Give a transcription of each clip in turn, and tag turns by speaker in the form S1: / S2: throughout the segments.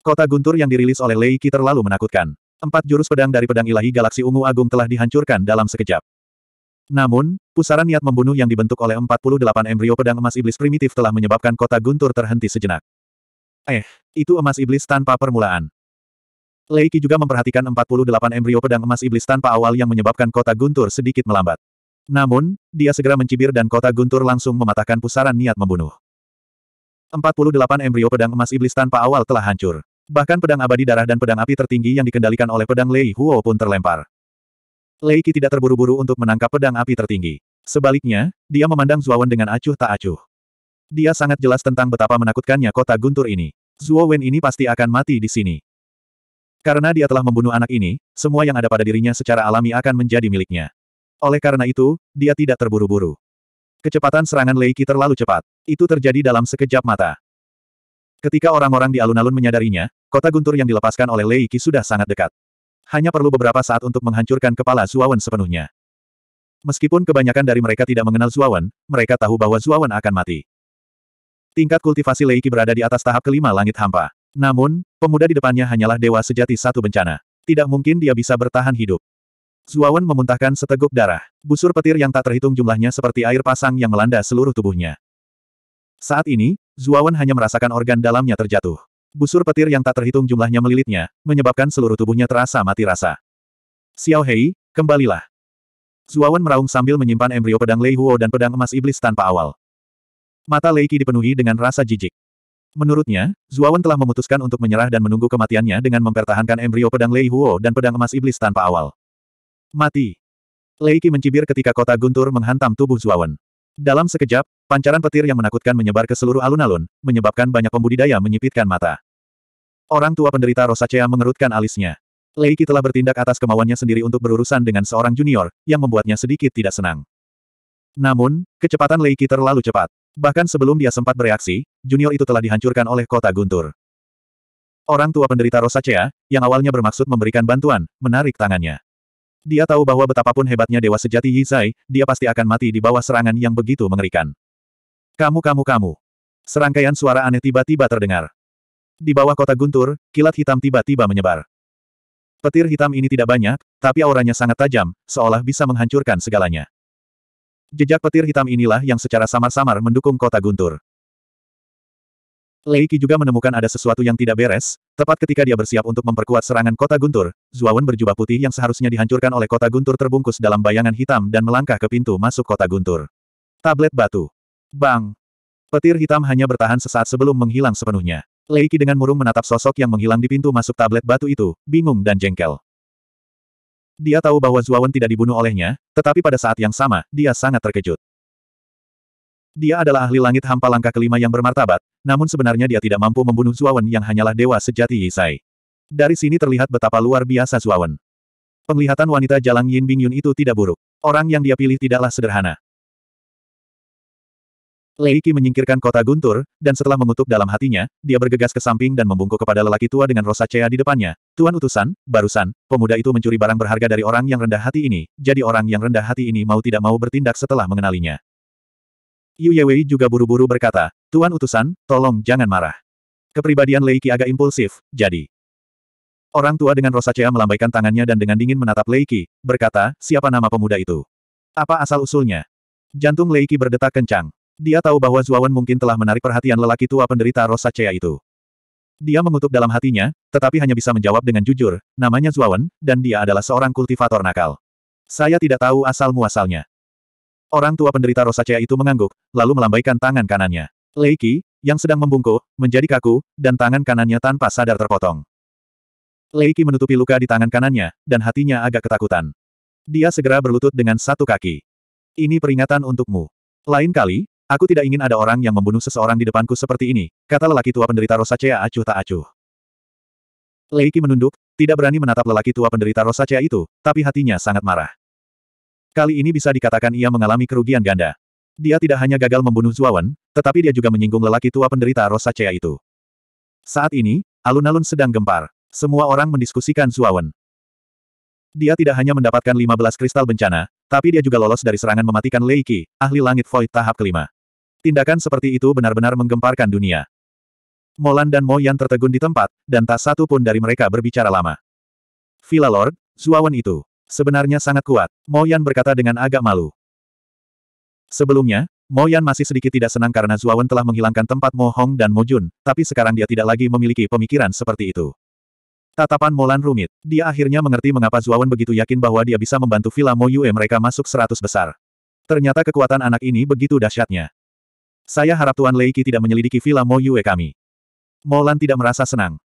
S1: Kota guntur yang dirilis oleh Leiki terlalu menakutkan. Empat jurus pedang dari pedang ilahi galaksi ungu agung telah dihancurkan dalam sekejap. Namun, pusaran niat membunuh yang dibentuk oleh 48 embrio pedang emas iblis primitif telah menyebabkan kota guntur terhenti sejenak. Eh, itu emas iblis tanpa permulaan. Leiki juga memperhatikan 48 embrio pedang emas iblis tanpa awal yang menyebabkan kota guntur sedikit melambat. Namun, dia segera mencibir dan kota guntur langsung mematahkan pusaran niat membunuh. 48 embrio pedang emas iblis tanpa awal telah hancur. Bahkan pedang abadi darah dan pedang api tertinggi yang dikendalikan oleh pedang Lei Huo pun terlempar. Lei Qi tidak terburu-buru untuk menangkap pedang api tertinggi. Sebaliknya, dia memandang Zuowen dengan acuh tak acuh. Dia sangat jelas tentang betapa menakutkannya kota guntur ini. Wen ini pasti akan mati di sini. Karena dia telah membunuh anak ini, semua yang ada pada dirinya secara alami akan menjadi miliknya. Oleh karena itu, dia tidak terburu-buru. Kecepatan serangan Lei Qi terlalu cepat. Itu terjadi dalam sekejap mata. Ketika orang-orang di alun-alun menyadarinya, Kota guntur yang dilepaskan oleh Lei Qi sudah sangat dekat. Hanya perlu beberapa saat untuk menghancurkan kepala Zuawan sepenuhnya. Meskipun kebanyakan dari mereka tidak mengenal Zuawan, mereka tahu bahwa Zuawan akan mati. Tingkat kultivasi Lei Qi berada di atas tahap kelima langit hampa. Namun, pemuda di depannya hanyalah dewa sejati satu bencana. Tidak mungkin dia bisa bertahan hidup. Zuawan memuntahkan seteguk darah. Busur petir yang tak terhitung jumlahnya seperti air pasang yang melanda seluruh tubuhnya. Saat ini, Zuawan hanya merasakan organ dalamnya terjatuh. Busur petir yang tak terhitung jumlahnya melilitnya, menyebabkan seluruh tubuhnya terasa mati rasa. Xiao Hei, kembalilah. Zuawan meraung sambil menyimpan embrio pedang Lei Huo dan pedang emas iblis tanpa awal. Mata Lei Qi dipenuhi dengan rasa jijik. Menurutnya, Zuawan telah memutuskan untuk menyerah dan menunggu kematiannya dengan mempertahankan embrio pedang Lei Huo dan pedang emas iblis tanpa awal. Mati. Lei Qi mencibir ketika kota guntur menghantam tubuh Zuawan. Dalam sekejap, Pancaran petir yang menakutkan menyebar ke seluruh alun-alun, menyebabkan banyak pembudidaya menyipitkan mata. Orang tua penderita Rosacea mengerutkan alisnya. Leiki telah bertindak atas kemauannya sendiri untuk berurusan dengan seorang junior, yang membuatnya sedikit tidak senang. Namun, kecepatan Leiki terlalu cepat. Bahkan sebelum dia sempat bereaksi, junior itu telah dihancurkan oleh kota Guntur. Orang tua penderita Rosacea, yang awalnya bermaksud memberikan bantuan, menarik tangannya. Dia tahu bahwa betapapun hebatnya Dewa Sejati Yizai, dia pasti akan mati di bawah serangan yang begitu mengerikan. Kamu kamu kamu. Serangkaian suara aneh tiba-tiba terdengar. Di bawah kota guntur, kilat hitam tiba-tiba menyebar. Petir hitam ini tidak banyak, tapi auranya sangat tajam, seolah bisa menghancurkan segalanya. Jejak petir hitam inilah yang secara samar-samar mendukung kota guntur. Leiki juga menemukan ada sesuatu yang tidak beres, tepat ketika dia bersiap untuk memperkuat serangan kota guntur, Zuawan berjubah putih yang seharusnya dihancurkan oleh kota guntur terbungkus dalam bayangan hitam dan melangkah ke pintu masuk kota guntur. Tablet batu. Bang! Petir hitam hanya bertahan sesaat sebelum menghilang sepenuhnya. Leiki dengan murung menatap sosok yang menghilang di pintu masuk tablet batu itu, bingung dan jengkel. Dia tahu bahwa Zuawan tidak dibunuh olehnya, tetapi pada saat yang sama, dia sangat terkejut. Dia adalah ahli langit hampa langkah kelima yang bermartabat, namun sebenarnya dia tidak mampu membunuh Zuawan yang hanyalah dewa sejati Yisai. Dari sini terlihat betapa luar biasa Zuawan. Penglihatan wanita jalan Yin Bingyun itu tidak buruk. Orang yang dia pilih tidaklah sederhana. Leiki menyingkirkan kota guntur, dan setelah mengutuk dalam hatinya, dia bergegas ke samping dan membungkuk kepada lelaki tua dengan rosacea di depannya. Tuan utusan, barusan, pemuda itu mencuri barang berharga dari orang yang rendah hati ini, jadi orang yang rendah hati ini mau tidak mau bertindak setelah mengenalinya. Yu Yewei juga buru-buru berkata, Tuan utusan, tolong jangan marah. Kepribadian Leiki agak impulsif, jadi. Orang tua dengan rosacea melambaikan tangannya dan dengan dingin menatap Leiki, berkata, siapa nama pemuda itu? Apa asal-usulnya? Jantung Leiki berdetak kencang. Dia tahu bahwa Zuawan mungkin telah menarik perhatian lelaki tua penderita Rosacea itu. Dia mengutuk dalam hatinya, tetapi hanya bisa menjawab dengan jujur, namanya Zuawan, dan dia adalah seorang kultivator nakal. Saya tidak tahu asal-muasalnya. Orang tua penderita Rosacea itu mengangguk, lalu melambaikan tangan kanannya. Leiki, yang sedang membungkuk, menjadi kaku, dan tangan kanannya tanpa sadar terpotong. Leiki menutupi luka di tangan kanannya, dan hatinya agak ketakutan. Dia segera berlutut dengan satu kaki. Ini peringatan untukmu. Lain kali, Aku tidak ingin ada orang yang membunuh seseorang di depanku seperti ini, kata lelaki tua penderita Rosacea acuh tak acuh. Leiki menunduk, tidak berani menatap lelaki tua penderita Rosacea itu, tapi hatinya sangat marah. Kali ini bisa dikatakan ia mengalami kerugian ganda. Dia tidak hanya gagal membunuh Zuawan, tetapi dia juga menyinggung lelaki tua penderita Rosacea itu. Saat ini, alun-alun sedang gempar. Semua orang mendiskusikan Zuawan. Dia tidak hanya mendapatkan 15 kristal bencana, tapi dia juga lolos dari serangan mematikan Leiki, ahli langit void tahap kelima. Tindakan seperti itu benar-benar menggemparkan dunia. Molan dan Mo Yan tertegun di tempat, dan tak satu pun dari mereka berbicara lama. Villa Lord, Zuawan itu, sebenarnya sangat kuat, Mo Yan berkata dengan agak malu. Sebelumnya, Mo Yan masih sedikit tidak senang karena Zuawan telah menghilangkan tempat Mo Hong dan Mo Jun, tapi sekarang dia tidak lagi memiliki pemikiran seperti itu. Tatapan Molan rumit. Dia akhirnya mengerti mengapa Zuawan begitu yakin bahwa dia bisa membantu Villa Mo Yue mereka masuk seratus besar. Ternyata kekuatan anak ini begitu dahsyatnya. Saya harap Tuan Leiki tidak menyelidiki villa Mo Yue kami. Molan tidak merasa senang.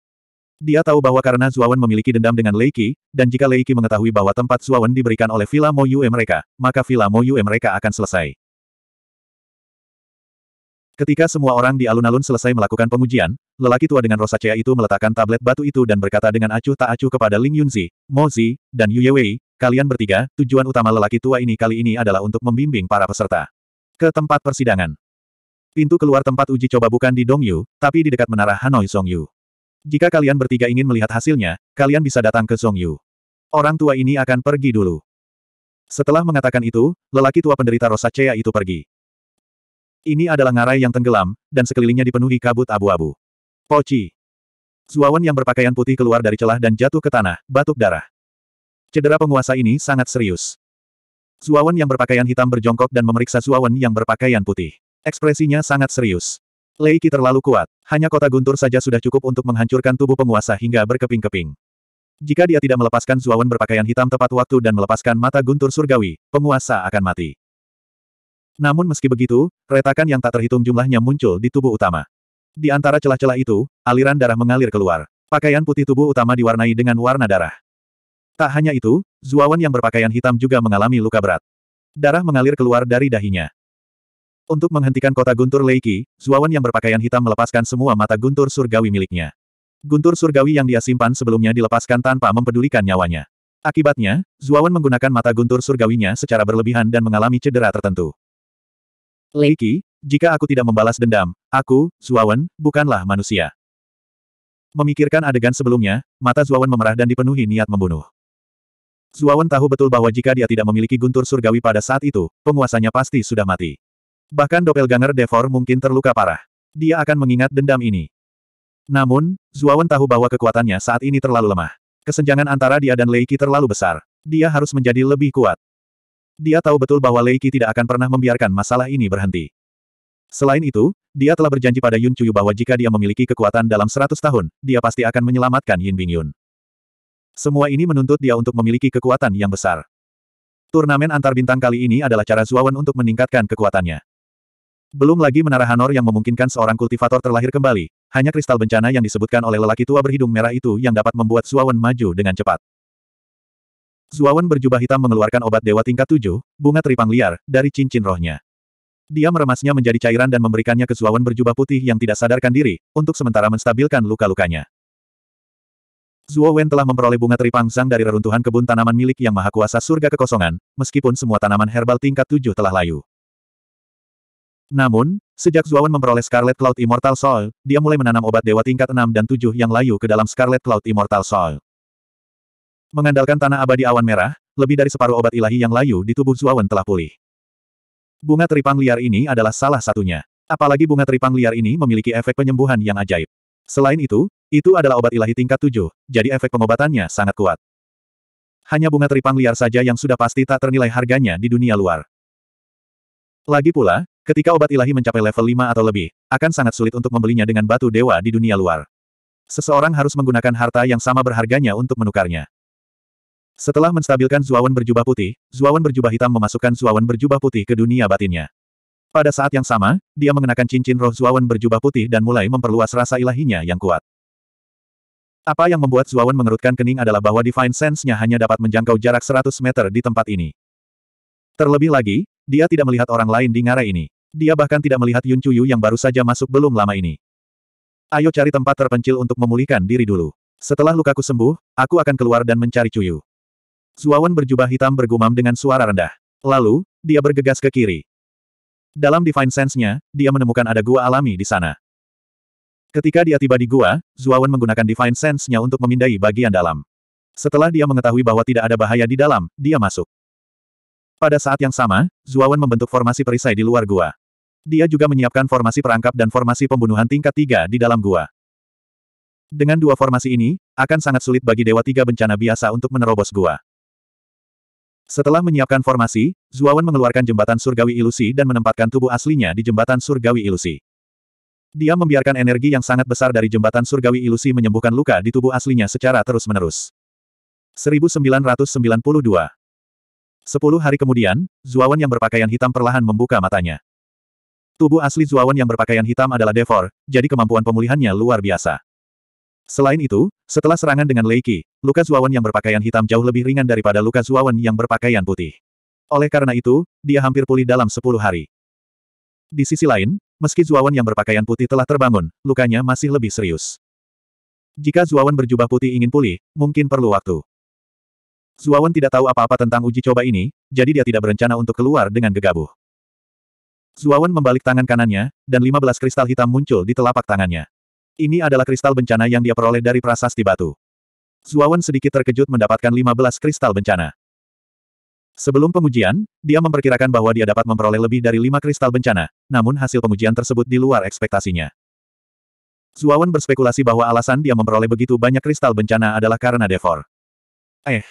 S1: Dia tahu bahwa karena Zuawan memiliki dendam dengan Leiki, dan jika Leiki mengetahui bahwa tempat Zuawan diberikan oleh villa Mo Yue mereka, maka villa Mo Yue mereka akan selesai. Ketika semua orang di alun-alun selesai melakukan pengujian, lelaki tua dengan rosacea itu meletakkan tablet batu itu dan berkata dengan acuh tak acuh kepada Ling Yunzi, Mo Zi, dan Yu Yewei, kalian bertiga, tujuan utama lelaki tua ini kali ini adalah untuk membimbing para peserta. Ke tempat persidangan. Pintu keluar tempat uji coba bukan di Dongyu, tapi di dekat menara Hanoi Songyu. Jika kalian bertiga ingin melihat hasilnya, kalian bisa datang ke Songyu. Orang tua ini akan pergi dulu. Setelah mengatakan itu, lelaki tua penderita Rosa rosacea itu pergi. Ini adalah ngarai yang tenggelam, dan sekelilingnya dipenuhi kabut abu-abu. Poci. Zuawan yang berpakaian putih keluar dari celah dan jatuh ke tanah, batuk darah. Cedera penguasa ini sangat serius. Zuawan yang berpakaian hitam berjongkok dan memeriksa Zuawan yang berpakaian putih. Ekspresinya sangat serius. Lei Leiki terlalu kuat. Hanya kota guntur saja sudah cukup untuk menghancurkan tubuh penguasa hingga berkeping-keping. Jika dia tidak melepaskan Zuawan berpakaian hitam tepat waktu dan melepaskan mata guntur surgawi, penguasa akan mati. Namun meski begitu, retakan yang tak terhitung jumlahnya muncul di tubuh utama. Di antara celah-celah itu, aliran darah mengalir keluar. Pakaian putih tubuh utama diwarnai dengan warna darah. Tak hanya itu, Zuawan yang berpakaian hitam juga mengalami luka berat. Darah mengalir keluar dari dahinya. Untuk menghentikan kota guntur Leiki, Zuawan yang berpakaian hitam melepaskan semua mata guntur surgawi miliknya. Guntur surgawi yang dia simpan sebelumnya dilepaskan tanpa mempedulikan nyawanya. Akibatnya, Zuawan menggunakan mata guntur surgawinya secara berlebihan dan mengalami cedera tertentu. Leiki, jika aku tidak membalas dendam, aku, Zuawan, bukanlah manusia. Memikirkan adegan sebelumnya, mata Zuawan memerah dan dipenuhi niat membunuh. Zuawan tahu betul bahwa jika dia tidak memiliki guntur surgawi pada saat itu, penguasanya pasti sudah mati. Bahkan doppelganger Devor mungkin terluka parah. Dia akan mengingat dendam ini. Namun, Zuawan tahu bahwa kekuatannya saat ini terlalu lemah. Kesenjangan antara dia dan Leiki terlalu besar. Dia harus menjadi lebih kuat. Dia tahu betul bahwa Leiki tidak akan pernah membiarkan masalah ini berhenti. Selain itu, dia telah berjanji pada Yun Chuyu bahwa jika dia memiliki kekuatan dalam 100 tahun, dia pasti akan menyelamatkan Yin Bingyun. Semua ini menuntut dia untuk memiliki kekuatan yang besar. Turnamen antar bintang kali ini adalah cara Zuawan untuk meningkatkan kekuatannya. Belum lagi menara Hanor yang memungkinkan seorang kultivator terlahir kembali, hanya kristal bencana yang disebutkan oleh lelaki tua berhidung merah itu yang dapat membuat Zuawan maju dengan cepat. Zuawan berjubah hitam mengeluarkan obat dewa tingkat tujuh, bunga teripang liar, dari cincin rohnya. Dia meremasnya menjadi cairan dan memberikannya ke Zuawan berjubah putih yang tidak sadarkan diri, untuk sementara menstabilkan luka-lukanya. Zuo telah memperoleh bunga teripang sang dari reruntuhan kebun tanaman milik Yang Maha Kuasa Surga Kekosongan, meskipun semua tanaman herbal tingkat tujuh telah layu. Namun, sejak Zuawan memperoleh Scarlet Cloud Immortal Soul, dia mulai menanam obat dewa tingkat 6 dan 7 yang layu ke dalam Scarlet Cloud Immortal Soul. Mengandalkan tanah abadi awan merah, lebih dari separuh obat ilahi yang layu di tubuh Zuawan telah pulih. Bunga teripang liar ini adalah salah satunya. Apalagi bunga teripang liar ini memiliki efek penyembuhan yang ajaib. Selain itu, itu adalah obat ilahi tingkat 7, jadi efek pengobatannya sangat kuat. Hanya bunga teripang liar saja yang sudah pasti tak ternilai harganya di dunia luar. Lagi pula, Ketika obat ilahi mencapai level 5 atau lebih, akan sangat sulit untuk membelinya dengan batu dewa di dunia luar. Seseorang harus menggunakan harta yang sama berharganya untuk menukarnya. Setelah menstabilkan Zuawan berjubah putih, Zuawan berjubah hitam memasukkan Zuawan berjubah putih ke dunia batinnya. Pada saat yang sama, dia mengenakan cincin roh Zuawan berjubah putih dan mulai memperluas rasa ilahinya yang kuat. Apa yang membuat Zuawan mengerutkan kening adalah bahwa Divine Sense-nya hanya dapat menjangkau jarak 100 meter di tempat ini. Terlebih lagi, dia tidak melihat orang lain di ngarai ini. Dia bahkan tidak melihat Yun Chuyu yang baru saja masuk belum lama ini. Ayo cari tempat terpencil untuk memulihkan diri dulu. Setelah lukaku sembuh, aku akan keluar dan mencari Chuyu. Zuawan berjubah hitam bergumam dengan suara rendah. Lalu, dia bergegas ke kiri. Dalam Divine Sense-nya, dia menemukan ada gua alami di sana. Ketika dia tiba di gua, Zuawan menggunakan Divine Sense-nya untuk memindai bagian dalam. Setelah dia mengetahui bahwa tidak ada bahaya di dalam, dia masuk. Pada saat yang sama, Zuawan membentuk formasi perisai di luar gua. Dia juga menyiapkan formasi perangkap dan formasi pembunuhan tingkat tiga di dalam gua. Dengan dua formasi ini, akan sangat sulit bagi Dewa Tiga Bencana Biasa untuk menerobos gua. Setelah menyiapkan formasi, Zuawan mengeluarkan jembatan surgawi ilusi dan menempatkan tubuh aslinya di jembatan surgawi ilusi. Dia membiarkan energi yang sangat besar dari jembatan surgawi ilusi menyembuhkan luka di tubuh aslinya secara terus-menerus. 1992 Sepuluh hari kemudian, Zuawan yang berpakaian hitam perlahan membuka matanya. Tubuh asli Zuawan yang berpakaian hitam adalah Devor, jadi kemampuan pemulihannya luar biasa. Selain itu, setelah serangan dengan Leiki, luka Zuawan yang berpakaian hitam jauh lebih ringan daripada luka Zuawan yang berpakaian putih. Oleh karena itu, dia hampir pulih dalam sepuluh hari. Di sisi lain, meski Zuawan yang berpakaian putih telah terbangun, lukanya masih lebih serius. Jika Zuawan berjubah putih ingin pulih, mungkin perlu waktu. Zuawan tidak tahu apa-apa tentang uji coba ini, jadi dia tidak berencana untuk keluar dengan gegabah. Zuawan membalik tangan kanannya, dan 15 kristal hitam muncul di telapak tangannya. Ini adalah kristal bencana yang dia peroleh dari prasasti batu. Zuawan sedikit terkejut mendapatkan 15 kristal bencana. Sebelum pengujian, dia memperkirakan bahwa dia dapat memperoleh lebih dari 5 kristal bencana, namun hasil pengujian tersebut di luar ekspektasinya. Zuawan berspekulasi bahwa alasan dia memperoleh begitu banyak kristal bencana adalah karena Devor. Eh,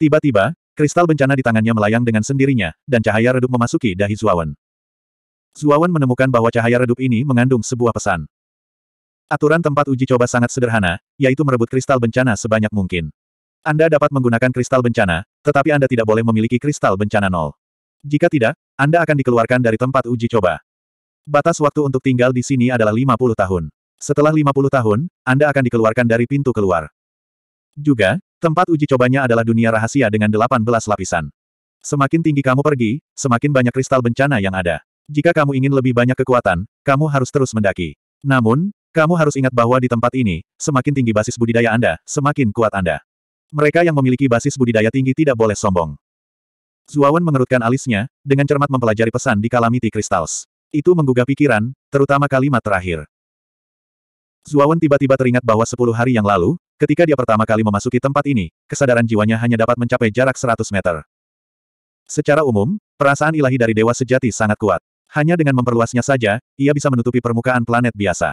S1: Tiba-tiba, kristal bencana di tangannya melayang dengan sendirinya, dan cahaya redup memasuki dahi Zuawan. Zuawan menemukan bahwa cahaya redup ini mengandung sebuah pesan. Aturan tempat uji coba sangat sederhana, yaitu merebut kristal bencana sebanyak mungkin. Anda dapat menggunakan kristal bencana, tetapi Anda tidak boleh memiliki kristal bencana nol. Jika tidak, Anda akan dikeluarkan dari tempat uji coba. Batas waktu untuk tinggal di sini adalah 50 tahun. Setelah 50 tahun, Anda akan dikeluarkan dari pintu keluar. Juga, tempat uji cobanya adalah dunia rahasia dengan 18 lapisan. Semakin tinggi kamu pergi, semakin banyak kristal bencana yang ada. Jika kamu ingin lebih banyak kekuatan, kamu harus terus mendaki. Namun, kamu harus ingat bahwa di tempat ini, semakin tinggi basis budidaya Anda, semakin kuat Anda. Mereka yang memiliki basis budidaya tinggi tidak boleh sombong. Zuawan mengerutkan alisnya, dengan cermat mempelajari pesan di Calamity Crystals. Itu menggugah pikiran, terutama kalimat terakhir. Zuawan tiba-tiba teringat bahwa sepuluh hari yang lalu, Ketika dia pertama kali memasuki tempat ini, kesadaran jiwanya hanya dapat mencapai jarak 100 meter. Secara umum, perasaan ilahi dari dewa sejati sangat kuat. Hanya dengan memperluasnya saja, ia bisa menutupi permukaan planet biasa.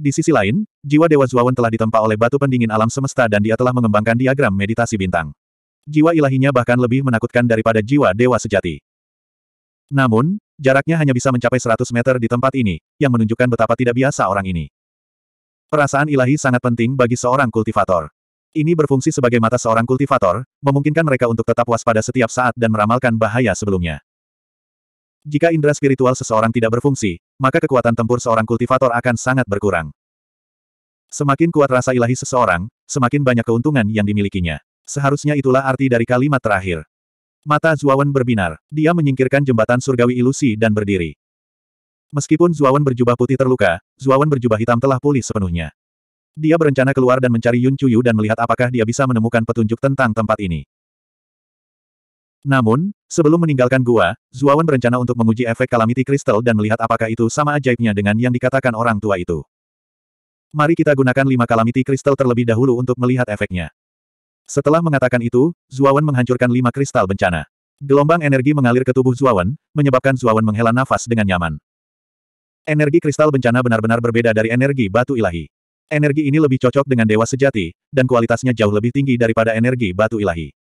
S1: Di sisi lain, jiwa Dewa Zuawan telah ditempa oleh batu pendingin alam semesta dan dia telah mengembangkan diagram meditasi bintang. Jiwa ilahinya bahkan lebih menakutkan daripada jiwa Dewa sejati. Namun, jaraknya hanya bisa mencapai 100 meter di tempat ini, yang menunjukkan betapa tidak biasa orang ini. Perasaan ilahi sangat penting bagi seorang kultivator. Ini berfungsi sebagai mata seorang kultivator, memungkinkan mereka untuk tetap waspada setiap saat dan meramalkan bahaya sebelumnya. Jika indera spiritual seseorang tidak berfungsi, maka kekuatan tempur seorang kultivator akan sangat berkurang. Semakin kuat rasa ilahi seseorang, semakin banyak keuntungan yang dimilikinya. Seharusnya itulah arti dari kalimat terakhir. Mata Zuawan berbinar. Dia menyingkirkan jembatan surgawi ilusi dan berdiri. Meskipun Zuawan berjubah putih terluka, Zuawan berjubah hitam telah pulih sepenuhnya. Dia berencana keluar dan mencari Yun Chuyu dan melihat apakah dia bisa menemukan petunjuk tentang tempat ini. Namun, sebelum meninggalkan gua, Zuawan berencana untuk menguji efek kalamiti kristal dan melihat apakah itu sama ajaibnya dengan yang dikatakan orang tua itu. Mari kita gunakan lima kalamiti kristal terlebih dahulu untuk melihat efeknya. Setelah mengatakan itu, Zuawan menghancurkan lima kristal bencana. Gelombang energi mengalir ke tubuh Zuawan, menyebabkan Zuawan menghela nafas dengan nyaman. Energi kristal bencana benar-benar berbeda dari energi batu ilahi. Energi ini lebih cocok dengan dewa sejati, dan kualitasnya jauh lebih tinggi daripada energi batu ilahi.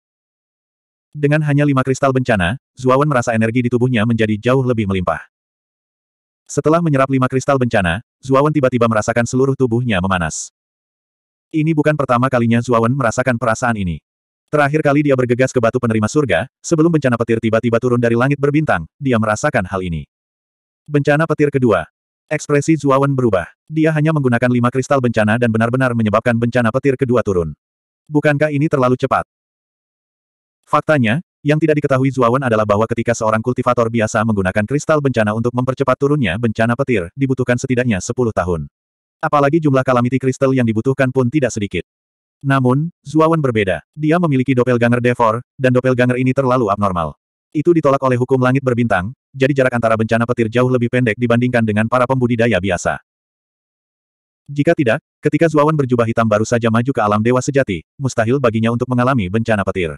S1: Dengan hanya lima kristal bencana, Zuawan merasa energi di tubuhnya menjadi jauh lebih melimpah. Setelah menyerap lima kristal bencana, Zuawan tiba-tiba merasakan seluruh tubuhnya memanas. Ini bukan pertama kalinya Zuawan merasakan perasaan ini. Terakhir kali dia bergegas ke batu penerima surga, sebelum bencana petir tiba-tiba turun dari langit berbintang, dia merasakan hal ini. Bencana petir kedua, Ekspresi Zuawan berubah. Dia hanya menggunakan lima kristal bencana dan benar-benar menyebabkan bencana petir kedua turun. Bukankah ini terlalu cepat? Faktanya, yang tidak diketahui Zuawan adalah bahwa ketika seorang kultivator biasa menggunakan kristal bencana untuk mempercepat turunnya bencana petir, dibutuhkan setidaknya 10 tahun. Apalagi jumlah kalamiti kristal yang dibutuhkan pun tidak sedikit. Namun, Zuawan berbeda. Dia memiliki doppelganger Devor, dan doppelganger ini terlalu abnormal. Itu ditolak oleh hukum langit berbintang, jadi jarak antara bencana petir jauh lebih pendek dibandingkan dengan para pembudidaya biasa. Jika tidak, ketika Zuawan berjubah hitam baru saja maju ke alam dewa sejati, mustahil baginya untuk mengalami bencana petir.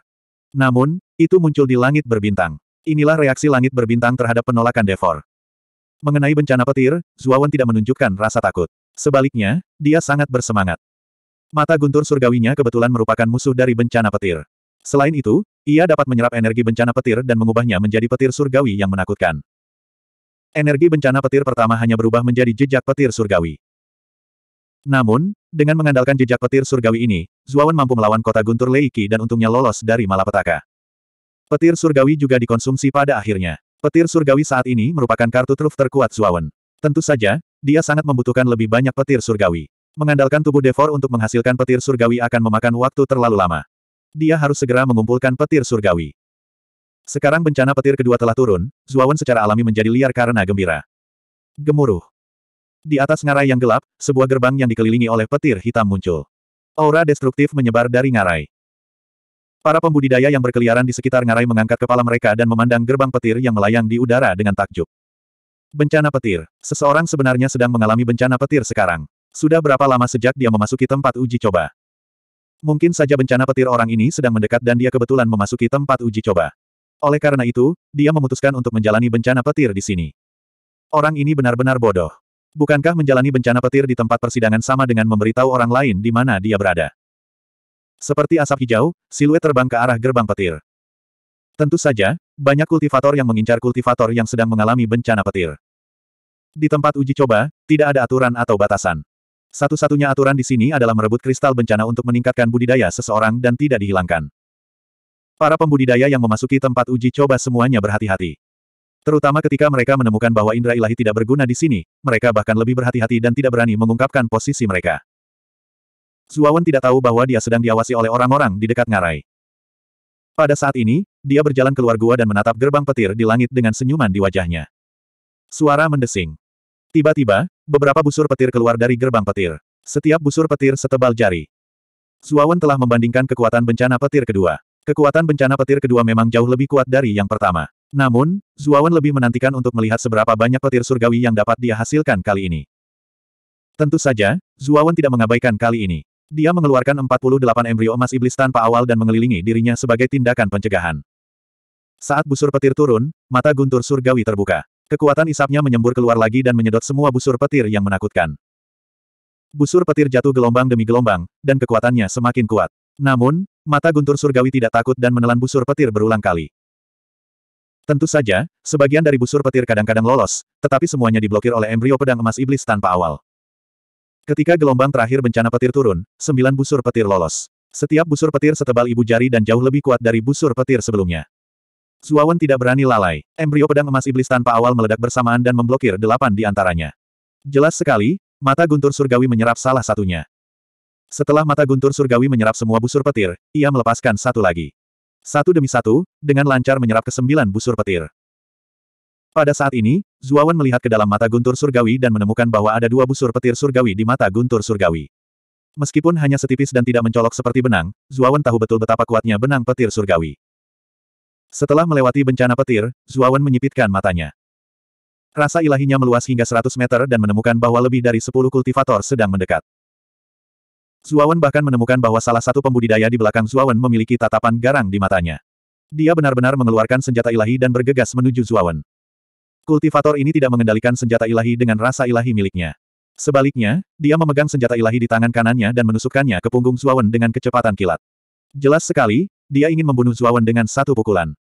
S1: Namun, itu muncul di langit berbintang. Inilah reaksi langit berbintang terhadap penolakan Devor. Mengenai bencana petir, Zuawan tidak menunjukkan rasa takut. Sebaliknya, dia sangat bersemangat. Mata guntur surgawinya kebetulan merupakan musuh dari bencana petir. Selain itu, ia dapat menyerap energi bencana petir dan mengubahnya menjadi petir surgawi yang menakutkan. Energi bencana petir pertama hanya berubah menjadi jejak petir surgawi. Namun, dengan mengandalkan jejak petir surgawi ini, Zuawan mampu melawan kota Guntur Leiki dan untungnya lolos dari malapetaka. Petir surgawi juga dikonsumsi pada akhirnya. Petir surgawi saat ini merupakan kartu truf terkuat Zuawan. Tentu saja, dia sangat membutuhkan lebih banyak petir surgawi. Mengandalkan tubuh Devor untuk menghasilkan petir surgawi akan memakan waktu terlalu lama. Dia harus segera mengumpulkan petir surgawi. Sekarang bencana petir kedua telah turun, Zuawan secara alami menjadi liar karena gembira. Gemuruh. Di atas ngarai yang gelap, sebuah gerbang yang dikelilingi oleh petir hitam muncul. Aura destruktif menyebar dari ngarai. Para pembudidaya yang berkeliaran di sekitar ngarai mengangkat kepala mereka dan memandang gerbang petir yang melayang di udara dengan takjub. Bencana petir. Seseorang sebenarnya sedang mengalami bencana petir sekarang. Sudah berapa lama sejak dia memasuki tempat uji coba? Mungkin saja bencana petir orang ini sedang mendekat dan dia kebetulan memasuki tempat uji coba. Oleh karena itu, dia memutuskan untuk menjalani bencana petir di sini. Orang ini benar-benar bodoh. Bukankah menjalani bencana petir di tempat persidangan sama dengan memberitahu orang lain di mana dia berada? Seperti asap hijau, siluet terbang ke arah gerbang petir. Tentu saja, banyak kultivator yang mengincar kultivator yang sedang mengalami bencana petir. Di tempat uji coba, tidak ada aturan atau batasan. Satu-satunya aturan di sini adalah merebut kristal bencana untuk meningkatkan budidaya seseorang dan tidak dihilangkan. Para pembudidaya yang memasuki tempat uji coba semuanya berhati-hati. Terutama ketika mereka menemukan bahwa indera ilahi tidak berguna di sini, mereka bahkan lebih berhati-hati dan tidak berani mengungkapkan posisi mereka. Zuawan tidak tahu bahwa dia sedang diawasi oleh orang-orang di dekat ngarai. Pada saat ini, dia berjalan keluar gua dan menatap gerbang petir di langit dengan senyuman di wajahnya. Suara mendesing. Tiba-tiba, beberapa busur petir keluar dari gerbang petir. Setiap busur petir setebal jari. Zuawan telah membandingkan kekuatan bencana petir kedua. Kekuatan bencana petir kedua memang jauh lebih kuat dari yang pertama. Namun, Zuawan lebih menantikan untuk melihat seberapa banyak petir surgawi yang dapat dia hasilkan kali ini. Tentu saja, Zuawan tidak mengabaikan kali ini. Dia mengeluarkan 48 embrio emas iblis tanpa awal dan mengelilingi dirinya sebagai tindakan pencegahan. Saat busur petir turun, mata guntur surgawi terbuka. Kekuatan isapnya menyembur keluar lagi dan menyedot semua busur petir yang menakutkan. Busur petir jatuh gelombang demi gelombang, dan kekuatannya semakin kuat. Namun, mata guntur surgawi tidak takut dan menelan busur petir berulang kali. Tentu saja, sebagian dari busur petir kadang-kadang lolos, tetapi semuanya diblokir oleh embrio pedang emas iblis tanpa awal. Ketika gelombang terakhir bencana petir turun, sembilan busur petir lolos. Setiap busur petir setebal ibu jari dan jauh lebih kuat dari busur petir sebelumnya. Suawan tidak berani lalai. Embrio pedang emas iblis tanpa awal meledak bersamaan dan memblokir delapan di antaranya. Jelas sekali, mata guntur surgawi menyerap salah satunya. Setelah mata guntur surgawi menyerap semua busur petir, ia melepaskan satu lagi. Satu demi satu, dengan lancar menyerap kesembilan busur petir. Pada saat ini, Zuawan melihat ke dalam mata guntur surgawi dan menemukan bahwa ada dua busur petir surgawi di mata guntur surgawi. Meskipun hanya setipis dan tidak mencolok seperti benang, Zuawan tahu betul betapa kuatnya benang petir surgawi. Setelah melewati bencana petir, Zuawan menyipitkan matanya. Rasa ilahinya meluas hingga 100 meter dan menemukan bahwa lebih dari 10 kultivator sedang mendekat. Zuawan bahkan menemukan bahwa salah satu pembudidaya di belakang Zuawan memiliki tatapan garang di matanya. Dia benar-benar mengeluarkan senjata ilahi dan bergegas menuju Zuawan. Kultivator ini tidak mengendalikan senjata ilahi dengan rasa ilahi miliknya. Sebaliknya, dia memegang senjata ilahi di tangan kanannya dan menusukkannya ke punggung Zuawan dengan kecepatan kilat. Jelas sekali, dia ingin membunuh Zuawan dengan satu pukulan.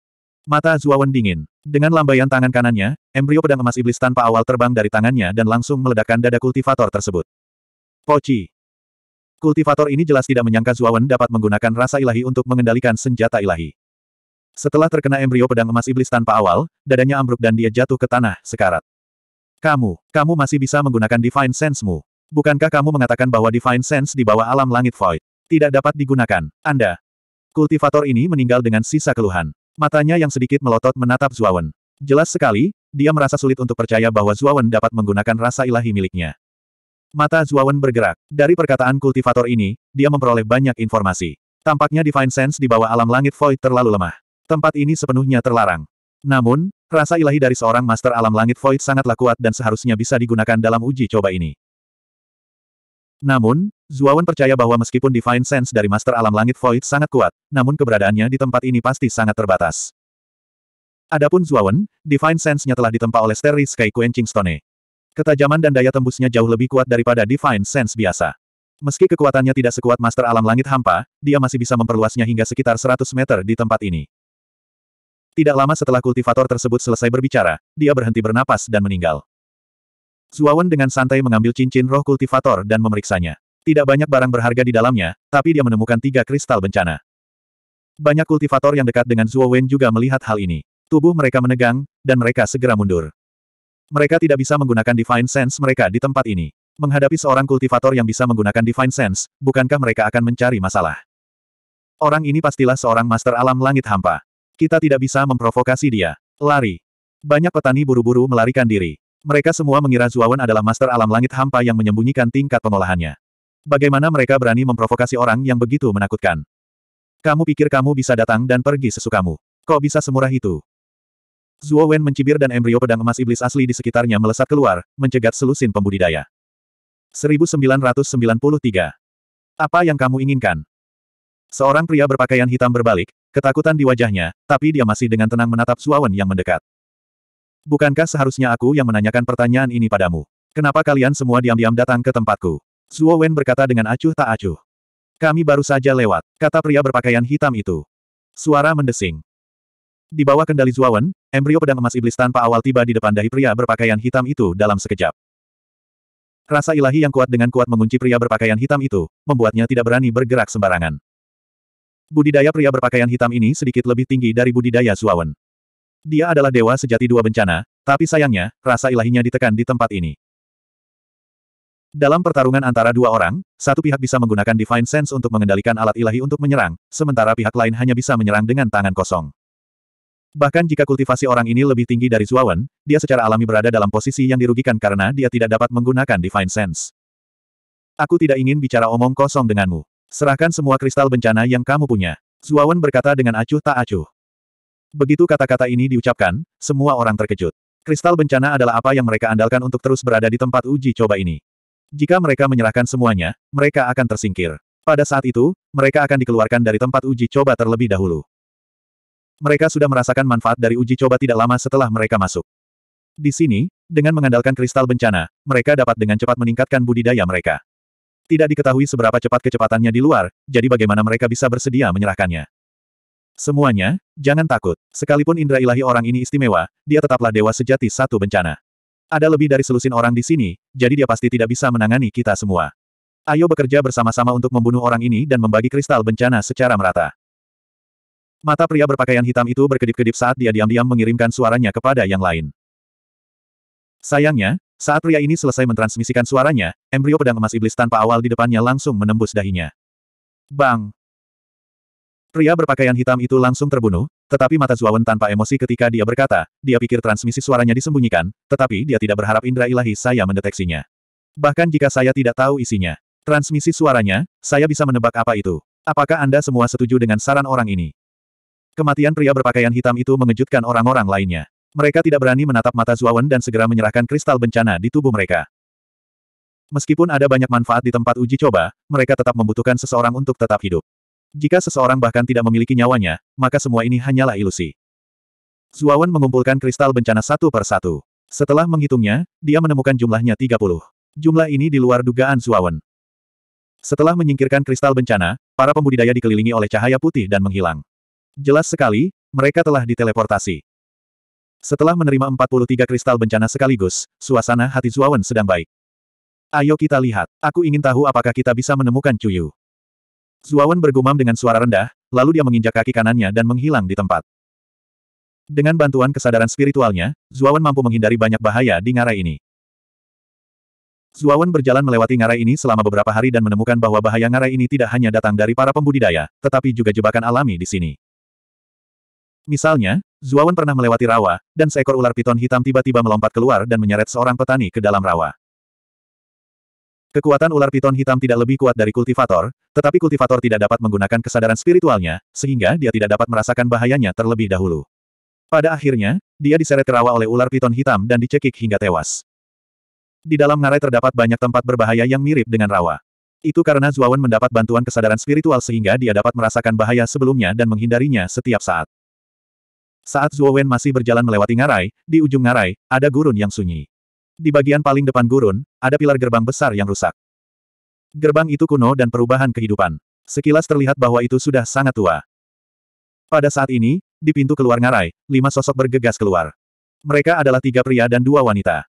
S1: Mata Zuawan dingin. Dengan lambaian tangan kanannya, embrio pedang emas iblis tanpa awal terbang dari tangannya dan langsung meledakkan dada kultivator tersebut. Poci. Kultivator ini jelas tidak menyangka Zuawan dapat menggunakan rasa ilahi untuk mengendalikan senjata ilahi. Setelah terkena embrio pedang emas iblis tanpa awal, dadanya ambruk dan dia jatuh ke tanah sekarat. Kamu, kamu masih bisa menggunakan Divine Sense-mu. Bukankah kamu mengatakan bahwa Divine Sense di bawah alam langit Void? Tidak dapat digunakan. Anda, Kultivator ini meninggal dengan sisa keluhan. Matanya yang sedikit melotot menatap Zuawan. Jelas sekali, dia merasa sulit untuk percaya bahwa Zuawan dapat menggunakan rasa ilahi miliknya. Mata Zuawan bergerak. Dari perkataan kultivator ini, dia memperoleh banyak informasi. Tampaknya Divine Sense di bawah alam langit Void terlalu lemah. Tempat ini sepenuhnya terlarang. Namun, rasa ilahi dari seorang Master alam langit Void sangatlah kuat dan seharusnya bisa digunakan dalam uji coba ini. Namun, Zuawan percaya bahwa meskipun Divine Sense dari Master Alam Langit Void sangat kuat, namun keberadaannya di tempat ini pasti sangat terbatas. Adapun Zuawan, Divine Sense-nya telah ditempa oleh Sterry Sky Quenching Stone. Ketajaman dan daya tembusnya jauh lebih kuat daripada Divine Sense biasa. Meski kekuatannya tidak sekuat Master Alam Langit Hampa, dia masih bisa memperluasnya hingga sekitar 100 meter di tempat ini. Tidak lama setelah kultivator tersebut selesai berbicara, dia berhenti bernapas dan meninggal. Suawan dengan santai mengambil cincin roh kultivator dan memeriksanya. Tidak banyak barang berharga di dalamnya, tapi dia menemukan tiga kristal bencana. Banyak kultivator yang dekat dengan Zuo juga melihat hal ini. Tubuh mereka menegang, dan mereka segera mundur. Mereka tidak bisa menggunakan Divine Sense mereka di tempat ini. Menghadapi seorang kultivator yang bisa menggunakan Divine Sense, bukankah mereka akan mencari masalah? Orang ini pastilah seorang master alam langit hampa. Kita tidak bisa memprovokasi dia. Lari. Banyak petani buru-buru melarikan diri. Mereka semua mengira Zuawan adalah master alam langit hampa yang menyembunyikan tingkat pengolahannya. Bagaimana mereka berani memprovokasi orang yang begitu menakutkan? Kamu pikir kamu bisa datang dan pergi sesukamu? Kok bisa semurah itu? Zuo Wen mencibir dan embrio pedang emas iblis asli di sekitarnya melesat keluar, mencegat selusin pembudidaya. 1993. Apa yang kamu inginkan? Seorang pria berpakaian hitam berbalik, ketakutan di wajahnya, tapi dia masih dengan tenang menatap Zuo Wen yang mendekat. Bukankah seharusnya aku yang menanyakan pertanyaan ini padamu? Kenapa kalian semua diam-diam datang ke tempatku? Zuo Wen berkata dengan acuh tak acuh. Kami baru saja lewat, kata pria berpakaian hitam itu. Suara mendesing. Di bawah kendali Zuo Wen, embrio pedang emas iblis tanpa awal tiba di depan dahi pria berpakaian hitam itu dalam sekejap. Rasa ilahi yang kuat dengan kuat mengunci pria berpakaian hitam itu, membuatnya tidak berani bergerak sembarangan. Budidaya pria berpakaian hitam ini sedikit lebih tinggi dari budidaya Wen. Dia adalah dewa sejati dua bencana, tapi sayangnya, rasa ilahinya ditekan di tempat ini. Dalam pertarungan antara dua orang, satu pihak bisa menggunakan Divine Sense untuk mengendalikan alat ilahi untuk menyerang, sementara pihak lain hanya bisa menyerang dengan tangan kosong. Bahkan jika kultivasi orang ini lebih tinggi dari Zuawan, dia secara alami berada dalam posisi yang dirugikan karena dia tidak dapat menggunakan Divine Sense. Aku tidak ingin bicara omong kosong denganmu. Serahkan semua kristal bencana yang kamu punya. Zuawan berkata dengan acuh tak acuh. Begitu kata-kata ini diucapkan, semua orang terkejut. Kristal bencana adalah apa yang mereka andalkan untuk terus berada di tempat uji coba ini. Jika mereka menyerahkan semuanya, mereka akan tersingkir. Pada saat itu, mereka akan dikeluarkan dari tempat uji coba terlebih dahulu. Mereka sudah merasakan manfaat dari uji coba tidak lama setelah mereka masuk. Di sini, dengan mengandalkan kristal bencana, mereka dapat dengan cepat meningkatkan budidaya mereka. Tidak diketahui seberapa cepat kecepatannya di luar, jadi bagaimana mereka bisa bersedia menyerahkannya. Semuanya, jangan takut. Sekalipun indra ilahi orang ini istimewa, dia tetaplah dewa sejati satu bencana. Ada lebih dari selusin orang di sini, jadi dia pasti tidak bisa menangani kita semua. Ayo bekerja bersama-sama untuk membunuh orang ini dan membagi kristal bencana secara merata. Mata pria berpakaian hitam itu berkedip-kedip saat dia diam-diam mengirimkan suaranya kepada yang lain. Sayangnya, saat pria ini selesai mentransmisikan suaranya, embrio pedang emas iblis tanpa awal di depannya langsung menembus dahinya. Bang! Pria berpakaian hitam itu langsung terbunuh, tetapi mata Zuawan tanpa emosi ketika dia berkata, dia pikir transmisi suaranya disembunyikan, tetapi dia tidak berharap indera ilahi saya mendeteksinya. Bahkan jika saya tidak tahu isinya. Transmisi suaranya, saya bisa menebak apa itu. Apakah Anda semua setuju dengan saran orang ini? Kematian pria berpakaian hitam itu mengejutkan orang-orang lainnya. Mereka tidak berani menatap mata Zuawan dan segera menyerahkan kristal bencana di tubuh mereka. Meskipun ada banyak manfaat di tempat uji coba, mereka tetap membutuhkan seseorang untuk tetap hidup. Jika seseorang bahkan tidak memiliki nyawanya, maka semua ini hanyalah ilusi. Zuawan mengumpulkan kristal bencana satu per satu. Setelah menghitungnya, dia menemukan jumlahnya 30. Jumlah ini di luar dugaan Zuawan. Setelah menyingkirkan kristal bencana, para pembudidaya dikelilingi oleh cahaya putih dan menghilang. Jelas sekali, mereka telah diteleportasi. Setelah menerima 43 kristal bencana sekaligus, suasana hati Zuawan sedang baik. Ayo kita lihat, aku ingin tahu apakah kita bisa menemukan Cuyu. Zuawan bergumam dengan suara rendah, lalu dia menginjak kaki kanannya dan menghilang di tempat. Dengan bantuan kesadaran spiritualnya, Zuawan mampu menghindari banyak bahaya di ngarai ini. Zuawan berjalan melewati ngarai ini selama beberapa hari dan menemukan bahwa bahaya ngarai ini tidak hanya datang dari para pembudidaya, tetapi juga jebakan alami di sini. Misalnya, Zuawan pernah melewati rawa, dan seekor ular piton hitam tiba-tiba melompat keluar dan menyeret seorang petani ke dalam rawa. Kekuatan ular piton hitam tidak lebih kuat dari kultivator, tetapi kultivator tidak dapat menggunakan kesadaran spiritualnya, sehingga dia tidak dapat merasakan bahayanya terlebih dahulu. Pada akhirnya, dia diseret terawa oleh ular piton hitam dan dicekik hingga tewas. Di dalam ngarai terdapat banyak tempat berbahaya yang mirip dengan rawa. Itu karena Zuawan mendapat bantuan kesadaran spiritual sehingga dia dapat merasakan bahaya sebelumnya dan menghindarinya setiap saat. Saat Zuawan masih berjalan melewati ngarai, di ujung ngarai, ada gurun yang sunyi. Di bagian paling depan gurun, ada pilar gerbang besar yang rusak. Gerbang itu kuno dan perubahan kehidupan. Sekilas terlihat bahwa itu sudah sangat tua. Pada saat ini, di pintu keluar ngarai, lima sosok bergegas keluar. Mereka adalah tiga pria dan dua wanita.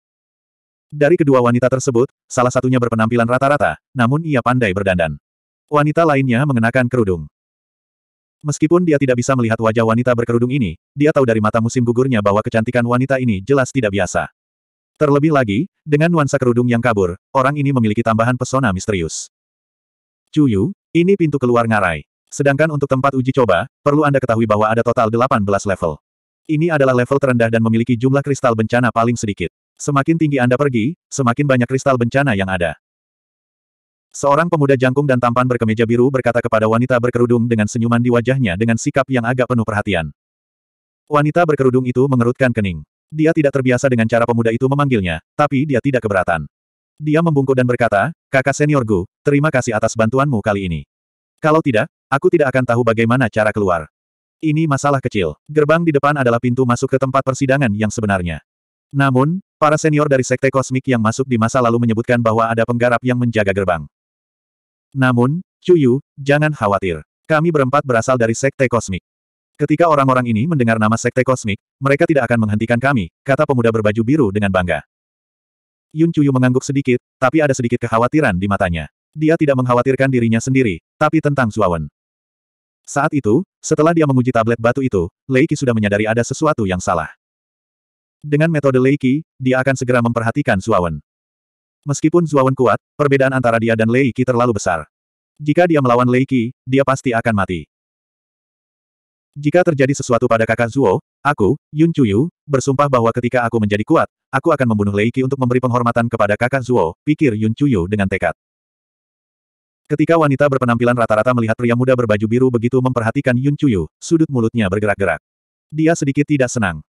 S1: Dari kedua wanita tersebut, salah satunya berpenampilan rata-rata, namun ia pandai berdandan. Wanita lainnya mengenakan kerudung. Meskipun dia tidak bisa melihat wajah wanita berkerudung ini, dia tahu dari mata musim gugurnya bahwa kecantikan wanita ini jelas tidak biasa. Terlebih lagi, dengan nuansa kerudung yang kabur, orang ini memiliki tambahan pesona misterius. Cuyu, ini pintu keluar ngarai. Sedangkan untuk tempat uji coba, perlu Anda ketahui bahwa ada total 18 level. Ini adalah level terendah dan memiliki jumlah kristal bencana paling sedikit. Semakin tinggi Anda pergi, semakin banyak kristal bencana yang ada. Seorang pemuda jangkung dan tampan berkemeja biru berkata kepada wanita berkerudung dengan senyuman di wajahnya dengan sikap yang agak penuh perhatian. Wanita berkerudung itu mengerutkan kening. Dia tidak terbiasa dengan cara pemuda itu memanggilnya, tapi dia tidak keberatan. Dia membungkuk dan berkata, kakak senior Gu, terima kasih atas bantuanmu kali ini. Kalau tidak, aku tidak akan tahu bagaimana cara keluar. Ini masalah kecil. Gerbang di depan adalah pintu masuk ke tempat persidangan yang sebenarnya. Namun, para senior dari Sekte Kosmik yang masuk di masa lalu menyebutkan bahwa ada penggarap yang menjaga gerbang. Namun, Cuyu, jangan khawatir. Kami berempat berasal dari Sekte Kosmik. Ketika orang-orang ini mendengar nama Sekte Kosmik, mereka tidak akan menghentikan kami, kata pemuda berbaju biru dengan bangga. Yun Chuyu mengangguk sedikit, tapi ada sedikit kekhawatiran di matanya. Dia tidak mengkhawatirkan dirinya sendiri, tapi tentang Zuawan. Saat itu, setelah dia menguji tablet batu itu, Leiki sudah menyadari ada sesuatu yang salah. Dengan metode Leiki, dia akan segera memperhatikan Zuawan. Meskipun Zuawan kuat, perbedaan antara dia dan Leiki terlalu besar. Jika dia melawan Leiki, dia pasti akan mati. Jika terjadi sesuatu pada kakak Zuo, aku, Yun Chuyu, bersumpah bahwa ketika aku menjadi kuat, aku akan membunuh Lei Qi untuk memberi penghormatan kepada kakak Zuo, pikir Yun Chuyu dengan tekad. Ketika wanita berpenampilan rata-rata melihat pria muda berbaju biru begitu memperhatikan Yun Chuyu, sudut mulutnya bergerak-gerak. Dia sedikit tidak senang.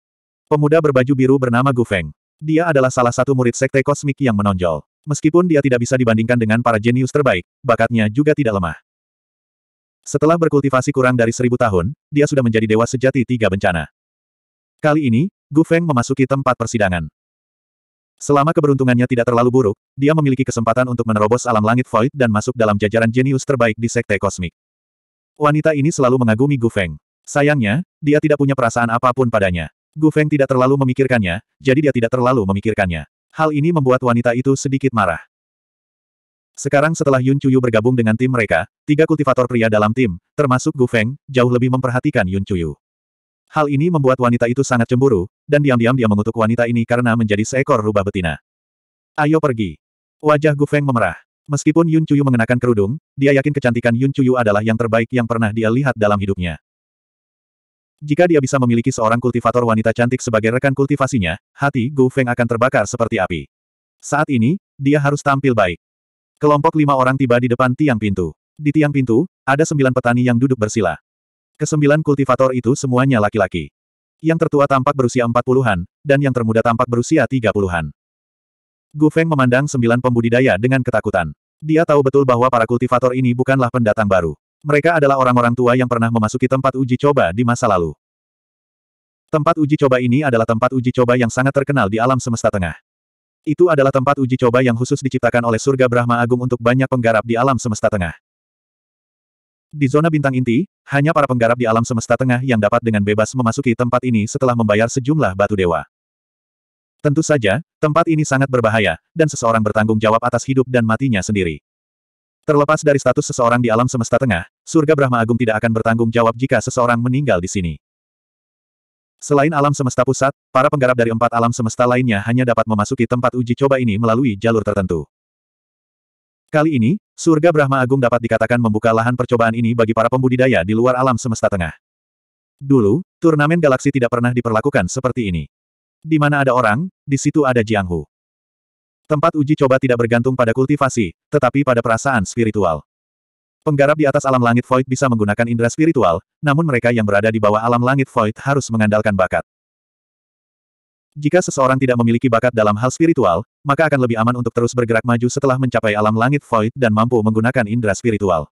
S1: Pemuda berbaju biru bernama Gu Feng. Dia adalah salah satu murid sekte kosmik yang menonjol. Meskipun dia tidak bisa dibandingkan dengan para jenius terbaik, bakatnya juga tidak lemah. Setelah berkultivasi kurang dari seribu tahun, dia sudah menjadi dewa sejati tiga bencana. Kali ini, Gu Feng memasuki tempat persidangan. Selama keberuntungannya tidak terlalu buruk, dia memiliki kesempatan untuk menerobos alam langit void dan masuk dalam jajaran jenius terbaik di sekte kosmik. Wanita ini selalu mengagumi Gu Feng. Sayangnya, dia tidak punya perasaan apapun padanya. Gu Feng tidak terlalu memikirkannya, jadi dia tidak terlalu memikirkannya. Hal ini membuat wanita itu sedikit marah. Sekarang setelah Yun Chuyu bergabung dengan tim mereka, tiga kultivator pria dalam tim, termasuk Gu Feng, jauh lebih memperhatikan Yun Chuyu. Hal ini membuat wanita itu sangat cemburu, dan diam-diam dia mengutuk wanita ini karena menjadi seekor rubah betina. Ayo pergi. Wajah Gu Feng memerah. Meskipun Yun Chuyu mengenakan kerudung, dia yakin kecantikan Yun Chuyu adalah yang terbaik yang pernah dia lihat dalam hidupnya. Jika dia bisa memiliki seorang kultivator wanita cantik sebagai rekan kultivasinya, hati Gu Feng akan terbakar seperti api. Saat ini, dia harus tampil baik. Kelompok lima orang tiba di depan tiang pintu. Di tiang pintu, ada sembilan petani yang duduk bersila. Kesembilan kultivator itu semuanya laki-laki. Yang tertua tampak berusia empat puluhan, dan yang termuda tampak berusia tiga puluhan. Gu Feng memandang sembilan pembudidaya dengan ketakutan. Dia tahu betul bahwa para kultivator ini bukanlah pendatang baru. Mereka adalah orang-orang tua yang pernah memasuki tempat uji coba di masa lalu. Tempat uji coba ini adalah tempat uji coba yang sangat terkenal di alam semesta tengah. Itu adalah tempat uji coba yang khusus diciptakan oleh surga Brahma Agung untuk banyak penggarap di alam semesta tengah. Di zona bintang inti, hanya para penggarap di alam semesta tengah yang dapat dengan bebas memasuki tempat ini setelah membayar sejumlah batu dewa. Tentu saja, tempat ini sangat berbahaya, dan seseorang bertanggung jawab atas hidup dan matinya sendiri. Terlepas dari status seseorang di alam semesta tengah, surga Brahma Agung tidak akan bertanggung jawab jika seseorang meninggal di sini. Selain alam semesta pusat, para penggarap dari empat alam semesta lainnya hanya dapat memasuki tempat uji coba ini melalui jalur tertentu. Kali ini, surga Brahma Agung dapat dikatakan membuka lahan percobaan ini bagi para pembudidaya di luar alam semesta tengah. Dulu, turnamen galaksi tidak pernah diperlakukan seperti ini. Di mana ada orang, di situ ada Jianghu. Tempat uji coba tidak bergantung pada kultivasi, tetapi pada perasaan spiritual. Penggarap di atas alam langit void bisa menggunakan indera spiritual, namun mereka yang berada di bawah alam langit void harus mengandalkan bakat. Jika seseorang tidak memiliki bakat dalam hal spiritual, maka akan lebih aman untuk terus bergerak maju setelah mencapai alam langit void dan mampu menggunakan indera spiritual.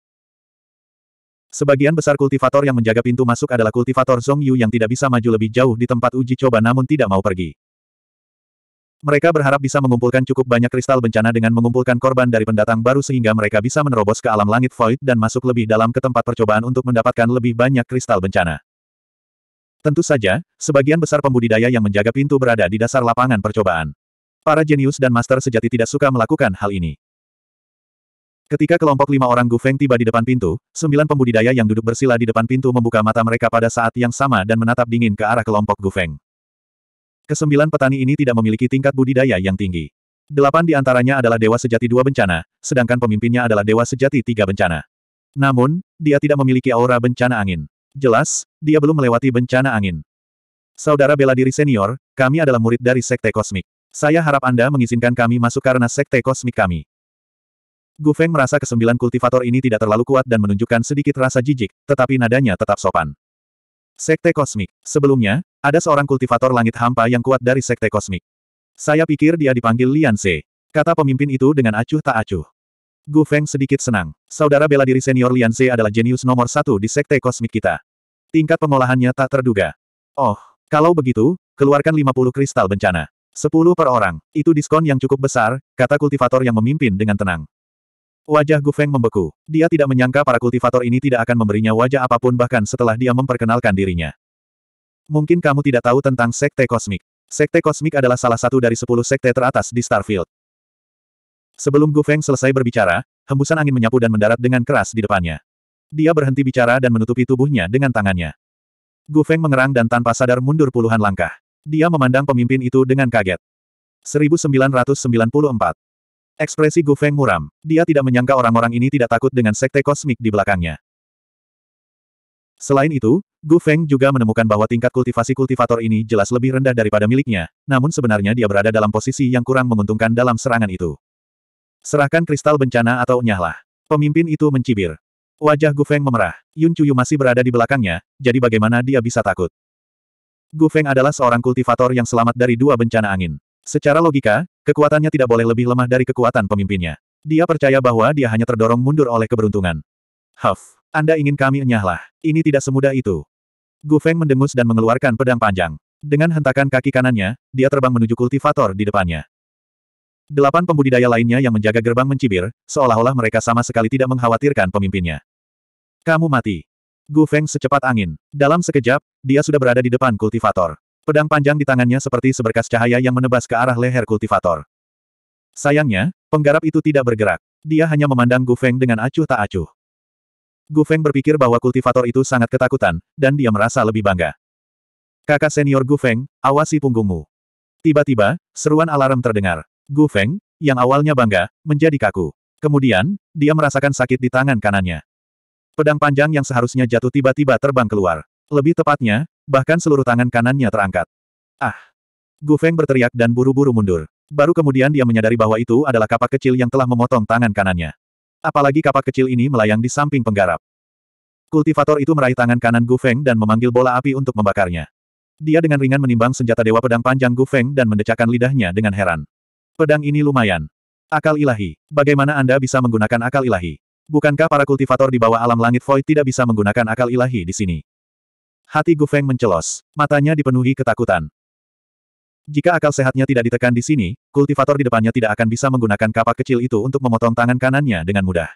S1: Sebagian besar kultivator yang menjaga pintu masuk adalah kultivator Zong Yu yang tidak bisa maju lebih jauh di tempat uji coba namun tidak mau pergi. Mereka berharap bisa mengumpulkan cukup banyak kristal bencana dengan mengumpulkan korban dari pendatang baru sehingga mereka bisa menerobos ke alam langit void dan masuk lebih dalam ke tempat percobaan untuk mendapatkan lebih banyak kristal bencana. Tentu saja, sebagian besar pembudidaya yang menjaga pintu berada di dasar lapangan percobaan. Para jenius dan master sejati tidak suka melakukan hal ini. Ketika kelompok lima orang Gu Feng tiba di depan pintu, sembilan pembudidaya yang duduk bersila di depan pintu membuka mata mereka pada saat yang sama dan menatap dingin ke arah kelompok Gu Feng. Kesembilan petani ini tidak memiliki tingkat budidaya yang tinggi. Delapan di antaranya adalah dewa sejati dua bencana, sedangkan pemimpinnya adalah dewa sejati tiga bencana. Namun, dia tidak memiliki aura bencana angin. Jelas, dia belum melewati bencana angin. Saudara bela diri senior, kami adalah murid dari Sekte Kosmik. Saya harap Anda mengizinkan kami masuk karena Sekte Kosmik kami. Gu Feng merasa kesembilan kultivator ini tidak terlalu kuat dan menunjukkan sedikit rasa jijik, tetapi nadanya tetap sopan. Sekte Kosmik. Sebelumnya, ada seorang kultivator langit hampa yang kuat dari Sekte Kosmik. Saya pikir dia dipanggil Lian Se. Kata pemimpin itu dengan acuh tak acuh. Gu Feng sedikit senang. Saudara bela diri senior Lian Se adalah jenius nomor satu di Sekte Kosmik kita. Tingkat pengolahannya tak terduga. Oh, kalau begitu, keluarkan 50 kristal bencana. 10 per orang. Itu diskon yang cukup besar, kata kultivator yang memimpin dengan tenang. Wajah Gu Feng membeku. Dia tidak menyangka para kultivator ini tidak akan memberinya wajah apapun bahkan setelah dia memperkenalkan dirinya. Mungkin kamu tidak tahu tentang Sekte Kosmik. Sekte Kosmik adalah salah satu dari sepuluh sekte teratas di Starfield. Sebelum Gu Feng selesai berbicara, hembusan angin menyapu dan mendarat dengan keras di depannya. Dia berhenti bicara dan menutupi tubuhnya dengan tangannya. Gu Feng mengerang dan tanpa sadar mundur puluhan langkah. Dia memandang pemimpin itu dengan kaget. 1994. Ekspresi Gu Feng muram. Dia tidak menyangka orang-orang ini tidak takut dengan sekte kosmik di belakangnya. Selain itu, Gu Feng juga menemukan bahwa tingkat kultivasi kultivator ini jelas lebih rendah daripada miliknya, namun sebenarnya dia berada dalam posisi yang kurang menguntungkan dalam serangan itu. Serahkan kristal bencana atau nyahlah. Pemimpin itu mencibir. Wajah Gu Feng memerah. Yun Chuyu masih berada di belakangnya, jadi bagaimana dia bisa takut? Gu Feng adalah seorang kultivator yang selamat dari dua bencana angin. Secara logika, Kekuatannya tidak boleh lebih lemah dari kekuatan pemimpinnya. Dia percaya bahwa dia hanya terdorong mundur oleh keberuntungan. Huff, Anda ingin kami nyahlah. Ini tidak semudah itu. Gu Feng mendengus dan mengeluarkan pedang panjang. Dengan hentakan kaki kanannya, dia terbang menuju kultivator di depannya. Delapan pembudidaya lainnya yang menjaga gerbang mencibir, seolah-olah mereka sama sekali tidak mengkhawatirkan pemimpinnya. Kamu mati. Gu Feng secepat angin. Dalam sekejap, dia sudah berada di depan kultivator. Pedang panjang di tangannya seperti seberkas cahaya yang menebas ke arah leher kultivator. Sayangnya, penggarap itu tidak bergerak. Dia hanya memandang Gu Feng dengan acuh tak acuh. Gu Feng berpikir bahwa kultivator itu sangat ketakutan, dan dia merasa lebih bangga. Kakak senior Gu Feng, awasi punggungmu. Tiba-tiba, seruan alarm terdengar. Gu Feng, yang awalnya bangga, menjadi kaku. Kemudian, dia merasakan sakit di tangan kanannya. Pedang panjang yang seharusnya jatuh tiba-tiba terbang keluar. Lebih tepatnya, Bahkan seluruh tangan kanannya terangkat. Ah! Gu Feng berteriak dan buru-buru mundur. Baru kemudian dia menyadari bahwa itu adalah kapak kecil yang telah memotong tangan kanannya. Apalagi kapak kecil ini melayang di samping penggarap. Kultivator itu meraih tangan kanan Gu Feng dan memanggil bola api untuk membakarnya. Dia dengan ringan menimbang senjata dewa pedang panjang Gu Feng dan mendecakkan lidahnya dengan heran. Pedang ini lumayan. Akal ilahi. Bagaimana Anda bisa menggunakan akal ilahi? Bukankah para kultivator di bawah alam langit void tidak bisa menggunakan akal ilahi di sini? Hati Gu Feng mencelos. Matanya dipenuhi ketakutan. Jika akal sehatnya tidak ditekan di sini, kultivator di depannya tidak akan bisa menggunakan kapak kecil itu untuk memotong tangan kanannya dengan mudah.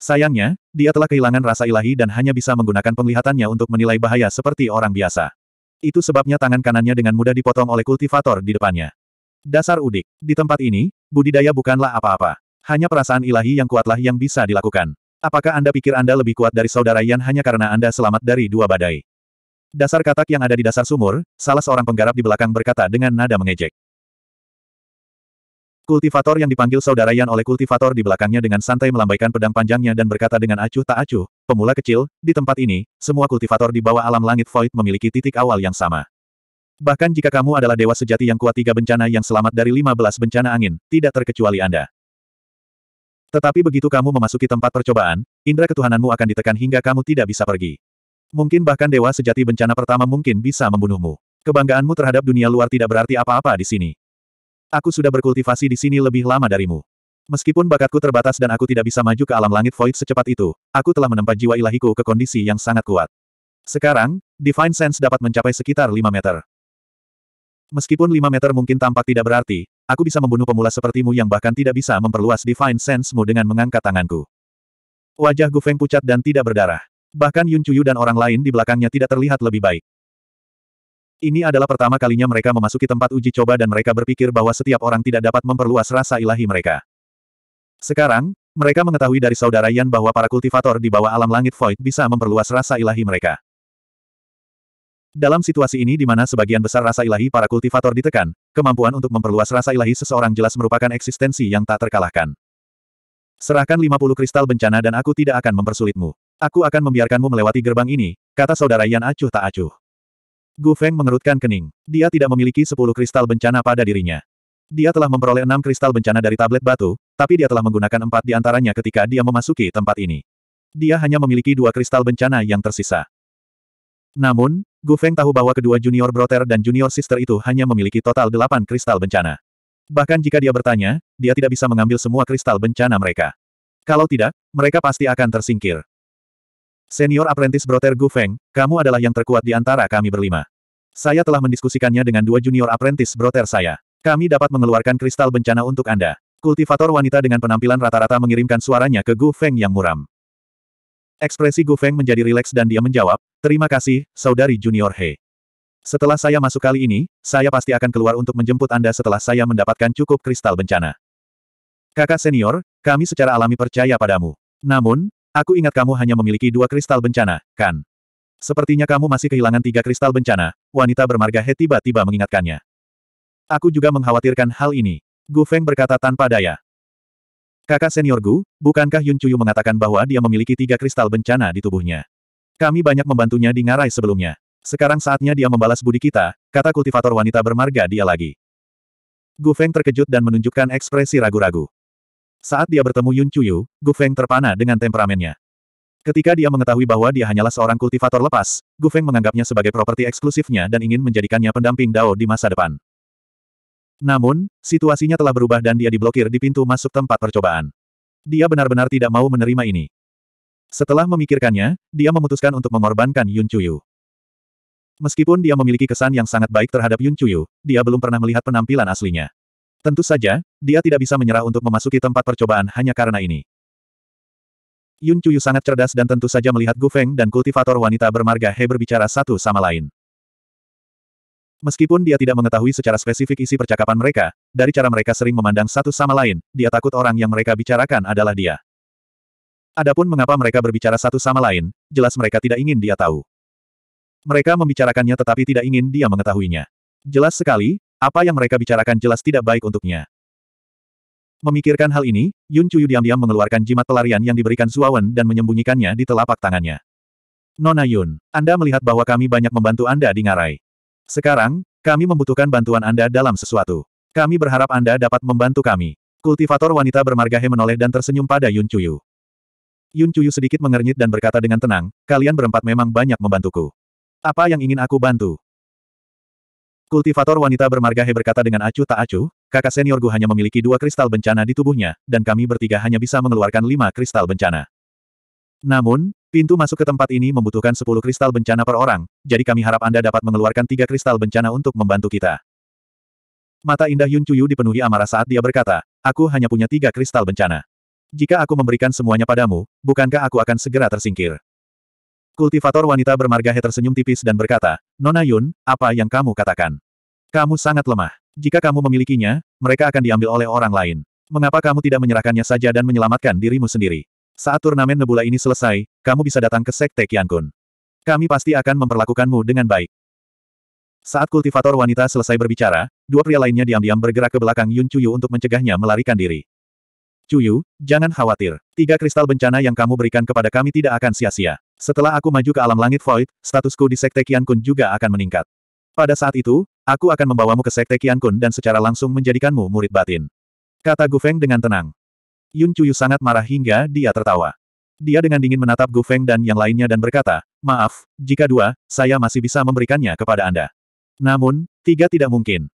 S1: Sayangnya, dia telah kehilangan rasa ilahi dan hanya bisa menggunakan penglihatannya untuk menilai bahaya seperti orang biasa. Itu sebabnya tangan kanannya dengan mudah dipotong oleh kultivator di depannya. Dasar udik, di tempat ini, budidaya bukanlah apa-apa. Hanya perasaan ilahi yang kuatlah yang bisa dilakukan. Apakah Anda pikir Anda lebih kuat dari saudara Yan hanya karena Anda selamat dari dua badai? Dasar katak yang ada di dasar sumur, salah seorang penggarap di belakang berkata dengan nada mengejek. Kultivator yang dipanggil saudara Yan oleh kultivator di belakangnya dengan santai melambaikan pedang panjangnya dan berkata dengan acuh tak acuh, pemula kecil, di tempat ini, semua kultivator di bawah alam langit void memiliki titik awal yang sama. Bahkan jika kamu adalah dewa sejati yang kuat tiga bencana yang selamat dari lima belas bencana angin, tidak terkecuali Anda. Tetapi begitu kamu memasuki tempat percobaan, indera ketuhananmu akan ditekan hingga kamu tidak bisa pergi. Mungkin bahkan dewa sejati bencana pertama mungkin bisa membunuhmu. Kebanggaanmu terhadap dunia luar tidak berarti apa-apa di sini. Aku sudah berkultivasi di sini lebih lama darimu. Meskipun bakatku terbatas dan aku tidak bisa maju ke alam langit void secepat itu, aku telah menempat jiwa ilahiku ke kondisi yang sangat kuat. Sekarang, Divine Sense dapat mencapai sekitar 5 meter. Meskipun 5 meter mungkin tampak tidak berarti, aku bisa membunuh pemula sepertimu yang bahkan tidak bisa memperluas divine Sensemu dengan mengangkat tanganku. Wajah Gu Feng pucat dan tidak berdarah. Bahkan Yun Chuyu dan orang lain di belakangnya tidak terlihat lebih baik. Ini adalah pertama kalinya mereka memasuki tempat uji coba dan mereka berpikir bahwa setiap orang tidak dapat memperluas rasa ilahi mereka. Sekarang, mereka mengetahui dari saudara Yan bahwa para kultivator di bawah alam langit void bisa memperluas rasa ilahi mereka. Dalam situasi ini di mana sebagian besar rasa ilahi para kultivator ditekan, kemampuan untuk memperluas rasa ilahi seseorang jelas merupakan eksistensi yang tak terkalahkan. Serahkan 50 kristal bencana dan aku tidak akan mempersulitmu. Aku akan membiarkanmu melewati gerbang ini, kata saudara Yan acuh tak acuh. Gu Feng mengerutkan kening. Dia tidak memiliki 10 kristal bencana pada dirinya. Dia telah memperoleh 6 kristal bencana dari tablet batu, tapi dia telah menggunakan empat di antaranya ketika dia memasuki tempat ini. Dia hanya memiliki dua kristal bencana yang tersisa. Namun, Gu Feng tahu bahwa kedua junior brother dan junior sister itu hanya memiliki total delapan kristal bencana. Bahkan jika dia bertanya, dia tidak bisa mengambil semua kristal bencana mereka. Kalau tidak, mereka pasti akan tersingkir. Senior apprentice brother Gu Feng, kamu adalah yang terkuat di antara kami berlima. Saya telah mendiskusikannya dengan dua junior apprentice brother saya. Kami dapat mengeluarkan kristal bencana untuk Anda. Kultivator wanita dengan penampilan rata-rata mengirimkan suaranya ke Gu Feng yang muram. Ekspresi Gu Feng menjadi rileks dan dia menjawab, terima kasih, saudari junior He. Setelah saya masuk kali ini, saya pasti akan keluar untuk menjemput Anda setelah saya mendapatkan cukup kristal bencana. Kakak senior, kami secara alami percaya padamu. Namun, aku ingat kamu hanya memiliki dua kristal bencana, kan? Sepertinya kamu masih kehilangan tiga kristal bencana, wanita bermarga He tiba-tiba mengingatkannya. Aku juga mengkhawatirkan hal ini. Gu Feng berkata tanpa daya. Kakak senior Gu, bukankah Yun Chuyu mengatakan bahwa dia memiliki tiga kristal bencana di tubuhnya? Kami banyak membantunya di ngarai sebelumnya. Sekarang saatnya dia membalas budi kita, kata kultivator wanita bermarga dia lagi. Gu Feng terkejut dan menunjukkan ekspresi ragu-ragu. Saat dia bertemu Yun Chuyu, Gu Feng terpana dengan temperamennya. Ketika dia mengetahui bahwa dia hanyalah seorang kultivator lepas, Gu Feng menganggapnya sebagai properti eksklusifnya dan ingin menjadikannya pendamping Dao di masa depan. Namun, situasinya telah berubah dan dia diblokir di pintu masuk tempat percobaan. Dia benar-benar tidak mau menerima ini. Setelah memikirkannya, dia memutuskan untuk mengorbankan Yun Chuyu. Meskipun dia memiliki kesan yang sangat baik terhadap Yun Chuyu, dia belum pernah melihat penampilan aslinya. Tentu saja, dia tidak bisa menyerah untuk memasuki tempat percobaan hanya karena ini. Yun Chuyu sangat cerdas dan tentu saja melihat Gu Feng dan kultivator wanita bermarga He berbicara satu sama lain. Meskipun dia tidak mengetahui secara spesifik isi percakapan mereka, dari cara mereka sering memandang satu sama lain, dia takut orang yang mereka bicarakan adalah dia. Adapun mengapa mereka berbicara satu sama lain, jelas mereka tidak ingin dia tahu. Mereka membicarakannya tetapi tidak ingin dia mengetahuinya. Jelas sekali, apa yang mereka bicarakan jelas tidak baik untuknya. Memikirkan hal ini, Yun Chuyu diam-diam mengeluarkan jimat pelarian yang diberikan Zuawan dan menyembunyikannya di telapak tangannya. Nona Yun, Anda melihat bahwa kami banyak membantu Anda di ngarai. Sekarang, kami membutuhkan bantuan Anda dalam sesuatu. Kami berharap Anda dapat membantu kami. Kultivator wanita bermarga He menoleh dan tersenyum pada Yun Chuyu. Yun Chuyu sedikit mengernyit dan berkata dengan tenang, kalian berempat memang banyak membantuku. Apa yang ingin aku bantu? Kultivator wanita bermarga He berkata dengan acuh tak acuh, kakak seniorku hanya memiliki dua kristal bencana di tubuhnya, dan kami bertiga hanya bisa mengeluarkan lima kristal bencana. Namun, pintu masuk ke tempat ini membutuhkan 10 kristal bencana per orang, jadi kami harap Anda dapat mengeluarkan tiga kristal bencana untuk membantu kita. Mata indah Yun Chuyu dipenuhi amarah saat dia berkata, aku hanya punya tiga kristal bencana. Jika aku memberikan semuanya padamu, bukankah aku akan segera tersingkir? Kultivator wanita bermarga He tersenyum tipis dan berkata, Nona Yun, apa yang kamu katakan? Kamu sangat lemah. Jika kamu memilikinya, mereka akan diambil oleh orang lain. Mengapa kamu tidak menyerahkannya saja dan menyelamatkan dirimu sendiri? Saat turnamen Nebula ini selesai, kamu bisa datang ke Sekte Kun. Kami pasti akan memperlakukanmu dengan baik. Saat kultivator wanita selesai berbicara, dua pria lainnya diam-diam bergerak ke belakang Yun Chuyu untuk mencegahnya melarikan diri. Chuyu, jangan khawatir. Tiga kristal bencana yang kamu berikan kepada kami tidak akan sia-sia. Setelah aku maju ke alam langit void, statusku di Sekte Kun juga akan meningkat. Pada saat itu, aku akan membawamu ke Sekte Kun dan secara langsung menjadikanmu murid batin. Kata Gu Feng dengan tenang. Yun Chuyu sangat marah hingga dia tertawa. Dia dengan dingin menatap Gu Feng dan yang lainnya dan berkata, Maaf, jika dua, saya masih bisa memberikannya kepada Anda. Namun, tiga tidak mungkin.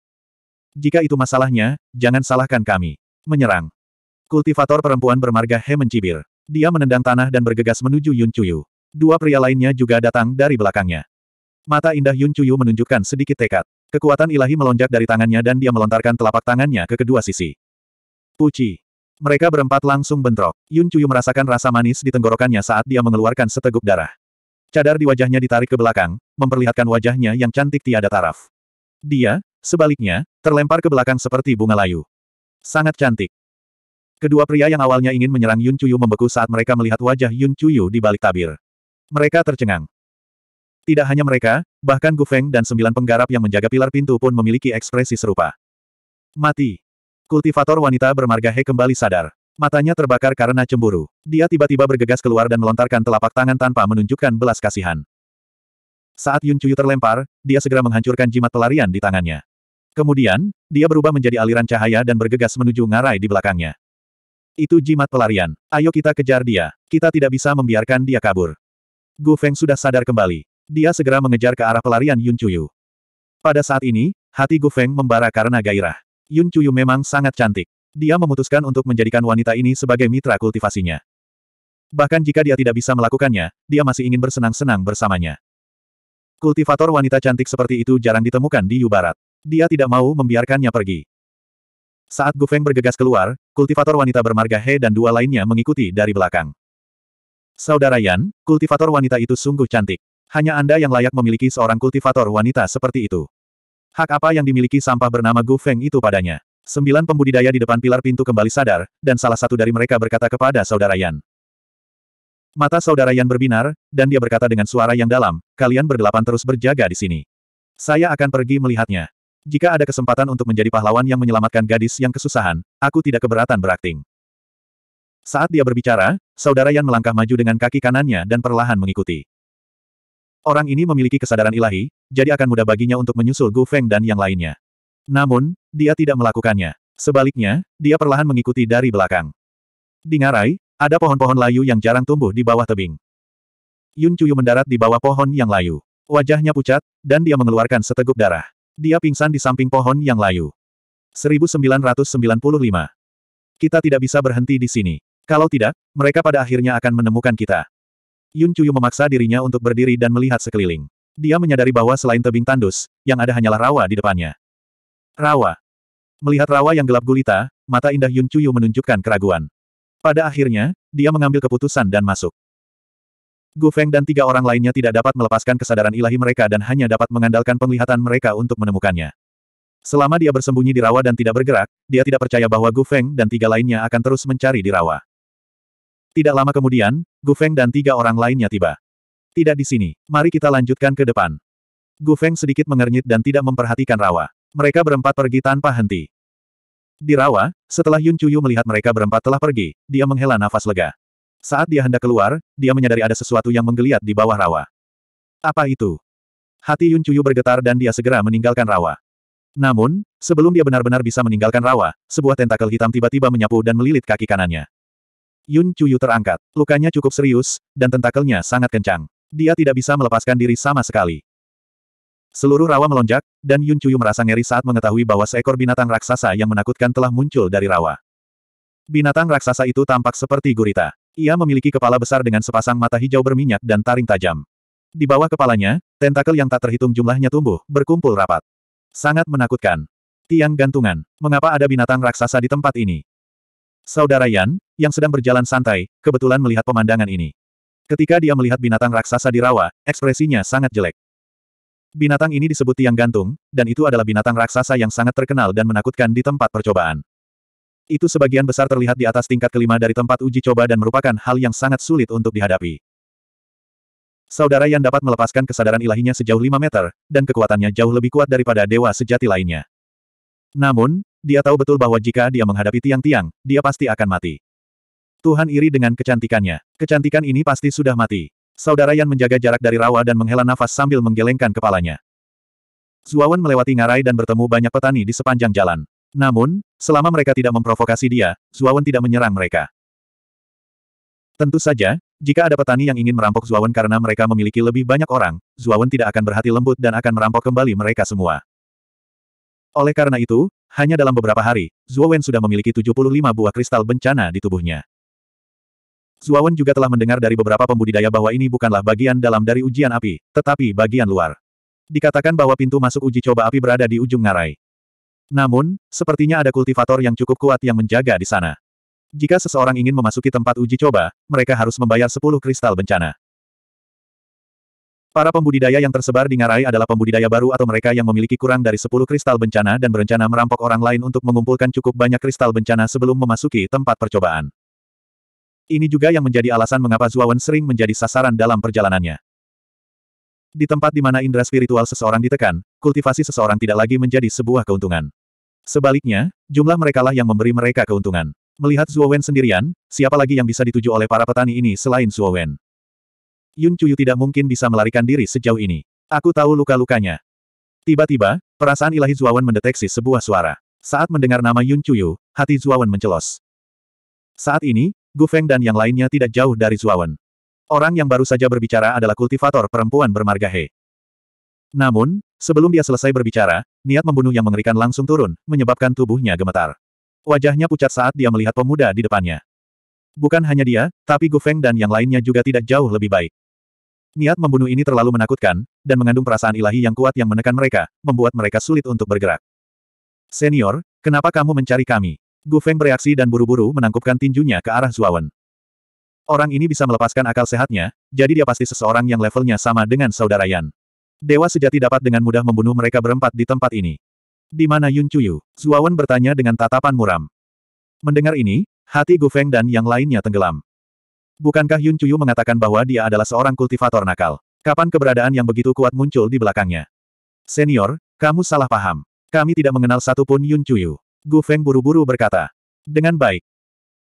S1: Jika itu masalahnya, jangan salahkan kami. Menyerang. Kultivator perempuan bermarga He mencibir. Dia menendang tanah dan bergegas menuju Yun Chuyu. Dua pria lainnya juga datang dari belakangnya. Mata indah Yun Chuyu menunjukkan sedikit tekad. Kekuatan ilahi melonjak dari tangannya dan dia melontarkan telapak tangannya ke kedua sisi. Puci. Mereka berempat langsung bentrok. Yun Chuyu merasakan rasa manis di tenggorokannya saat dia mengeluarkan seteguk darah. Cadar di wajahnya ditarik ke belakang, memperlihatkan wajahnya yang cantik tiada taraf. Dia, sebaliknya, terlempar ke belakang seperti bunga layu. Sangat cantik. Kedua pria yang awalnya ingin menyerang Yun Chuyu membeku saat mereka melihat wajah Yun Chuyu di balik tabir. Mereka tercengang. Tidak hanya mereka, bahkan Gu Feng dan sembilan penggarap yang menjaga pilar pintu pun memiliki ekspresi serupa. Mati. Kultivator wanita bermarga He kembali sadar. Matanya terbakar karena cemburu. Dia tiba-tiba bergegas keluar dan melontarkan telapak tangan tanpa menunjukkan belas kasihan. Saat Yun Chuyu terlempar, dia segera menghancurkan jimat pelarian di tangannya. Kemudian, dia berubah menjadi aliran cahaya dan bergegas menuju ngarai di belakangnya. Itu jimat pelarian. Ayo kita kejar dia. Kita tidak bisa membiarkan dia kabur. Gu Feng sudah sadar kembali. Dia segera mengejar ke arah pelarian Yun Chuyu. Pada saat ini, hati Gu Feng membara karena gairah. Yun Chuyu memang sangat cantik. Dia memutuskan untuk menjadikan wanita ini sebagai mitra kultivasinya. Bahkan jika dia tidak bisa melakukannya, dia masih ingin bersenang-senang bersamanya. Kultivator wanita cantik seperti itu jarang ditemukan di Yu Barat. Dia tidak mau membiarkannya pergi. Saat Gu Feng bergegas keluar, kultivator wanita bermarga He dan dua lainnya mengikuti dari belakang. Saudara Yan, kultivator wanita itu sungguh cantik. Hanya Anda yang layak memiliki seorang kultivator wanita seperti itu. Hak apa yang dimiliki sampah bernama Gu Feng itu padanya? Sembilan pembudidaya di depan pilar pintu kembali sadar, dan salah satu dari mereka berkata kepada Saudara Yan. Mata Saudara Yan berbinar, dan dia berkata dengan suara yang dalam, kalian berdelapan terus berjaga di sini. Saya akan pergi melihatnya. Jika ada kesempatan untuk menjadi pahlawan yang menyelamatkan gadis yang kesusahan, aku tidak keberatan berakting. Saat dia berbicara, Saudara Yan melangkah maju dengan kaki kanannya dan perlahan mengikuti. Orang ini memiliki kesadaran ilahi, jadi akan mudah baginya untuk menyusul Gu Feng dan yang lainnya. Namun, dia tidak melakukannya. Sebaliknya, dia perlahan mengikuti dari belakang. Di ngarai, ada pohon-pohon layu yang jarang tumbuh di bawah tebing. Yun Chuyu mendarat di bawah pohon yang layu. Wajahnya pucat, dan dia mengeluarkan seteguk darah. Dia pingsan di samping pohon yang layu. 1995. Kita tidak bisa berhenti di sini. Kalau tidak, mereka pada akhirnya akan menemukan kita. Yun Chuyu memaksa dirinya untuk berdiri dan melihat sekeliling. Dia menyadari bahwa selain tebing tandus, yang ada hanyalah rawa di depannya. Rawa. Melihat rawa yang gelap gulita, mata indah Yun Chuyu menunjukkan keraguan. Pada akhirnya, dia mengambil keputusan dan masuk. Gu Feng dan tiga orang lainnya tidak dapat melepaskan kesadaran ilahi mereka dan hanya dapat mengandalkan penglihatan mereka untuk menemukannya. Selama dia bersembunyi di rawa dan tidak bergerak, dia tidak percaya bahwa Gu Feng dan tiga lainnya akan terus mencari di rawa. Tidak lama kemudian, Gu Feng dan tiga orang lainnya tiba. Tidak di sini. Mari kita lanjutkan ke depan. Gu Feng sedikit mengernyit dan tidak memperhatikan rawa. Mereka berempat pergi tanpa henti. Di rawa, setelah Yun Chuyu melihat mereka berempat telah pergi, dia menghela nafas lega. Saat dia hendak keluar, dia menyadari ada sesuatu yang menggeliat di bawah rawa. Apa itu? Hati Yun Chuyu bergetar dan dia segera meninggalkan rawa. Namun, sebelum dia benar-benar bisa meninggalkan rawa, sebuah tentakel hitam tiba-tiba menyapu dan melilit kaki kanannya. Yun Chuyu terangkat, lukanya cukup serius, dan tentakelnya sangat kencang dia tidak bisa melepaskan diri sama sekali. Seluruh rawa melonjak, dan Yun Chuyu merasa ngeri saat mengetahui bahwa seekor binatang raksasa yang menakutkan telah muncul dari rawa. Binatang raksasa itu tampak seperti gurita. Ia memiliki kepala besar dengan sepasang mata hijau berminyak dan taring tajam. Di bawah kepalanya, tentakel yang tak terhitung jumlahnya tumbuh, berkumpul rapat. Sangat menakutkan. Tiang gantungan, mengapa ada binatang raksasa di tempat ini? Saudara Yan, yang sedang berjalan santai, kebetulan melihat pemandangan ini. Ketika dia melihat binatang raksasa di rawa, ekspresinya sangat jelek. Binatang ini disebut tiang gantung, dan itu adalah binatang raksasa yang sangat terkenal dan menakutkan di tempat percobaan. Itu sebagian besar terlihat di atas tingkat kelima dari tempat uji coba dan merupakan hal yang sangat sulit untuk dihadapi. Saudara yang dapat melepaskan kesadaran ilahinya sejauh 5 meter, dan kekuatannya jauh lebih kuat daripada dewa sejati lainnya. Namun, dia tahu betul bahwa jika dia menghadapi tiang-tiang, dia pasti akan mati. Tuhan iri dengan kecantikannya. Kecantikan ini pasti sudah mati. Saudara Yan menjaga jarak dari rawa dan menghela nafas sambil menggelengkan kepalanya. Zuawan melewati ngarai dan bertemu banyak petani di sepanjang jalan. Namun, selama mereka tidak memprovokasi dia, Zuawan tidak menyerang mereka. Tentu saja, jika ada petani yang ingin merampok Zuawan karena mereka memiliki lebih banyak orang, Zuawan tidak akan berhati lembut dan akan merampok kembali mereka semua. Oleh karena itu, hanya dalam beberapa hari, Zuawan sudah memiliki 75 buah kristal bencana di tubuhnya. Zuawan juga telah mendengar dari beberapa pembudidaya bahwa ini bukanlah bagian dalam dari ujian api, tetapi bagian luar. Dikatakan bahwa pintu masuk uji coba api berada di ujung ngarai. Namun, sepertinya ada kultivator yang cukup kuat yang menjaga di sana. Jika seseorang ingin memasuki tempat uji coba, mereka harus membayar 10 kristal bencana. Para pembudidaya yang tersebar di Ngarai adalah pembudidaya baru atau mereka yang memiliki kurang dari 10 kristal bencana dan berencana merampok orang lain untuk mengumpulkan cukup banyak kristal bencana sebelum memasuki tempat percobaan. Ini juga yang menjadi alasan mengapa Zuawan sering menjadi sasaran dalam perjalanannya. Di tempat di mana indera spiritual seseorang ditekan, kultivasi seseorang tidak lagi menjadi sebuah keuntungan. Sebaliknya, jumlah merekalah yang memberi mereka keuntungan. Melihat Zuowen sendirian, siapa lagi yang bisa dituju oleh para petani ini selain Zuowen? Yun Chuyu tidak mungkin bisa melarikan diri sejauh ini. Aku tahu luka-lukanya. Tiba-tiba, perasaan ilahi Zuowen mendeteksi sebuah suara. Saat mendengar nama Yun Chuyu, hati Zuowen mencelos. Saat ini, Gu Feng dan yang lainnya tidak jauh dari Zuawan. Orang yang baru saja berbicara adalah kultivator perempuan bermarga He. Namun, sebelum dia selesai berbicara, niat membunuh yang mengerikan langsung turun, menyebabkan tubuhnya gemetar. Wajahnya pucat saat dia melihat pemuda di depannya. Bukan hanya dia, tapi Gu Feng dan yang lainnya juga tidak jauh lebih baik. Niat membunuh ini terlalu menakutkan, dan mengandung perasaan ilahi yang kuat yang menekan mereka, membuat mereka sulit untuk bergerak. Senior, kenapa kamu mencari kami? Gu Feng bereaksi dan buru-buru menangkupkan tinjunya ke arah Zuawan. Orang ini bisa melepaskan akal sehatnya, jadi dia pasti seseorang yang levelnya sama dengan saudara Yan. Dewa sejati dapat dengan mudah membunuh mereka berempat di tempat ini. Di mana Yun Chuyu? Zuawan bertanya dengan tatapan muram. Mendengar ini, hati Gu Feng dan yang lainnya tenggelam. Bukankah Yun Chuyu mengatakan bahwa dia adalah seorang kultivator nakal? Kapan keberadaan yang begitu kuat muncul di belakangnya? Senior, kamu salah paham. Kami tidak mengenal satupun Yun Chuyu. Gu Feng buru-buru berkata. Dengan baik.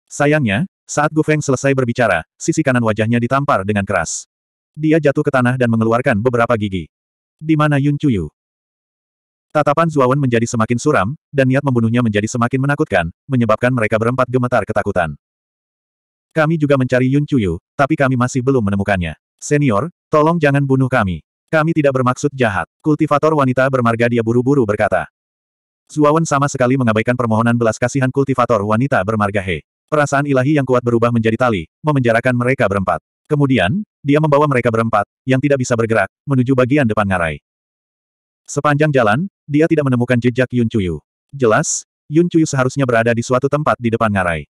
S1: Sayangnya, saat Gu Feng selesai berbicara, sisi kanan wajahnya ditampar dengan keras. Dia jatuh ke tanah dan mengeluarkan beberapa gigi. Di mana Yun Chuyu? Tatapan Zuawan menjadi semakin suram, dan niat membunuhnya menjadi semakin menakutkan, menyebabkan mereka berempat gemetar ketakutan. Kami juga mencari Yun Chuyu, tapi kami masih belum menemukannya. Senior, tolong jangan bunuh kami. Kami tidak bermaksud jahat. Kultivator wanita bermarga dia buru-buru berkata. Zuawan sama sekali mengabaikan permohonan belas kasihan kultivator wanita bermarga He. Perasaan ilahi yang kuat berubah menjadi tali, memenjarakan mereka berempat. Kemudian, dia membawa mereka berempat, yang tidak bisa bergerak, menuju bagian depan ngarai. Sepanjang jalan, dia tidak menemukan jejak Yun Chuyu. Jelas, Yun Chuyu seharusnya berada di suatu tempat di depan ngarai.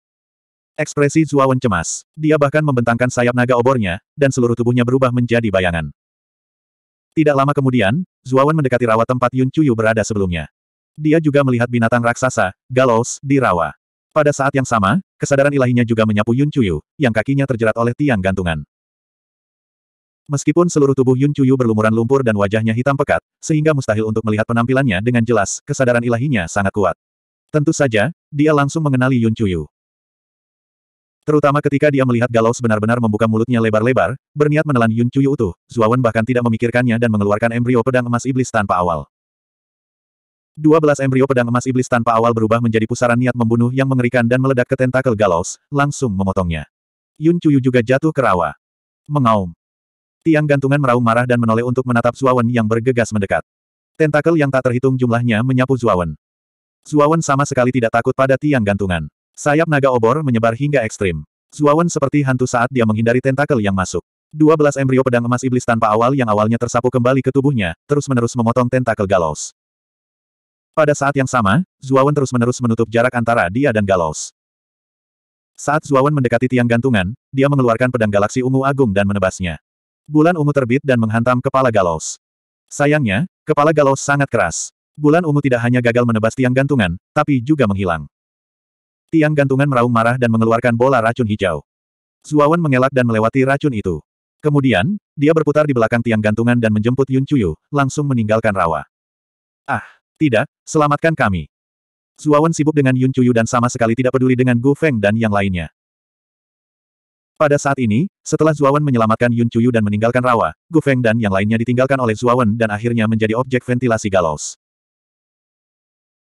S1: Ekspresi Zuawan cemas. Dia bahkan membentangkan sayap naga obornya, dan seluruh tubuhnya berubah menjadi bayangan. Tidak lama kemudian, Zuawan mendekati rawa tempat Yun Chuyu berada sebelumnya dia juga melihat binatang raksasa, Galos, di rawa. Pada saat yang sama, kesadaran ilahinya juga menyapu Yun Chuyu, yang kakinya terjerat oleh tiang gantungan. Meskipun seluruh tubuh Yun Chuyu berlumuran lumpur dan wajahnya hitam pekat, sehingga mustahil untuk melihat penampilannya dengan jelas, kesadaran ilahinya sangat kuat. Tentu saja, dia langsung mengenali Yun Chuyu. Terutama ketika dia melihat Galos benar-benar membuka mulutnya lebar-lebar, berniat menelan Yun Chuyu utuh, Zuawan bahkan tidak memikirkannya dan mengeluarkan embrio pedang emas iblis tanpa awal. 12 embrio pedang emas iblis tanpa awal berubah menjadi pusaran niat membunuh yang mengerikan dan meledak ke tentakel Galaus, langsung memotongnya. Yun Chuyu juga jatuh ke rawa. Mengaum. Tiang gantungan meraung marah dan menoleh untuk menatap Zuawan yang bergegas mendekat. Tentakel yang tak terhitung jumlahnya menyapu Zuawan. Zuawan sama sekali tidak takut pada tiang gantungan. Sayap naga obor menyebar hingga ekstrim. Zuawan seperti hantu saat dia menghindari tentakel yang masuk. 12 embrio pedang emas iblis tanpa awal yang awalnya tersapu kembali ke tubuhnya, terus-menerus memotong tentakel Galaus. Pada saat yang sama, Zuawan terus-menerus menutup jarak antara dia dan Galos. Saat Zuawan mendekati tiang gantungan, dia mengeluarkan pedang galaksi ungu agung dan menebasnya. Bulan ungu terbit dan menghantam kepala Galos. Sayangnya, kepala Galos sangat keras. Bulan ungu tidak hanya gagal menebas tiang gantungan, tapi juga menghilang. Tiang gantungan meraung marah dan mengeluarkan bola racun hijau. Zuawan mengelak dan melewati racun itu. Kemudian, dia berputar di belakang tiang gantungan dan menjemput Yun Chuyu, langsung meninggalkan rawa. Ah! Tidak, selamatkan kami. Zuawan sibuk dengan Yun Chuyu dan sama sekali tidak peduli dengan Gu Feng dan yang lainnya. Pada saat ini, setelah Zuawan menyelamatkan Yun Chuyu dan meninggalkan rawa, Gu Feng dan yang lainnya ditinggalkan oleh Zuawan dan akhirnya menjadi objek ventilasi galos.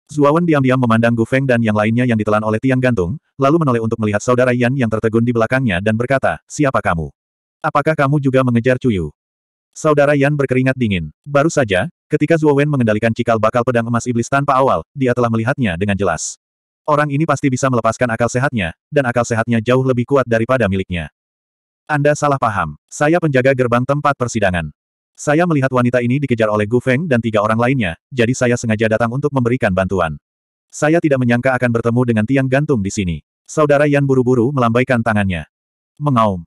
S1: Zuawan diam-diam memandang Gu Feng dan yang lainnya yang ditelan oleh tiang gantung, lalu menoleh untuk melihat saudara Yan yang tertegun di belakangnya dan berkata, siapa kamu? Apakah kamu juga mengejar Chuyu? Saudara Yan berkeringat dingin. Baru saja, Ketika Zhuo Wen mengendalikan cikal bakal pedang emas iblis tanpa awal, dia telah melihatnya dengan jelas. Orang ini pasti bisa melepaskan akal sehatnya, dan akal sehatnya jauh lebih kuat daripada miliknya. Anda salah paham. Saya penjaga gerbang tempat persidangan. Saya melihat wanita ini dikejar oleh Gu Feng dan tiga orang lainnya, jadi saya sengaja datang untuk memberikan bantuan. Saya tidak menyangka akan bertemu dengan tiang gantung di sini. Saudara Yan buru-buru melambaikan tangannya. Mengaum.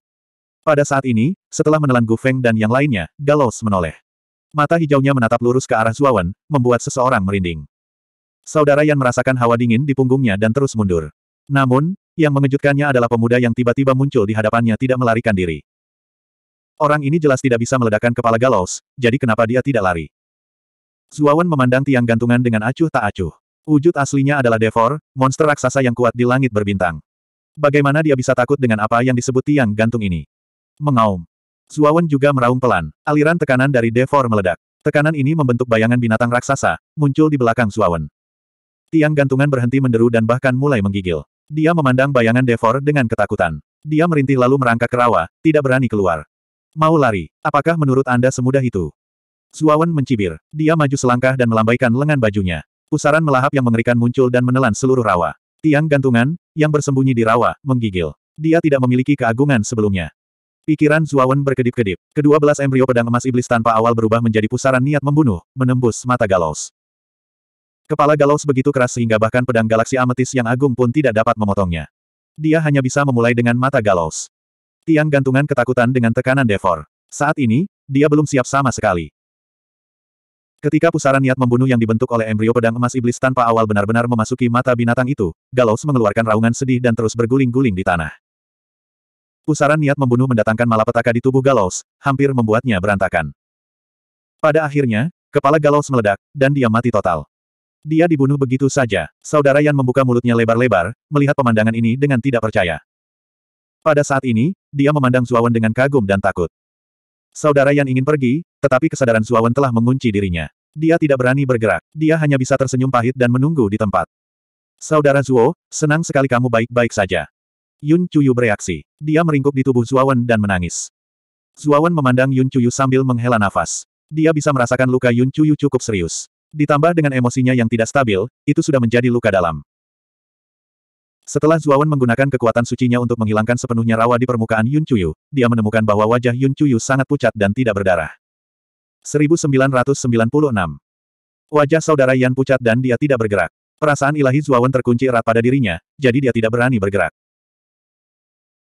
S1: Pada saat ini, setelah menelan Gu Feng dan yang lainnya, Galos menoleh. Mata hijaunya menatap lurus ke arah Zuawan, membuat seseorang merinding. Saudara Yan merasakan hawa dingin di punggungnya dan terus mundur. Namun, yang mengejutkannya adalah pemuda yang tiba-tiba muncul di hadapannya tidak melarikan diri. Orang ini jelas tidak bisa meledakkan kepala Galos, jadi kenapa dia tidak lari? Zuawan memandang tiang gantungan dengan acuh tak acuh. Wujud aslinya adalah Devor, monster raksasa yang kuat di langit berbintang. Bagaimana dia bisa takut dengan apa yang disebut tiang gantung ini? Mengaum. Zuawan juga meraung pelan. Aliran tekanan dari Devor meledak. Tekanan ini membentuk bayangan binatang raksasa, muncul di belakang Zuawan. Tiang gantungan berhenti menderu dan bahkan mulai menggigil. Dia memandang bayangan Devor dengan ketakutan. Dia merintih lalu merangkak ke rawa, tidak berani keluar. Mau lari, apakah menurut Anda semudah itu? Zuawan mencibir. Dia maju selangkah dan melambaikan lengan bajunya. Pusaran melahap yang mengerikan muncul dan menelan seluruh rawa. Tiang gantungan, yang bersembunyi di rawa, menggigil. Dia tidak memiliki keagungan sebelumnya. Pikiran Zuawan berkedip-kedip. Kedua belas embrio pedang emas iblis tanpa awal berubah menjadi pusaran niat membunuh, menembus mata Galaus. Kepala Galaus begitu keras sehingga bahkan pedang galaksi ametis yang agung pun tidak dapat memotongnya. Dia hanya bisa memulai dengan mata Galaus. Tiang gantungan ketakutan dengan tekanan Devor. Saat ini, dia belum siap sama sekali. Ketika pusaran niat membunuh yang dibentuk oleh embrio pedang emas iblis tanpa awal benar-benar memasuki mata binatang itu, Galaus mengeluarkan raungan sedih dan terus berguling-guling di tanah. Pusaran niat membunuh mendatangkan malapetaka di tubuh Galos, hampir membuatnya berantakan. Pada akhirnya, kepala Galos meledak, dan dia mati total. Dia dibunuh begitu saja. Saudara Yan membuka mulutnya lebar-lebar, melihat pemandangan ini dengan tidak percaya. Pada saat ini, dia memandang Zuawan dengan kagum dan takut. Saudara Yan ingin pergi, tetapi kesadaran Zuawan telah mengunci dirinya. Dia tidak berani bergerak, dia hanya bisa tersenyum pahit dan menunggu di tempat. Saudara Zuo, senang sekali kamu baik-baik saja. Yun Chuyu bereaksi. Dia meringkuk di tubuh Zuawan dan menangis. Zuawan memandang Yun Chuyu sambil menghela nafas. Dia bisa merasakan luka Yun Chuyu cukup serius. Ditambah dengan emosinya yang tidak stabil, itu sudah menjadi luka dalam. Setelah Zuawan menggunakan kekuatan sucinya untuk menghilangkan sepenuhnya rawa di permukaan Yun Chuyu, dia menemukan bahwa wajah Yun Chuyu sangat pucat dan tidak berdarah. 1996 Wajah saudara Yan pucat dan dia tidak bergerak. Perasaan ilahi Zuawan terkunci erat pada dirinya, jadi dia tidak berani bergerak.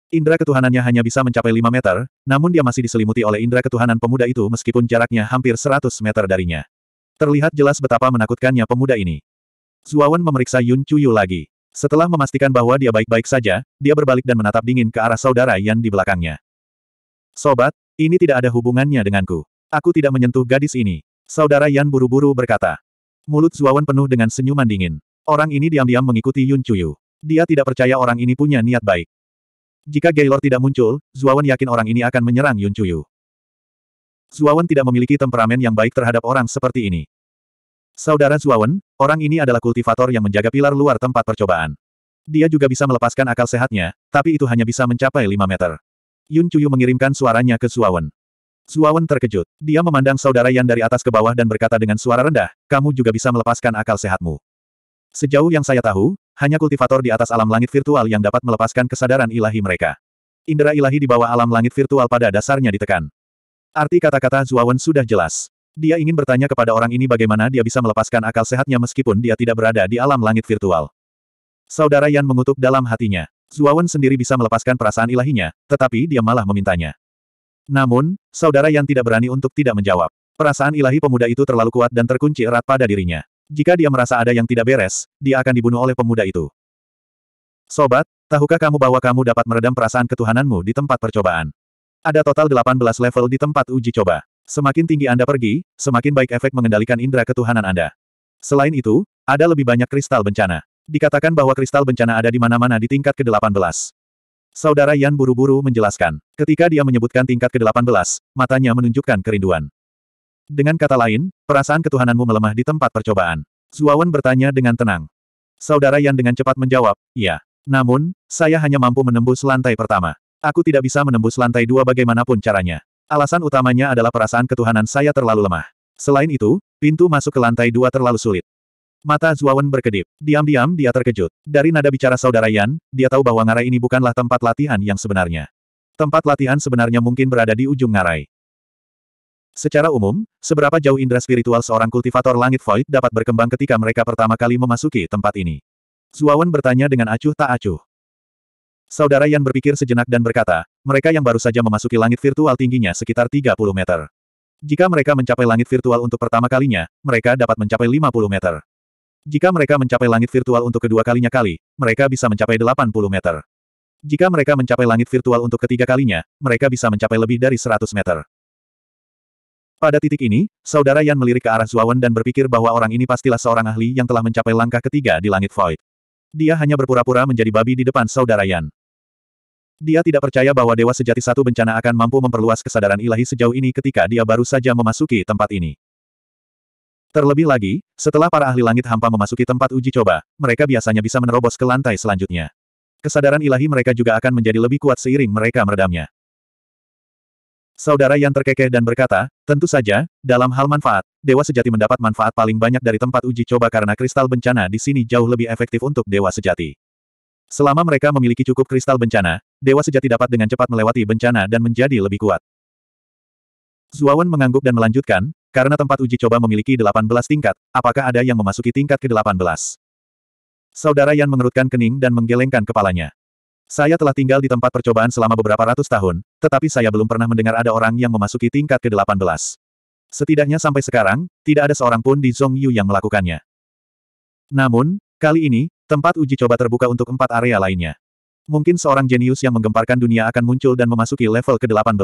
S1: Indra ketuhanannya hanya bisa mencapai 5 meter, namun dia masih diselimuti oleh indra ketuhanan pemuda itu meskipun jaraknya hampir 100 meter darinya. Terlihat jelas betapa menakutkannya pemuda ini. Zuawan memeriksa Yun Chuyu lagi. Setelah memastikan bahwa dia baik-baik saja, dia berbalik dan menatap dingin ke arah saudara Yan di belakangnya. Sobat, ini tidak ada hubungannya denganku. Aku tidak menyentuh gadis ini. Saudara Yan buru-buru berkata. Mulut Zuawan penuh dengan senyuman dingin. Orang ini diam-diam mengikuti Yun Chuyu. Dia tidak percaya orang ini punya niat baik. Jika Gaylord tidak muncul, Zuawan yakin orang ini akan menyerang Yun Chuyu. Zuawan tidak memiliki temperamen yang baik terhadap orang seperti ini. Saudara Zuawan, orang ini adalah kultivator yang menjaga pilar luar tempat percobaan. Dia juga bisa melepaskan akal sehatnya, tapi itu hanya bisa mencapai 5 meter. Yun Chuyu mengirimkan suaranya ke Zuawan. Zuawan terkejut. Dia memandang saudara Yan dari atas ke bawah dan berkata dengan suara rendah, kamu juga bisa melepaskan akal sehatmu. Sejauh yang saya tahu, hanya kultivator di atas alam langit virtual yang dapat melepaskan kesadaran ilahi mereka. Indera ilahi di bawah alam langit virtual pada dasarnya ditekan. Arti kata-kata Zuawan sudah jelas. Dia ingin bertanya kepada orang ini bagaimana dia bisa melepaskan akal sehatnya meskipun dia tidak berada di alam langit virtual. Saudara Yan mengutuk dalam hatinya. Zuawan sendiri bisa melepaskan perasaan ilahinya, tetapi dia malah memintanya. Namun, saudara Yan tidak berani untuk tidak menjawab. Perasaan ilahi pemuda itu terlalu kuat dan terkunci erat pada dirinya. Jika dia merasa ada yang tidak beres, dia akan dibunuh oleh pemuda itu. Sobat, tahukah kamu bahwa kamu dapat meredam perasaan ketuhananmu di tempat percobaan? Ada total 18 level di tempat uji coba. Semakin tinggi Anda pergi, semakin baik efek mengendalikan indera ketuhanan Anda. Selain itu, ada lebih banyak kristal bencana. Dikatakan bahwa kristal bencana ada di mana-mana di tingkat ke-18. Saudara Yan buru-buru menjelaskan. Ketika dia menyebutkan tingkat ke-18, matanya menunjukkan kerinduan. Dengan kata lain, perasaan ketuhananmu melemah di tempat percobaan. Zuawan bertanya dengan tenang. Saudara Yan dengan cepat menjawab, iya. Namun, saya hanya mampu menembus lantai pertama. Aku tidak bisa menembus lantai dua bagaimanapun caranya. Alasan utamanya adalah perasaan ketuhanan saya terlalu lemah. Selain itu, pintu masuk ke lantai dua terlalu sulit. Mata Zuawan berkedip. Diam-diam dia terkejut. Dari nada bicara saudara Yan, dia tahu bahwa ngarai ini bukanlah tempat latihan yang sebenarnya. Tempat latihan sebenarnya mungkin berada di ujung ngarai. Secara umum, seberapa jauh indera spiritual seorang kultivator langit void dapat berkembang ketika mereka pertama kali memasuki tempat ini? Zuawan bertanya dengan acuh tak acuh. Saudara Yan berpikir sejenak dan berkata, mereka yang baru saja memasuki langit virtual tingginya sekitar 30 meter. Jika mereka mencapai langit virtual untuk pertama kalinya, mereka dapat mencapai 50 meter. Jika mereka mencapai langit virtual untuk kedua kalinya kali, mereka bisa mencapai 80 meter. Jika mereka mencapai langit virtual untuk ketiga kalinya, mereka bisa mencapai lebih dari 100 meter. Pada titik ini, saudara Yan melirik ke arah Zuawan dan berpikir bahwa orang ini pastilah seorang ahli yang telah mencapai langkah ketiga di langit void. Dia hanya berpura-pura menjadi babi di depan saudara Yan. Dia tidak percaya bahwa Dewa Sejati Satu Bencana akan mampu memperluas kesadaran ilahi sejauh ini ketika dia baru saja memasuki tempat ini. Terlebih lagi, setelah para ahli langit hampa memasuki tempat uji coba, mereka biasanya bisa menerobos ke lantai selanjutnya. Kesadaran ilahi mereka juga akan menjadi lebih kuat seiring mereka meredamnya. Saudara yang terkekeh dan berkata, tentu saja, dalam hal manfaat, Dewa Sejati mendapat manfaat paling banyak dari tempat uji coba karena kristal bencana di sini jauh lebih efektif untuk Dewa Sejati. Selama mereka memiliki cukup kristal bencana, Dewa Sejati dapat dengan cepat melewati bencana dan menjadi lebih kuat. Zuawan mengangguk dan melanjutkan, karena tempat uji coba memiliki 18 tingkat, apakah ada yang memasuki tingkat ke-18? Saudara Yan mengerutkan kening dan menggelengkan kepalanya. Saya telah tinggal di tempat percobaan selama beberapa ratus tahun, tetapi saya belum pernah mendengar ada orang yang memasuki tingkat ke-18. Setidaknya sampai sekarang, tidak ada seorang pun di Yu yang melakukannya. Namun, kali ini, tempat uji coba terbuka untuk empat area lainnya. Mungkin seorang jenius yang menggemparkan dunia akan muncul dan memasuki level ke-18.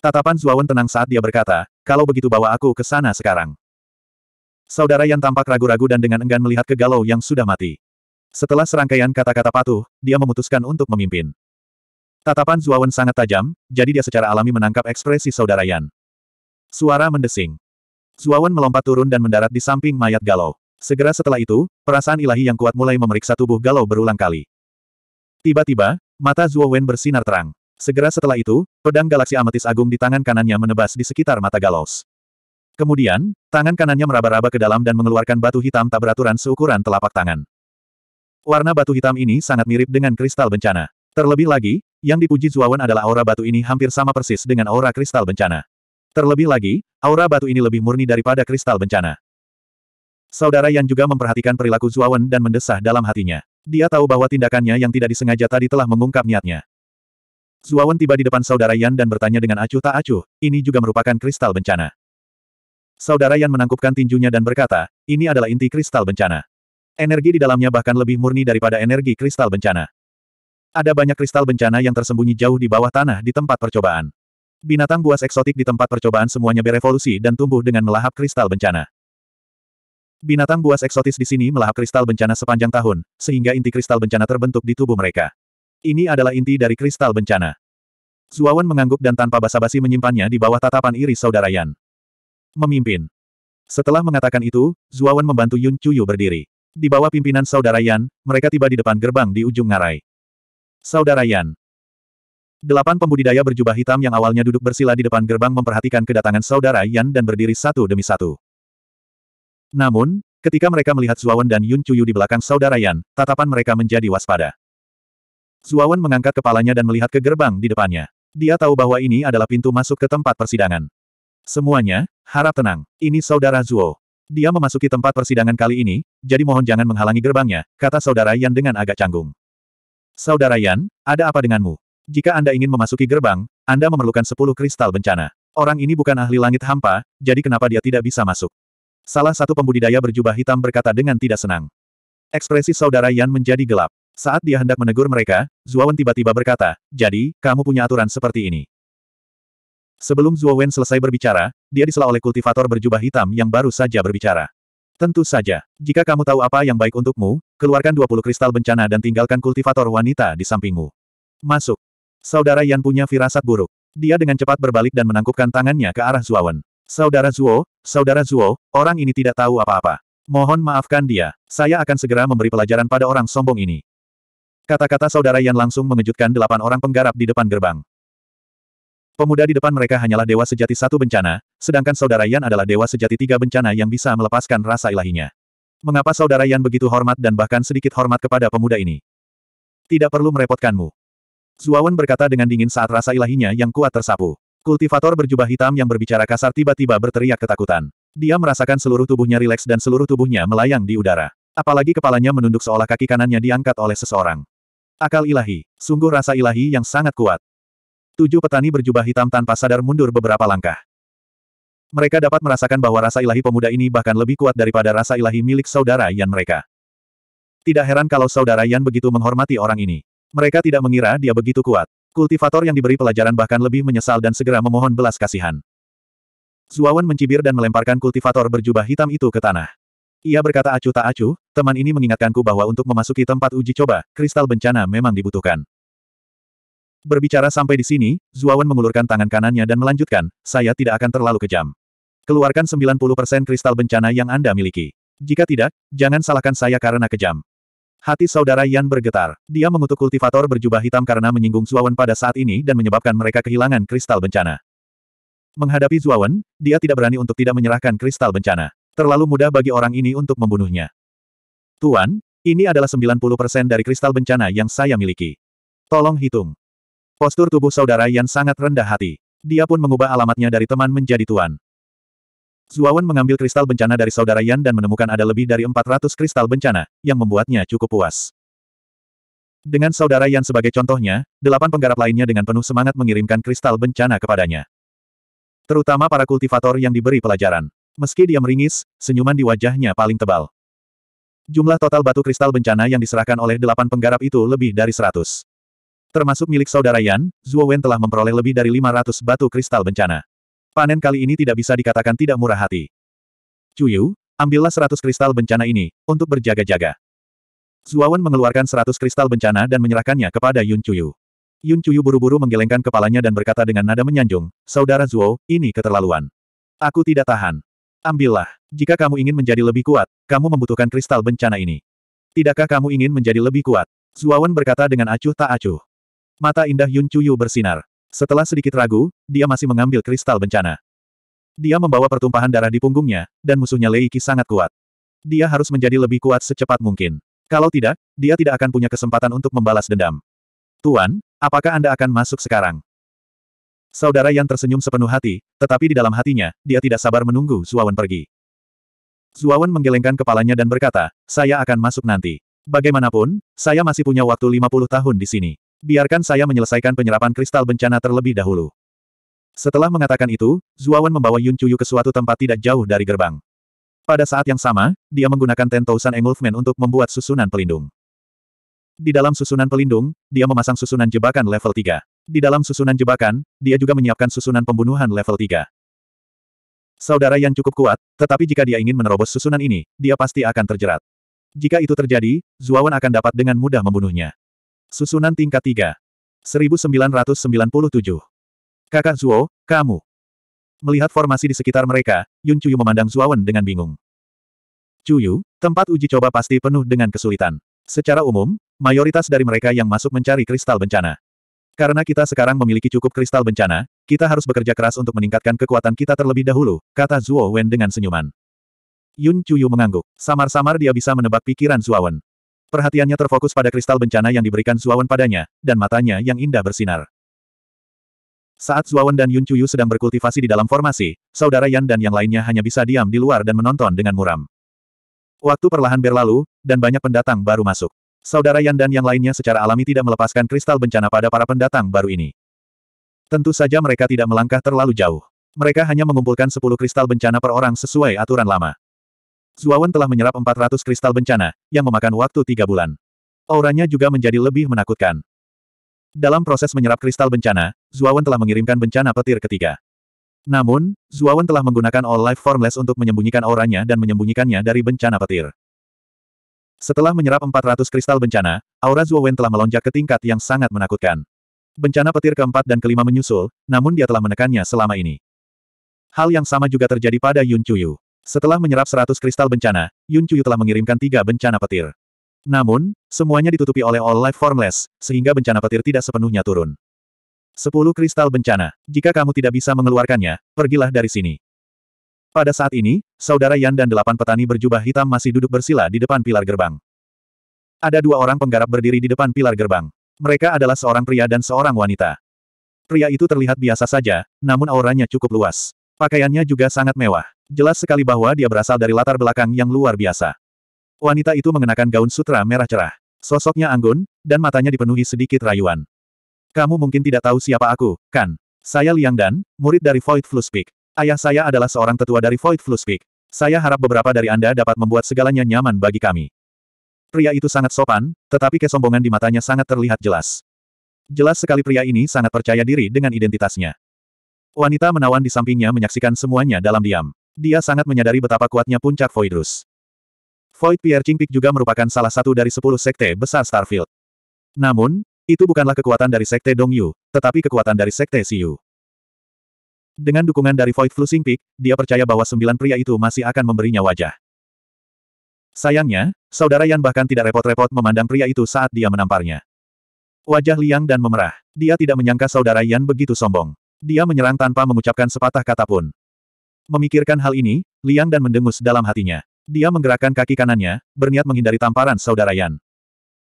S1: Tatapan Zuawan tenang saat dia berkata, kalau begitu bawa aku ke sana sekarang. Saudara yang tampak ragu-ragu dan dengan enggan melihat ke galau yang sudah mati. Setelah serangkaian kata-kata patuh, dia memutuskan untuk memimpin. Tatapan Zuawan sangat tajam, jadi dia secara alami menangkap ekspresi saudara Yan. Suara mendesing. Zuawan melompat turun dan mendarat di samping mayat galau. Segera setelah itu, perasaan ilahi yang kuat mulai memeriksa tubuh galau berulang kali. Tiba-tiba, mata Zuawan bersinar terang. Segera setelah itu, pedang galaksi ametis agung di tangan kanannya menebas di sekitar mata Galos. Kemudian, tangan kanannya meraba-raba ke dalam dan mengeluarkan batu hitam tak beraturan seukuran telapak tangan. Warna batu hitam ini sangat mirip dengan kristal bencana. Terlebih lagi, yang dipuji Zuawan adalah aura batu ini hampir sama persis dengan aura kristal bencana. Terlebih lagi, aura batu ini lebih murni daripada kristal bencana. Saudara Yan juga memperhatikan perilaku Zuawan dan mendesah dalam hatinya. Dia tahu bahwa tindakannya yang tidak disengaja tadi telah mengungkap niatnya. Zuawan tiba di depan saudara Yan dan bertanya dengan acuh tak acuh, ini juga merupakan kristal bencana. Saudara Yan menangkupkan tinjunya dan berkata, ini adalah inti kristal bencana. Energi di dalamnya bahkan lebih murni daripada energi kristal bencana. Ada banyak kristal bencana yang tersembunyi jauh di bawah tanah di tempat percobaan. Binatang buas eksotik di tempat percobaan semuanya berevolusi dan tumbuh dengan melahap kristal bencana. Binatang buas eksotis di sini melahap kristal bencana sepanjang tahun, sehingga inti kristal bencana terbentuk di tubuh mereka. Ini adalah inti dari kristal bencana. Zuawan mengangguk dan tanpa basa-basi menyimpannya di bawah tatapan iri saudara Yan. Memimpin. Setelah mengatakan itu, Zuawan membantu Yun Chuyu berdiri. Di bawah pimpinan Saudara Yan, mereka tiba di depan gerbang di ujung ngarai. Saudara Yan. Delapan pembudidaya berjubah hitam yang awalnya duduk bersila di depan gerbang memperhatikan kedatangan Saudara Yan dan berdiri satu demi satu. Namun, ketika mereka melihat Zuawan dan Yun Chuyu di belakang Saudara Yan, tatapan mereka menjadi waspada. Zuawan mengangkat kepalanya dan melihat ke gerbang di depannya. Dia tahu bahwa ini adalah pintu masuk ke tempat persidangan. Semuanya, harap tenang. Ini saudara Zuo. Dia memasuki tempat persidangan kali ini, jadi mohon jangan menghalangi gerbangnya, kata Saudara Yan dengan agak canggung. Saudara Yan, ada apa denganmu? Jika Anda ingin memasuki gerbang, Anda memerlukan sepuluh kristal bencana. Orang ini bukan ahli langit hampa, jadi kenapa dia tidak bisa masuk? Salah satu pembudidaya berjubah hitam berkata dengan tidak senang. Ekspresi Saudara Yan menjadi gelap. Saat dia hendak menegur mereka, Zuawan tiba-tiba berkata, jadi, kamu punya aturan seperti ini. Sebelum Zhuo Wen selesai berbicara, dia disela oleh kultivator berjubah hitam yang baru saja berbicara. Tentu saja, jika kamu tahu apa yang baik untukmu, keluarkan 20 kristal bencana dan tinggalkan kultivator wanita di sampingmu. Masuk. Saudara Yan punya firasat buruk. Dia dengan cepat berbalik dan menangkupkan tangannya ke arah Wen. Saudara Zuo, Saudara Zuo, orang ini tidak tahu apa-apa. Mohon maafkan dia. Saya akan segera memberi pelajaran pada orang sombong ini. Kata-kata saudara Yan langsung mengejutkan delapan orang penggarap di depan gerbang. Pemuda di depan mereka hanyalah dewa sejati satu bencana, sedangkan saudara Yan adalah dewa sejati tiga bencana yang bisa melepaskan rasa ilahinya. Mengapa saudara Yan begitu hormat dan bahkan sedikit hormat kepada pemuda ini? Tidak perlu merepotkanmu. Zuawan berkata dengan dingin saat rasa ilahinya yang kuat tersapu. Kultivator berjubah hitam yang berbicara kasar tiba-tiba berteriak ketakutan. Dia merasakan seluruh tubuhnya rileks dan seluruh tubuhnya melayang di udara. Apalagi kepalanya menunduk seolah kaki kanannya diangkat oleh seseorang. Akal ilahi. Sungguh rasa ilahi yang sangat kuat. Tujuh petani berjubah hitam tanpa sadar mundur beberapa langkah. Mereka dapat merasakan bahwa rasa ilahi pemuda ini bahkan lebih kuat daripada rasa ilahi milik saudara Yan mereka. Tidak heran kalau saudara Yan begitu menghormati orang ini. Mereka tidak mengira dia begitu kuat. Kultivator yang diberi pelajaran bahkan lebih menyesal dan segera memohon belas kasihan. Zuawan mencibir dan melemparkan kultivator berjubah hitam itu ke tanah. Ia berkata acuh tak acuh, teman ini mengingatkanku bahwa untuk memasuki tempat uji coba, kristal bencana memang dibutuhkan. Berbicara sampai di sini, Zuawan mengulurkan tangan kanannya dan melanjutkan, saya tidak akan terlalu kejam. Keluarkan 90% kristal bencana yang Anda miliki. Jika tidak, jangan salahkan saya karena kejam. Hati saudara Yan bergetar. Dia mengutuk kultivator berjubah hitam karena menyinggung Zuawan pada saat ini dan menyebabkan mereka kehilangan kristal bencana. Menghadapi Zuawan, dia tidak berani untuk tidak menyerahkan kristal bencana. Terlalu mudah bagi orang ini untuk membunuhnya. Tuan, ini adalah 90% dari kristal bencana yang saya miliki. Tolong hitung. Postur tubuh saudara Yan sangat rendah hati. Dia pun mengubah alamatnya dari teman menjadi tuan. Zuawan mengambil kristal bencana dari saudara Yan dan menemukan ada lebih dari 400 kristal bencana, yang membuatnya cukup puas. Dengan saudara Yan sebagai contohnya, delapan penggarap lainnya dengan penuh semangat mengirimkan kristal bencana kepadanya. Terutama para kultivator yang diberi pelajaran. Meski dia meringis, senyuman di wajahnya paling tebal. Jumlah total batu kristal bencana yang diserahkan oleh delapan penggarap itu lebih dari seratus. Termasuk milik saudara Yan, Wen telah memperoleh lebih dari 500 batu kristal bencana. Panen kali ini tidak bisa dikatakan tidak murah hati. Cuyu, ambillah 100 kristal bencana ini, untuk berjaga-jaga. Wen mengeluarkan 100 kristal bencana dan menyerahkannya kepada Yun Cuyu. Yun Cuyu buru-buru menggelengkan kepalanya dan berkata dengan nada menyanjung, Saudara Zuo, ini keterlaluan. Aku tidak tahan. Ambillah. Jika kamu ingin menjadi lebih kuat, kamu membutuhkan kristal bencana ini. Tidakkah kamu ingin menjadi lebih kuat? Zuawan berkata dengan acuh tak acuh. Mata indah Yun Chuyu bersinar. Setelah sedikit ragu, dia masih mengambil kristal bencana. Dia membawa pertumpahan darah di punggungnya, dan musuhnya Lei Qi sangat kuat. Dia harus menjadi lebih kuat secepat mungkin. Kalau tidak, dia tidak akan punya kesempatan untuk membalas dendam. Tuan, apakah Anda akan masuk sekarang? Saudara yang tersenyum sepenuh hati, tetapi di dalam hatinya, dia tidak sabar menunggu Zuawan pergi. Zuawan menggelengkan kepalanya dan berkata, saya akan masuk nanti. Bagaimanapun, saya masih punya waktu 50 tahun di sini. Biarkan saya menyelesaikan penyerapan kristal bencana terlebih dahulu. Setelah mengatakan itu, Zuawan membawa Yun Chuyu ke suatu tempat tidak jauh dari gerbang. Pada saat yang sama, dia menggunakan tentousan Engulfment untuk membuat susunan pelindung. Di dalam susunan pelindung, dia memasang susunan jebakan level 3. Di dalam susunan jebakan, dia juga menyiapkan susunan pembunuhan level 3. Saudara yang cukup kuat, tetapi jika dia ingin menerobos susunan ini, dia pasti akan terjerat. Jika itu terjadi, Zuawan akan dapat dengan mudah membunuhnya. Susunan tingkat 3. 1997. Kakak Zuo, kamu. Melihat formasi di sekitar mereka, Yun Chuyu memandang Zuawan dengan bingung. Chuyu, tempat uji coba pasti penuh dengan kesulitan. Secara umum, mayoritas dari mereka yang masuk mencari kristal bencana. Karena kita sekarang memiliki cukup kristal bencana, kita harus bekerja keras untuk meningkatkan kekuatan kita terlebih dahulu, kata Zuo Wen dengan senyuman. Yun Chuyu mengangguk. Samar-samar dia bisa menebak pikiran Wen. Perhatiannya terfokus pada kristal bencana yang diberikan Zuawan padanya, dan matanya yang indah bersinar. Saat Zuawan dan Yun Chuyu sedang berkultivasi di dalam formasi, saudara Yan dan yang lainnya hanya bisa diam di luar dan menonton dengan muram. Waktu perlahan berlalu, dan banyak pendatang baru masuk. Saudara Yan dan yang lainnya secara alami tidak melepaskan kristal bencana pada para pendatang baru ini. Tentu saja mereka tidak melangkah terlalu jauh. Mereka hanya mengumpulkan 10 kristal bencana per orang sesuai aturan lama. Zuawan telah menyerap 400 kristal bencana, yang memakan waktu tiga bulan. Auranya juga menjadi lebih menakutkan. Dalam proses menyerap kristal bencana, Zuawan telah mengirimkan bencana petir ketiga. Namun, Zuawan telah menggunakan All Life Formless untuk menyembunyikan auranya dan menyembunyikannya dari bencana petir. Setelah menyerap 400 kristal bencana, aura Zuawan telah melonjak ke tingkat yang sangat menakutkan. Bencana petir keempat dan kelima menyusul, namun dia telah menekannya selama ini. Hal yang sama juga terjadi pada Yun Chuyu. Setelah menyerap seratus kristal bencana, Yun Chuyu telah mengirimkan tiga bencana petir. Namun, semuanya ditutupi oleh All Life Formless, sehingga bencana petir tidak sepenuhnya turun. 10 kristal bencana. Jika kamu tidak bisa mengeluarkannya, pergilah dari sini. Pada saat ini, saudara Yan dan delapan petani berjubah hitam masih duduk bersila di depan pilar gerbang. Ada dua orang penggarap berdiri di depan pilar gerbang. Mereka adalah seorang pria dan seorang wanita. Pria itu terlihat biasa saja, namun auranya cukup luas. Pakaiannya juga sangat mewah. Jelas sekali bahwa dia berasal dari latar belakang yang luar biasa. Wanita itu mengenakan gaun sutra merah cerah. Sosoknya anggun, dan matanya dipenuhi sedikit rayuan. Kamu mungkin tidak tahu siapa aku, kan? Saya Liang Dan, murid dari Void Fluspeak. Ayah saya adalah seorang tetua dari Void Fluspeak. Saya harap beberapa dari Anda dapat membuat segalanya nyaman bagi kami. Pria itu sangat sopan, tetapi kesombongan di matanya sangat terlihat jelas. Jelas sekali pria ini sangat percaya diri dengan identitasnya. Wanita menawan di sampingnya menyaksikan semuanya dalam diam. Dia sangat menyadari betapa kuatnya puncak Voidrus. Void Ching Peak juga merupakan salah satu dari sepuluh sekte besar Starfield. Namun, itu bukanlah kekuatan dari sekte Dong Yu, tetapi kekuatan dari sekte Si Yu. Dengan dukungan dari Void Flushing Peak, dia percaya bahwa sembilan pria itu masih akan memberinya wajah. Sayangnya, saudara Yan bahkan tidak repot-repot memandang pria itu saat dia menamparnya. Wajah liang dan memerah. Dia tidak menyangka saudara Yan begitu sombong. Dia menyerang tanpa mengucapkan sepatah kata pun. Memikirkan hal ini, Liang dan mendengus dalam hatinya. Dia menggerakkan kaki kanannya, berniat menghindari tamparan saudara Yan.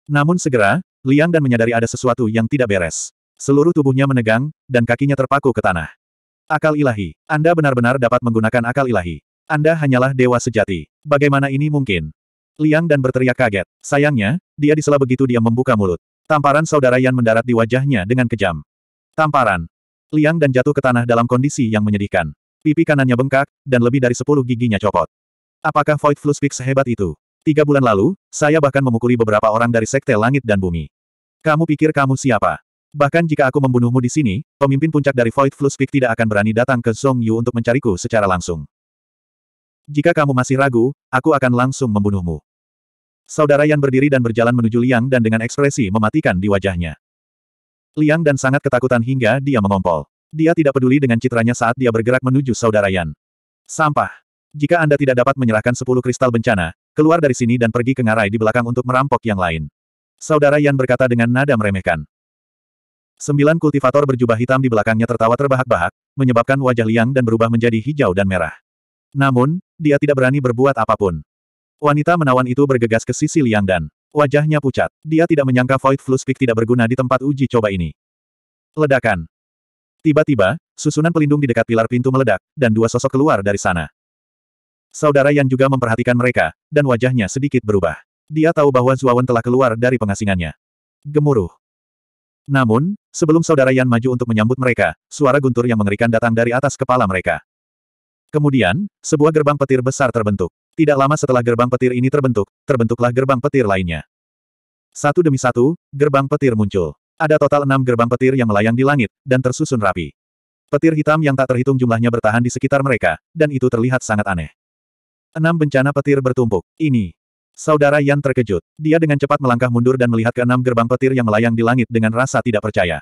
S1: Namun segera, Liang dan menyadari ada sesuatu yang tidak beres. Seluruh tubuhnya menegang, dan kakinya terpaku ke tanah. Akal ilahi. Anda benar-benar dapat menggunakan akal ilahi. Anda hanyalah dewa sejati. Bagaimana ini mungkin? Liang dan berteriak kaget. Sayangnya, dia disela begitu dia membuka mulut. Tamparan saudara Yan mendarat di wajahnya dengan kejam. Tamparan. Liang dan jatuh ke tanah dalam kondisi yang menyedihkan. Pipi kanannya bengkak, dan lebih dari sepuluh giginya copot. Apakah Void Fluspeak sehebat itu? Tiga bulan lalu, saya bahkan memukuli beberapa orang dari Sekte Langit dan Bumi. Kamu pikir kamu siapa? Bahkan jika aku membunuhmu di sini, pemimpin puncak dari Void Fluspeak tidak akan berani datang ke Song Yu untuk mencariku secara langsung. Jika kamu masih ragu, aku akan langsung membunuhmu. Saudara Yan berdiri dan berjalan menuju Liang dan dengan ekspresi mematikan di wajahnya. Liang dan sangat ketakutan hingga dia mengompol. Dia tidak peduli dengan citranya saat dia bergerak menuju saudara Yan. Sampah. Jika Anda tidak dapat menyerahkan sepuluh kristal bencana, keluar dari sini dan pergi ke ngarai di belakang untuk merampok yang lain. Saudara Yan berkata dengan nada meremehkan. Sembilan kultivator berjubah hitam di belakangnya tertawa terbahak-bahak, menyebabkan wajah Liang dan berubah menjadi hijau dan merah. Namun, dia tidak berani berbuat apapun. Wanita menawan itu bergegas ke sisi Liang dan Wajahnya pucat. Dia tidak menyangka Void Flux Peak tidak berguna di tempat uji coba ini. Ledakan. Tiba-tiba, susunan pelindung di dekat pilar pintu meledak, dan dua sosok keluar dari sana. Saudara Yan juga memperhatikan mereka, dan wajahnya sedikit berubah. Dia tahu bahwa Zuawan telah keluar dari pengasingannya. Gemuruh. Namun, sebelum saudara Yan maju untuk menyambut mereka, suara guntur yang mengerikan datang dari atas kepala mereka. Kemudian, sebuah gerbang petir besar terbentuk. Tidak lama setelah gerbang petir ini terbentuk, terbentuklah gerbang petir lainnya. Satu demi satu, gerbang petir muncul. Ada total enam gerbang petir yang melayang di langit, dan tersusun rapi. Petir hitam yang tak terhitung jumlahnya bertahan di sekitar mereka, dan itu terlihat sangat aneh. Enam bencana petir bertumpuk. Ini. Saudara Yan terkejut. Dia dengan cepat melangkah mundur dan melihat enam gerbang petir yang melayang di langit dengan rasa tidak percaya.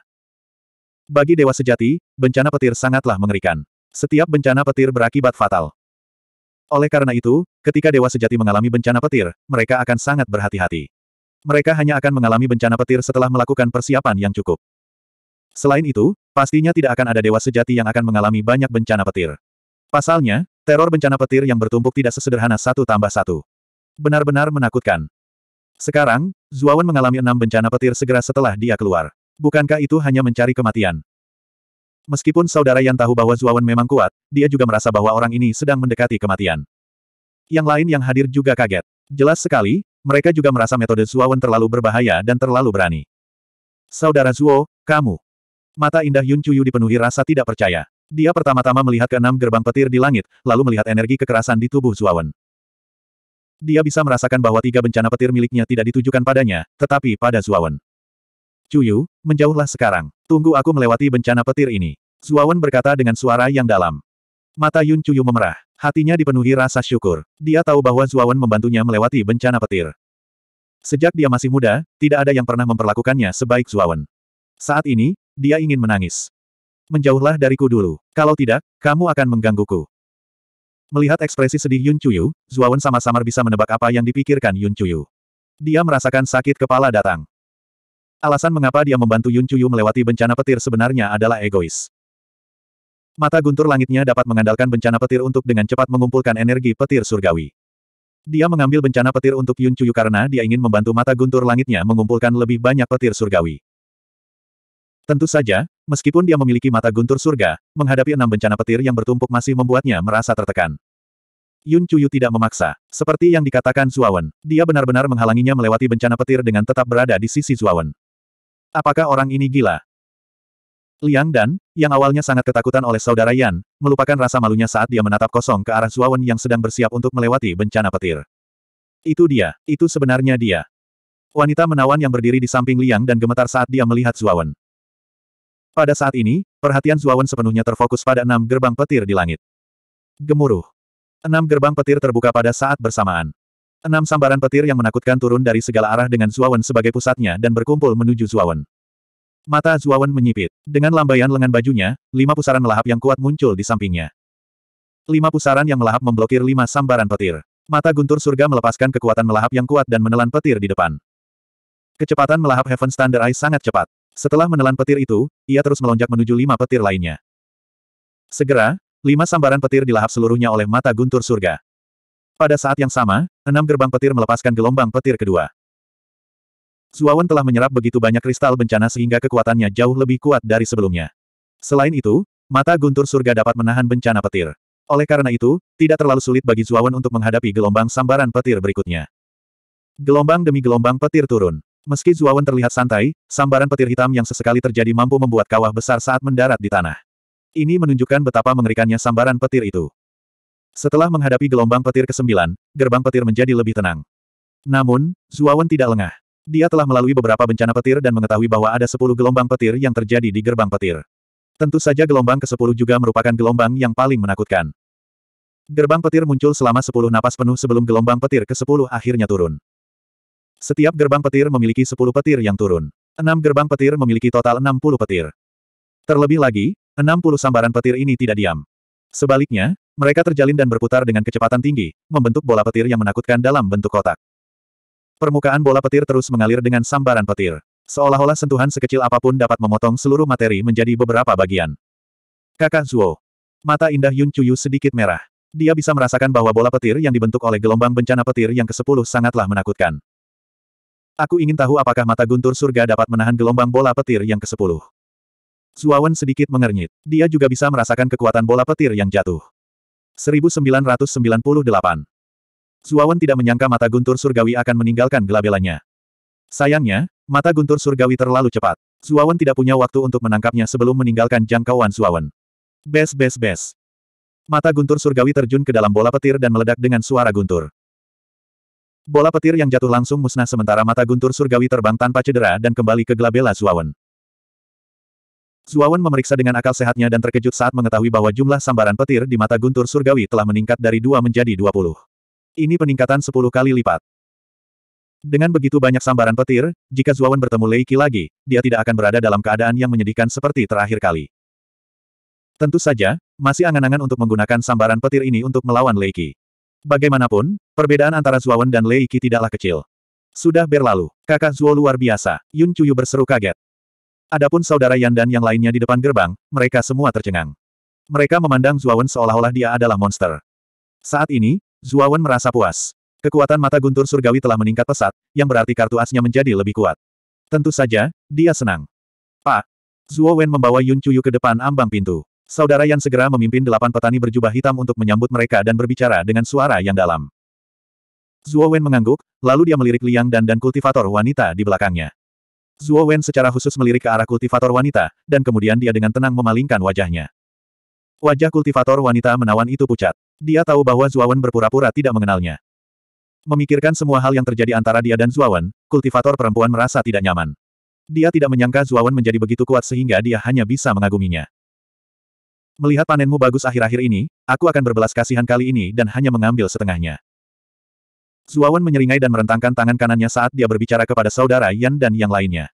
S1: Bagi Dewa Sejati, bencana petir sangatlah mengerikan. Setiap bencana petir berakibat fatal. Oleh karena itu, ketika Dewa Sejati mengalami bencana petir, mereka akan sangat berhati-hati. Mereka hanya akan mengalami bencana petir setelah melakukan persiapan yang cukup. Selain itu, pastinya tidak akan ada Dewa Sejati yang akan mengalami banyak bencana petir. Pasalnya, teror bencana petir yang bertumpuk tidak sesederhana satu tambah satu. Benar-benar menakutkan. Sekarang, Zuawan mengalami enam bencana petir segera setelah dia keluar. Bukankah itu hanya mencari kematian? Meskipun saudara yang tahu bahwa Zuawan memang kuat, dia juga merasa bahwa orang ini sedang mendekati kematian. Yang lain yang hadir juga kaget. Jelas sekali, mereka juga merasa metode Zuawan terlalu berbahaya dan terlalu berani. Saudara Zuo, kamu. Mata indah Yun Chuyu dipenuhi rasa tidak percaya. Dia pertama-tama melihat keenam gerbang petir di langit, lalu melihat energi kekerasan di tubuh Zuawan. Dia bisa merasakan bahwa tiga bencana petir miliknya tidak ditujukan padanya, tetapi pada Zuawan. Cuyu, menjauhlah sekarang. Tunggu aku melewati bencana petir ini. Zuawan berkata dengan suara yang dalam. Mata Yun Cuyu memerah. Hatinya dipenuhi rasa syukur. Dia tahu bahwa Zuawan membantunya melewati bencana petir. Sejak dia masih muda, tidak ada yang pernah memperlakukannya sebaik Zuawan. Saat ini, dia ingin menangis. Menjauhlah dariku dulu. Kalau tidak, kamu akan menggangguku. Melihat ekspresi sedih Yun Cuyu, Zuawan sama sama bisa menebak apa yang dipikirkan Yun Cuyu. Dia merasakan sakit kepala datang. Alasan mengapa dia membantu Yun Chuyu melewati bencana petir sebenarnya adalah egois. Mata guntur langitnya dapat mengandalkan bencana petir untuk dengan cepat mengumpulkan energi petir surgawi. Dia mengambil bencana petir untuk Yun Chuyu karena dia ingin membantu mata guntur langitnya mengumpulkan lebih banyak petir surgawi. Tentu saja, meskipun dia memiliki mata guntur surga, menghadapi enam bencana petir yang bertumpuk masih membuatnya merasa tertekan. Yun Chuyu tidak memaksa. Seperti yang dikatakan Zuawan, dia benar-benar menghalanginya melewati bencana petir dengan tetap berada di sisi Zuawan. Apakah orang ini gila? Liang Dan, yang awalnya sangat ketakutan oleh saudara Yan, melupakan rasa malunya saat dia menatap kosong ke arah Zuawan yang sedang bersiap untuk melewati bencana petir. Itu dia, itu sebenarnya dia. Wanita menawan yang berdiri di samping Liang dan gemetar saat dia melihat Zuawan. Pada saat ini, perhatian Zuawan sepenuhnya terfokus pada enam gerbang petir di langit. Gemuruh. Enam gerbang petir terbuka pada saat bersamaan. Enam sambaran petir yang menakutkan turun dari segala arah dengan Zuawan sebagai pusatnya dan berkumpul menuju Zuawan. Mata Zuawan menyipit. Dengan lambaian lengan bajunya, lima pusaran melahap yang kuat muncul di sampingnya. Lima pusaran yang melahap memblokir lima sambaran petir. Mata guntur surga melepaskan kekuatan melahap yang kuat dan menelan petir di depan. Kecepatan melahap Heaven Standard Eye sangat cepat. Setelah menelan petir itu, ia terus melonjak menuju lima petir lainnya. Segera, lima sambaran petir dilahap seluruhnya oleh mata guntur surga. Pada saat yang sama, enam gerbang petir melepaskan gelombang petir kedua. Zuawan telah menyerap begitu banyak kristal bencana sehingga kekuatannya jauh lebih kuat dari sebelumnya. Selain itu, mata guntur surga dapat menahan bencana petir. Oleh karena itu, tidak terlalu sulit bagi Zuawan untuk menghadapi gelombang sambaran petir berikutnya. Gelombang demi gelombang petir turun. Meski Zuawan terlihat santai, sambaran petir hitam yang sesekali terjadi mampu membuat kawah besar saat mendarat di tanah. Ini menunjukkan betapa mengerikannya sambaran petir itu. Setelah menghadapi gelombang petir ke-9, gerbang petir menjadi lebih tenang. Namun, Zuawan tidak lengah. Dia telah melalui beberapa bencana petir dan mengetahui bahwa ada 10 gelombang petir yang terjadi di gerbang petir. Tentu saja gelombang ke-10 juga merupakan gelombang yang paling menakutkan. Gerbang petir muncul selama 10 napas penuh sebelum gelombang petir ke-10 akhirnya turun. Setiap gerbang petir memiliki 10 petir yang turun. 6 gerbang petir memiliki total 60 petir. Terlebih lagi, 60 sambaran petir ini tidak diam. Sebaliknya, mereka terjalin dan berputar dengan kecepatan tinggi, membentuk bola petir yang menakutkan dalam bentuk kotak. Permukaan bola petir terus mengalir dengan sambaran petir. Seolah-olah sentuhan sekecil apapun dapat memotong seluruh materi menjadi beberapa bagian. Kakak Zuo. Mata indah Yun Chuyu sedikit merah. Dia bisa merasakan bahwa bola petir yang dibentuk oleh gelombang bencana petir yang ke-10 sangatlah menakutkan. Aku ingin tahu apakah mata guntur surga dapat menahan gelombang bola petir yang ke-10. Zuawan sedikit mengernyit. Dia juga bisa merasakan kekuatan bola petir yang jatuh. 1998. Zuawan tidak menyangka mata guntur surgawi akan meninggalkan gelabelannya. Sayangnya, mata guntur surgawi terlalu cepat. Zuawan tidak punya waktu untuk menangkapnya sebelum meninggalkan jangkauan Zuawan. Bes bes bes. Mata guntur surgawi terjun ke dalam bola petir dan meledak dengan suara guntur. Bola petir yang jatuh langsung musnah sementara mata guntur surgawi terbang tanpa cedera dan kembali ke gelabela Zuawan. Zuawan memeriksa dengan akal sehatnya dan terkejut saat mengetahui bahwa jumlah sambaran petir di mata guntur surgawi telah meningkat dari dua menjadi 20. Ini peningkatan 10 kali lipat. Dengan begitu banyak sambaran petir, jika Zuawan bertemu Leiki lagi, dia tidak akan berada dalam keadaan yang menyedihkan seperti terakhir kali. Tentu saja, masih angan-angan untuk menggunakan sambaran petir ini untuk melawan Leiki. Bagaimanapun, perbedaan antara Zuawan dan Leiki tidaklah kecil. Sudah berlalu, kakak Zuo luar biasa, Yun Cuyu berseru kaget. Adapun saudara Yan dan yang lainnya di depan gerbang, mereka semua tercengang. Mereka memandang Zuawan seolah-olah dia adalah monster. Saat ini, Zuawan merasa puas. Kekuatan mata guntur surgawi telah meningkat pesat, yang berarti kartu asnya menjadi lebih kuat. Tentu saja, dia senang. Pak! Zuawan membawa Yun Chuyu ke depan ambang pintu. Saudara Yan segera memimpin delapan petani berjubah hitam untuk menyambut mereka dan berbicara dengan suara yang dalam. Zuawan mengangguk, lalu dia melirik Liang dan dan kultivator wanita di belakangnya. Zuo Wen secara khusus melirik ke arah kultivator wanita, dan kemudian dia dengan tenang memalingkan wajahnya. Wajah kultivator wanita menawan itu pucat. Dia tahu bahwa Zuo Wen berpura-pura tidak mengenalnya. Memikirkan semua hal yang terjadi antara dia dan Zuo Wen, kultivator perempuan merasa tidak nyaman. Dia tidak menyangka Zuo Wen menjadi begitu kuat sehingga dia hanya bisa mengaguminya. Melihat panenmu bagus akhir-akhir ini, aku akan berbelas kasihan kali ini dan hanya mengambil setengahnya. Zuawan menyeringai dan merentangkan tangan kanannya saat dia berbicara kepada saudara Yan dan yang lainnya.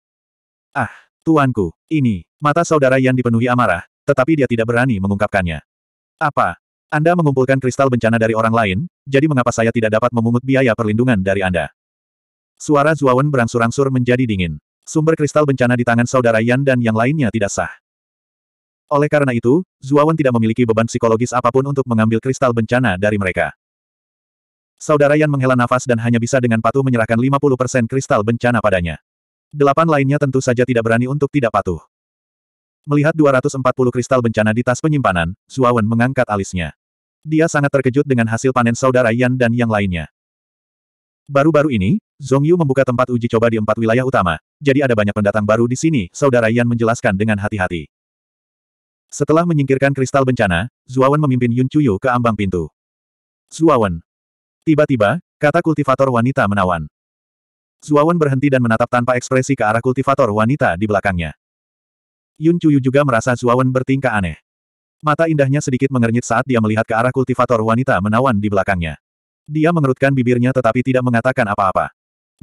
S1: Ah, tuanku, ini, mata saudara Yan dipenuhi amarah, tetapi dia tidak berani mengungkapkannya. Apa? Anda mengumpulkan kristal bencana dari orang lain, jadi mengapa saya tidak dapat memungut biaya perlindungan dari Anda? Suara Zuawan berangsur-angsur menjadi dingin. Sumber kristal bencana di tangan saudara Yan dan yang lainnya tidak sah. Oleh karena itu, Zuawan tidak memiliki beban psikologis apapun untuk mengambil kristal bencana dari mereka. Saudara Yan menghela nafas dan hanya bisa dengan patuh menyerahkan 50% kristal bencana padanya. Delapan lainnya tentu saja tidak berani untuk tidak patuh. Melihat 240 kristal bencana di tas penyimpanan, Zuawan mengangkat alisnya. Dia sangat terkejut dengan hasil panen saudara Yan dan yang lainnya. Baru-baru ini, Zhong Yu membuka tempat uji coba di empat wilayah utama, jadi ada banyak pendatang baru di sini, saudara Yan menjelaskan dengan hati-hati. Setelah menyingkirkan kristal bencana, Zuawan memimpin Yun Chuyu ke ambang pintu. Zuawan, Tiba-tiba, kata kultivator wanita menawan. Zuawan berhenti dan menatap tanpa ekspresi ke arah kultivator wanita di belakangnya. Yun Chuyu juga merasa Zuawan bertingkah aneh. Mata indahnya sedikit mengernyit saat dia melihat ke arah kultivator wanita menawan di belakangnya. Dia mengerutkan bibirnya tetapi tidak mengatakan apa-apa.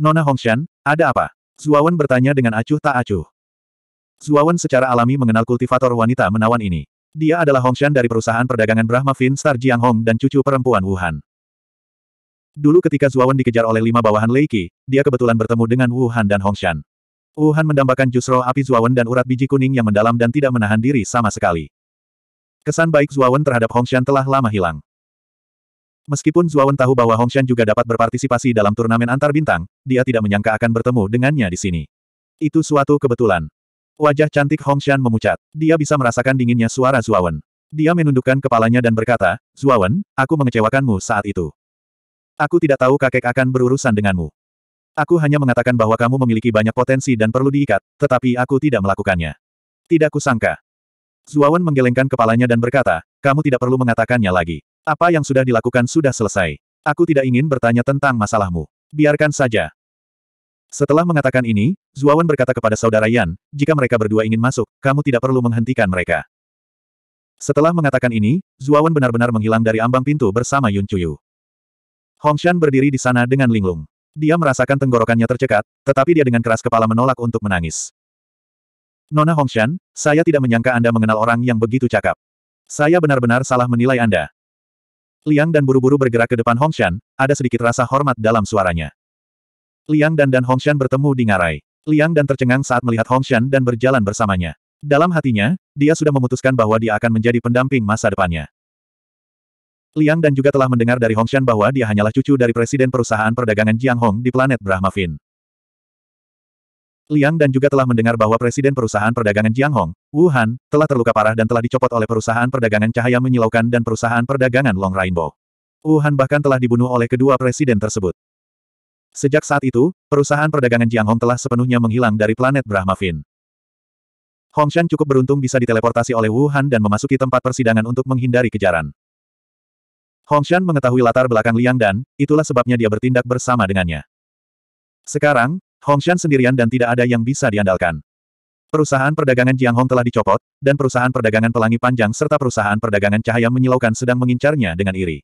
S1: Nona Hongshan, ada apa? Zuawan bertanya dengan acuh tak acuh. Zuawan secara alami mengenal kultivator wanita menawan ini. Dia adalah Hongshan dari perusahaan perdagangan Brahma Fin Jiang Hong dan cucu perempuan Wuhan. Dulu ketika Zuawan dikejar oleh lima bawahan Leiki, dia kebetulan bertemu dengan Wuhan dan Hongshan. Wuhan mendambakan justru api Zuawan dan urat biji kuning yang mendalam dan tidak menahan diri sama sekali. Kesan baik Zuawan terhadap Hongshan telah lama hilang. Meskipun Zuawan tahu bahwa Hongshan juga dapat berpartisipasi dalam turnamen antar bintang, dia tidak menyangka akan bertemu dengannya di sini. Itu suatu kebetulan. Wajah cantik Hongshan memucat. Dia bisa merasakan dinginnya suara Zuawan. Dia menundukkan kepalanya dan berkata, Zuawan, aku mengecewakanmu saat itu. Aku tidak tahu kakek akan berurusan denganmu. Aku hanya mengatakan bahwa kamu memiliki banyak potensi dan perlu diikat, tetapi aku tidak melakukannya. Tidak kusangka. Zuawan menggelengkan kepalanya dan berkata, kamu tidak perlu mengatakannya lagi. Apa yang sudah dilakukan sudah selesai. Aku tidak ingin bertanya tentang masalahmu. Biarkan saja. Setelah mengatakan ini, Zuawan berkata kepada saudara Yan, jika mereka berdua ingin masuk, kamu tidak perlu menghentikan mereka. Setelah mengatakan ini, Zuawan benar-benar menghilang dari ambang pintu bersama Yun Chuyu. Hongshan berdiri di sana dengan linglung. Dia merasakan tenggorokannya tercekat, tetapi dia dengan keras kepala menolak untuk menangis. Nona Hongshan, saya tidak menyangka Anda mengenal orang yang begitu cakap. Saya benar-benar salah menilai Anda. Liang dan buru-buru bergerak ke depan Hongshan, ada sedikit rasa hormat dalam suaranya. Liang dan dan Hongshan bertemu di ngarai. Liang dan tercengang saat melihat Hongshan dan berjalan bersamanya. Dalam hatinya, dia sudah memutuskan bahwa dia akan menjadi pendamping masa depannya. Liang dan juga telah mendengar dari Hongshan bahwa dia hanyalah cucu dari presiden perusahaan perdagangan Jiang Hong di planet Brahmavin. Liang dan juga telah mendengar bahwa presiden perusahaan perdagangan Jiang Hong, Wuhan, telah terluka parah dan telah dicopot oleh perusahaan perdagangan cahaya menyilaukan dan perusahaan perdagangan Long Rainbow. Wuhan bahkan telah dibunuh oleh kedua presiden tersebut. Sejak saat itu, perusahaan perdagangan Jiang Hong telah sepenuhnya menghilang dari planet Brahmavin. Hongshan cukup beruntung bisa diteleportasi oleh Wuhan dan memasuki tempat persidangan untuk menghindari kejaran. Hongshan mengetahui latar belakang Liang Dan, itulah sebabnya dia bertindak bersama dengannya. Sekarang, Hongshan sendirian dan tidak ada yang bisa diandalkan. Perusahaan perdagangan Jiang Hong telah dicopot, dan perusahaan perdagangan Pelangi Panjang serta perusahaan perdagangan Cahaya Menyilaukan sedang mengincarnya dengan iri.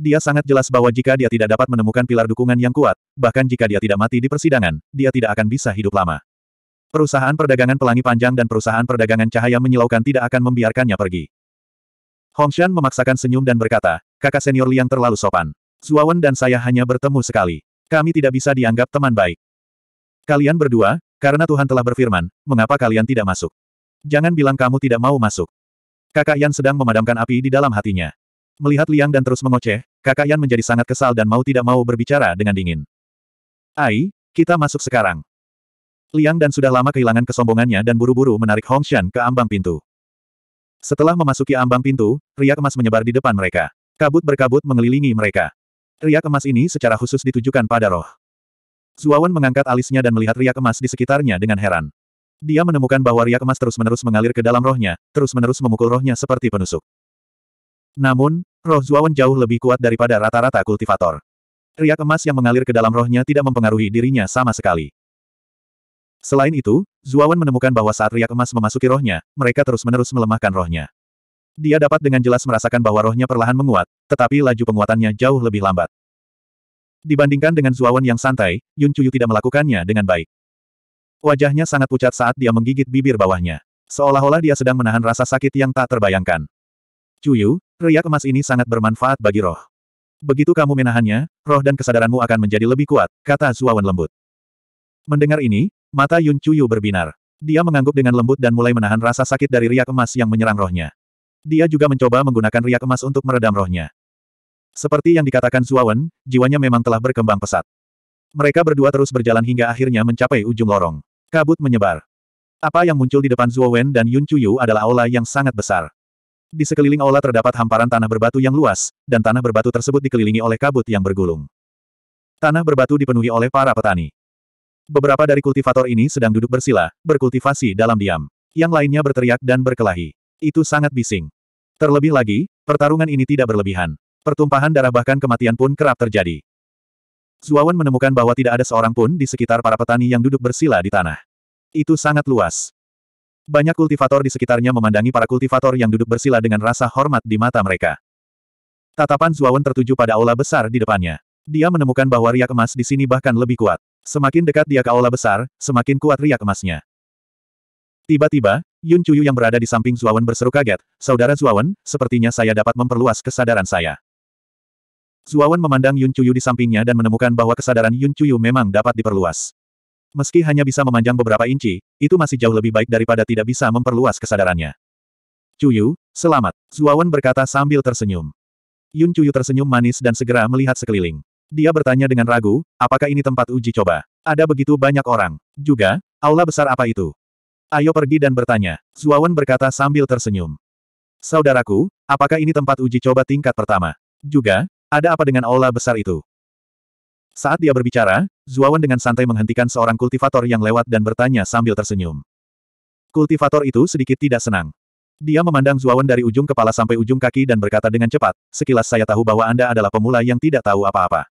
S1: Dia sangat jelas bahwa jika dia tidak dapat menemukan pilar dukungan yang kuat, bahkan jika dia tidak mati di persidangan, dia tidak akan bisa hidup lama. Perusahaan perdagangan Pelangi Panjang dan perusahaan perdagangan Cahaya Menyilaukan tidak akan membiarkannya pergi. Hong Xian memaksakan senyum dan berkata, kakak senior Liang terlalu sopan. Zuawan dan saya hanya bertemu sekali. Kami tidak bisa dianggap teman baik. Kalian berdua, karena Tuhan telah berfirman, mengapa kalian tidak masuk? Jangan bilang kamu tidak mau masuk. Kakak Yan sedang memadamkan api di dalam hatinya. Melihat Liang dan terus mengoceh, kakak Yan menjadi sangat kesal dan mau tidak mau berbicara dengan dingin. Ai, kita masuk sekarang. Liang dan sudah lama kehilangan kesombongannya dan buru-buru menarik Hong Xian ke ambang pintu. Setelah memasuki ambang pintu, riak emas menyebar di depan mereka. Kabut berkabut mengelilingi mereka. Riak emas ini secara khusus ditujukan pada roh. Zuawan mengangkat alisnya dan melihat riak emas di sekitarnya dengan heran. Dia menemukan bahwa riak emas terus-menerus mengalir ke dalam rohnya, terus-menerus memukul rohnya seperti penusuk. Namun, roh Zuawan jauh lebih kuat daripada rata-rata kultivator. Riak emas yang mengalir ke dalam rohnya tidak mempengaruhi dirinya sama sekali. Selain itu, Zuawan menemukan bahwa saat riak emas memasuki rohnya, mereka terus-menerus melemahkan rohnya. Dia dapat dengan jelas merasakan bahwa rohnya perlahan menguat, tetapi laju penguatannya jauh lebih lambat. Dibandingkan dengan Zuawan yang santai, Yun Chuyu tidak melakukannya dengan baik. Wajahnya sangat pucat saat dia menggigit bibir bawahnya. Seolah-olah dia sedang menahan rasa sakit yang tak terbayangkan. Chuyu, riak emas ini sangat bermanfaat bagi roh. Begitu kamu menahannya, roh dan kesadaranmu akan menjadi lebih kuat, kata Zuawan lembut. Mendengar ini, Mata Yun Chuyu berbinar. Dia mengangguk dengan lembut dan mulai menahan rasa sakit dari riak emas yang menyerang rohnya. Dia juga mencoba menggunakan riak emas untuk meredam rohnya. Seperti yang dikatakan Zuawan, jiwanya memang telah berkembang pesat. Mereka berdua terus berjalan hingga akhirnya mencapai ujung lorong. Kabut menyebar. Apa yang muncul di depan Zuawan dan Yun Chuyu adalah aula yang sangat besar. Di sekeliling aula terdapat hamparan tanah berbatu yang luas, dan tanah berbatu tersebut dikelilingi oleh kabut yang bergulung. Tanah berbatu dipenuhi oleh para petani. Beberapa dari kultivator ini sedang duduk bersila, berkultivasi dalam diam. Yang lainnya berteriak dan berkelahi. Itu sangat bising. Terlebih lagi, pertarungan ini tidak berlebihan. Pertumpahan darah bahkan kematian pun kerap terjadi. Zuawan menemukan bahwa tidak ada seorang pun di sekitar para petani yang duduk bersila di tanah. Itu sangat luas. Banyak kultivator di sekitarnya memandangi para kultivator yang duduk bersila dengan rasa hormat di mata mereka. Tatapan Zuawan tertuju pada aula besar di depannya. Dia menemukan bahwa riak emas di sini bahkan lebih kuat. Semakin dekat dia ke aula besar, semakin kuat riak emasnya. Tiba-tiba, Yun Chuyu yang berada di samping Zuawan berseru kaget, Saudara Zuawan, sepertinya saya dapat memperluas kesadaran saya. Zuawan memandang Yun Chuyu di sampingnya dan menemukan bahwa kesadaran Yun Chuyu memang dapat diperluas. Meski hanya bisa memanjang beberapa inci, itu masih jauh lebih baik daripada tidak bisa memperluas kesadarannya. Chuyu, selamat, Zuawan berkata sambil tersenyum. Yun Chuyu tersenyum manis dan segera melihat sekeliling. Dia bertanya dengan ragu, apakah ini tempat uji coba? Ada begitu banyak orang. Juga, aula besar apa itu? Ayo pergi dan bertanya. Zuawan berkata sambil tersenyum. Saudaraku, apakah ini tempat uji coba tingkat pertama? Juga, ada apa dengan aula besar itu? Saat dia berbicara, Zuawan dengan santai menghentikan seorang kultivator yang lewat dan bertanya sambil tersenyum. Kultivator itu sedikit tidak senang. Dia memandang Zuawan dari ujung kepala sampai ujung kaki dan berkata dengan cepat, sekilas saya tahu bahwa Anda adalah pemula yang tidak tahu apa-apa.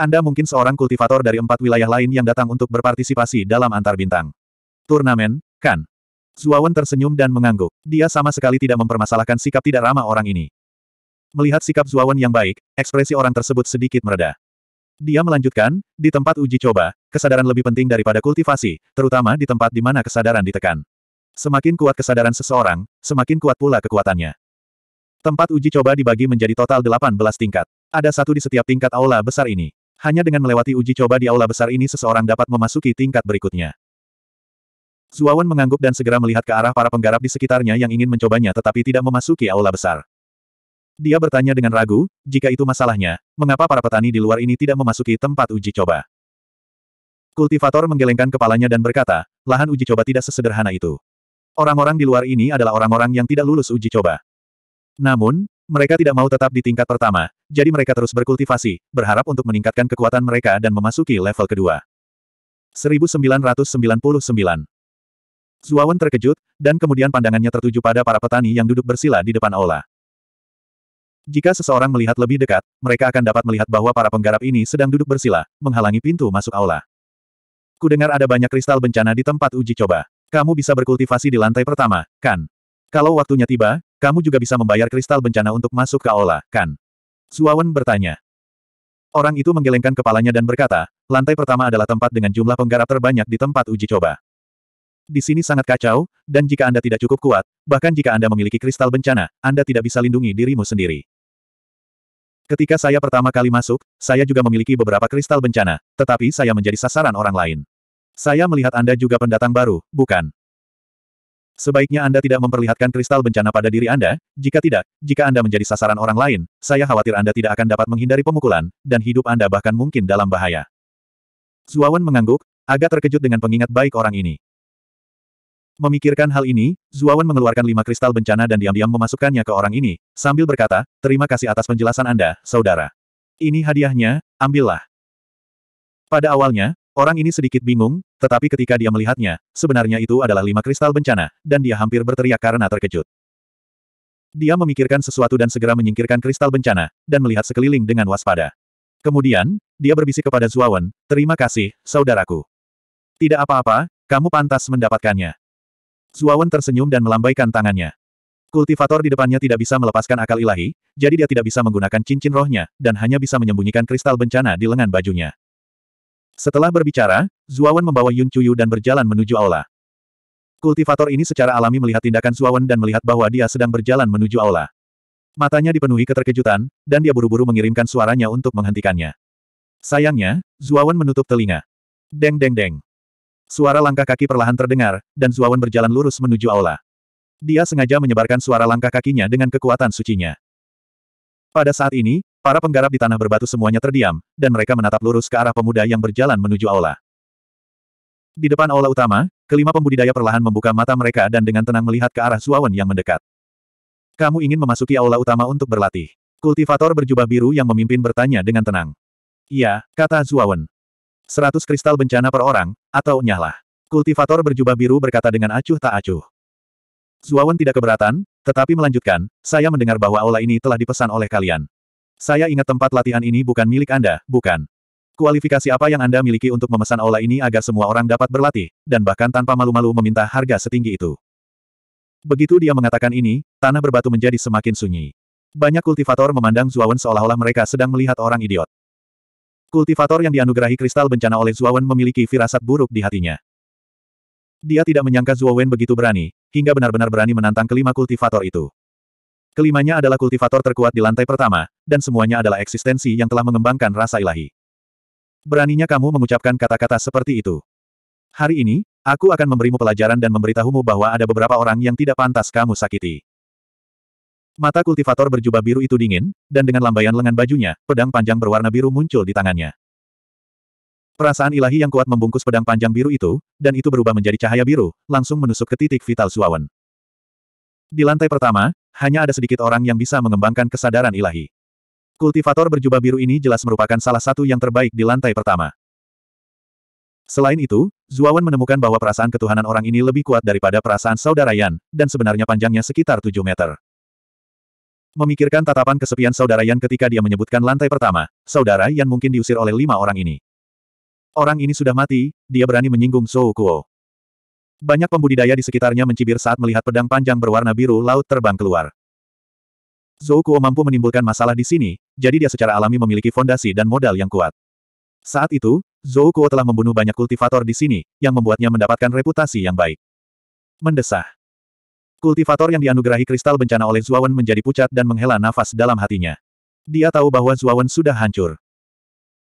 S1: Anda mungkin seorang kultivator dari empat wilayah lain yang datang untuk berpartisipasi dalam antar bintang. Turnamen, kan? Zuawan tersenyum dan mengangguk. Dia sama sekali tidak mempermasalahkan sikap tidak ramah orang ini. Melihat sikap Zuawan yang baik, ekspresi orang tersebut sedikit mereda. Dia melanjutkan, di tempat uji coba, kesadaran lebih penting daripada kultivasi, terutama di tempat di mana kesadaran ditekan. Semakin kuat kesadaran seseorang, semakin kuat pula kekuatannya. Tempat uji coba dibagi menjadi total 18 tingkat. Ada satu di setiap tingkat aula besar ini. Hanya dengan melewati uji coba di aula besar ini seseorang dapat memasuki tingkat berikutnya. Zuawan mengangguk dan segera melihat ke arah para penggarap di sekitarnya yang ingin mencobanya tetapi tidak memasuki aula besar. Dia bertanya dengan ragu, jika itu masalahnya, mengapa para petani di luar ini tidak memasuki tempat uji coba? Kultivator menggelengkan kepalanya dan berkata, lahan uji coba tidak sesederhana itu. Orang-orang di luar ini adalah orang-orang yang tidak lulus uji coba. Namun, mereka tidak mau tetap di tingkat pertama, jadi mereka terus berkultivasi, berharap untuk meningkatkan kekuatan mereka dan memasuki level kedua. 1999 Zuawan terkejut, dan kemudian pandangannya tertuju pada para petani yang duduk bersila di depan aula. Jika seseorang melihat lebih dekat, mereka akan dapat melihat bahwa para penggarap ini sedang duduk bersila, menghalangi pintu masuk aula. Kudengar ada banyak kristal bencana di tempat uji coba. Kamu bisa berkultivasi di lantai pertama, kan? Kalau waktunya tiba, kamu juga bisa membayar kristal bencana untuk masuk ke aula, kan? Suawan bertanya. Orang itu menggelengkan kepalanya dan berkata, lantai pertama adalah tempat dengan jumlah penggarap terbanyak di tempat uji coba. Di sini sangat kacau, dan jika Anda tidak cukup kuat, bahkan jika Anda memiliki kristal bencana, Anda tidak bisa lindungi dirimu sendiri. Ketika saya pertama kali masuk, saya juga memiliki beberapa kristal bencana, tetapi saya menjadi sasaran orang lain. Saya melihat Anda juga pendatang baru, bukan? Sebaiknya Anda tidak memperlihatkan kristal bencana pada diri Anda, jika tidak, jika Anda menjadi sasaran orang lain, saya khawatir Anda tidak akan dapat menghindari pemukulan, dan hidup Anda bahkan mungkin dalam bahaya. Zuawan mengangguk, agak terkejut dengan pengingat baik orang ini. Memikirkan hal ini, Zuawan mengeluarkan lima kristal bencana dan diam-diam memasukkannya ke orang ini, sambil berkata, terima kasih atas penjelasan Anda, saudara. Ini hadiahnya, ambillah. Pada awalnya, Orang ini sedikit bingung, tetapi ketika dia melihatnya, sebenarnya itu adalah lima kristal bencana, dan dia hampir berteriak karena terkejut. Dia memikirkan sesuatu dan segera menyingkirkan kristal bencana, dan melihat sekeliling dengan waspada. Kemudian, dia berbisik kepada Zuawan, terima kasih, saudaraku. Tidak apa-apa, kamu pantas mendapatkannya. Zuawan tersenyum dan melambaikan tangannya. Kultivator di depannya tidak bisa melepaskan akal ilahi, jadi dia tidak bisa menggunakan cincin rohnya, dan hanya bisa menyembunyikan kristal bencana di lengan bajunya. Setelah berbicara, Zuawan membawa Yun Chuyu dan berjalan menuju aula. Kultivator ini secara alami melihat tindakan Zuawan dan melihat bahwa dia sedang berjalan menuju aula. Matanya dipenuhi keterkejutan, dan dia buru-buru mengirimkan suaranya untuk menghentikannya. Sayangnya, Zuawan menutup telinga. Deng deng deng. Suara langkah kaki perlahan terdengar, dan Zuawan berjalan lurus menuju aula. Dia sengaja menyebarkan suara langkah kakinya dengan kekuatan sucinya. Pada saat ini, Para penggarap di tanah berbatu semuanya terdiam, dan mereka menatap lurus ke arah pemuda yang berjalan menuju aula. Di depan aula utama, kelima pembudidaya perlahan membuka mata mereka dan dengan tenang melihat ke arah Suawan yang mendekat. Kamu ingin memasuki aula utama untuk berlatih. Kultivator berjubah biru yang memimpin bertanya dengan tenang. Iya, kata Zuawan. Seratus kristal bencana per orang, atau nyahlah. Kultivator berjubah biru berkata dengan acuh tak acuh. Zuawan tidak keberatan, tetapi melanjutkan, saya mendengar bahwa aula ini telah dipesan oleh kalian. Saya ingat tempat latihan ini bukan milik Anda, bukan. Kualifikasi apa yang Anda miliki untuk memesan aula ini agar semua orang dapat berlatih, dan bahkan tanpa malu-malu meminta harga setinggi itu. Begitu dia mengatakan ini, tanah berbatu menjadi semakin sunyi. Banyak kultivator memandang Zuawan seolah-olah mereka sedang melihat orang idiot. Kultivator yang dianugerahi kristal bencana oleh Zuawan memiliki firasat buruk di hatinya. Dia tidak menyangka Zuawan begitu berani, hingga benar-benar berani menantang kelima kultivator itu. Kelimanya adalah kultivator terkuat di lantai pertama, dan semuanya adalah eksistensi yang telah mengembangkan rasa ilahi. Beraninya kamu mengucapkan kata-kata seperti itu. Hari ini, aku akan memberimu pelajaran dan memberitahumu bahwa ada beberapa orang yang tidak pantas kamu sakiti. Mata kultivator berjubah biru itu dingin, dan dengan lambaian lengan bajunya, pedang panjang berwarna biru muncul di tangannya. Perasaan ilahi yang kuat membungkus pedang panjang biru itu, dan itu berubah menjadi cahaya biru, langsung menusuk ke titik vital Suawan. Di lantai pertama, hanya ada sedikit orang yang bisa mengembangkan kesadaran ilahi. Kultivator berjubah biru ini jelas merupakan salah satu yang terbaik di lantai pertama. Selain itu, Zuawan menemukan bahwa perasaan ketuhanan orang ini lebih kuat daripada perasaan saudara Yan, dan sebenarnya panjangnya sekitar 7 meter. Memikirkan tatapan kesepian saudara Yan ketika dia menyebutkan lantai pertama, saudara Yan mungkin diusir oleh lima orang ini. Orang ini sudah mati, dia berani menyinggung Zhou Kuo. Banyak pembudidaya di sekitarnya mencibir saat melihat pedang panjang berwarna biru laut terbang keluar. Zhou Kuo mampu menimbulkan masalah di sini, jadi dia secara alami memiliki fondasi dan modal yang kuat. Saat itu, Zhou Kuo telah membunuh banyak kultivator di sini, yang membuatnya mendapatkan reputasi yang baik. Mendesah. Kultivator yang dianugerahi kristal bencana oleh Zuawan menjadi pucat dan menghela nafas dalam hatinya. Dia tahu bahwa Zuawan sudah hancur.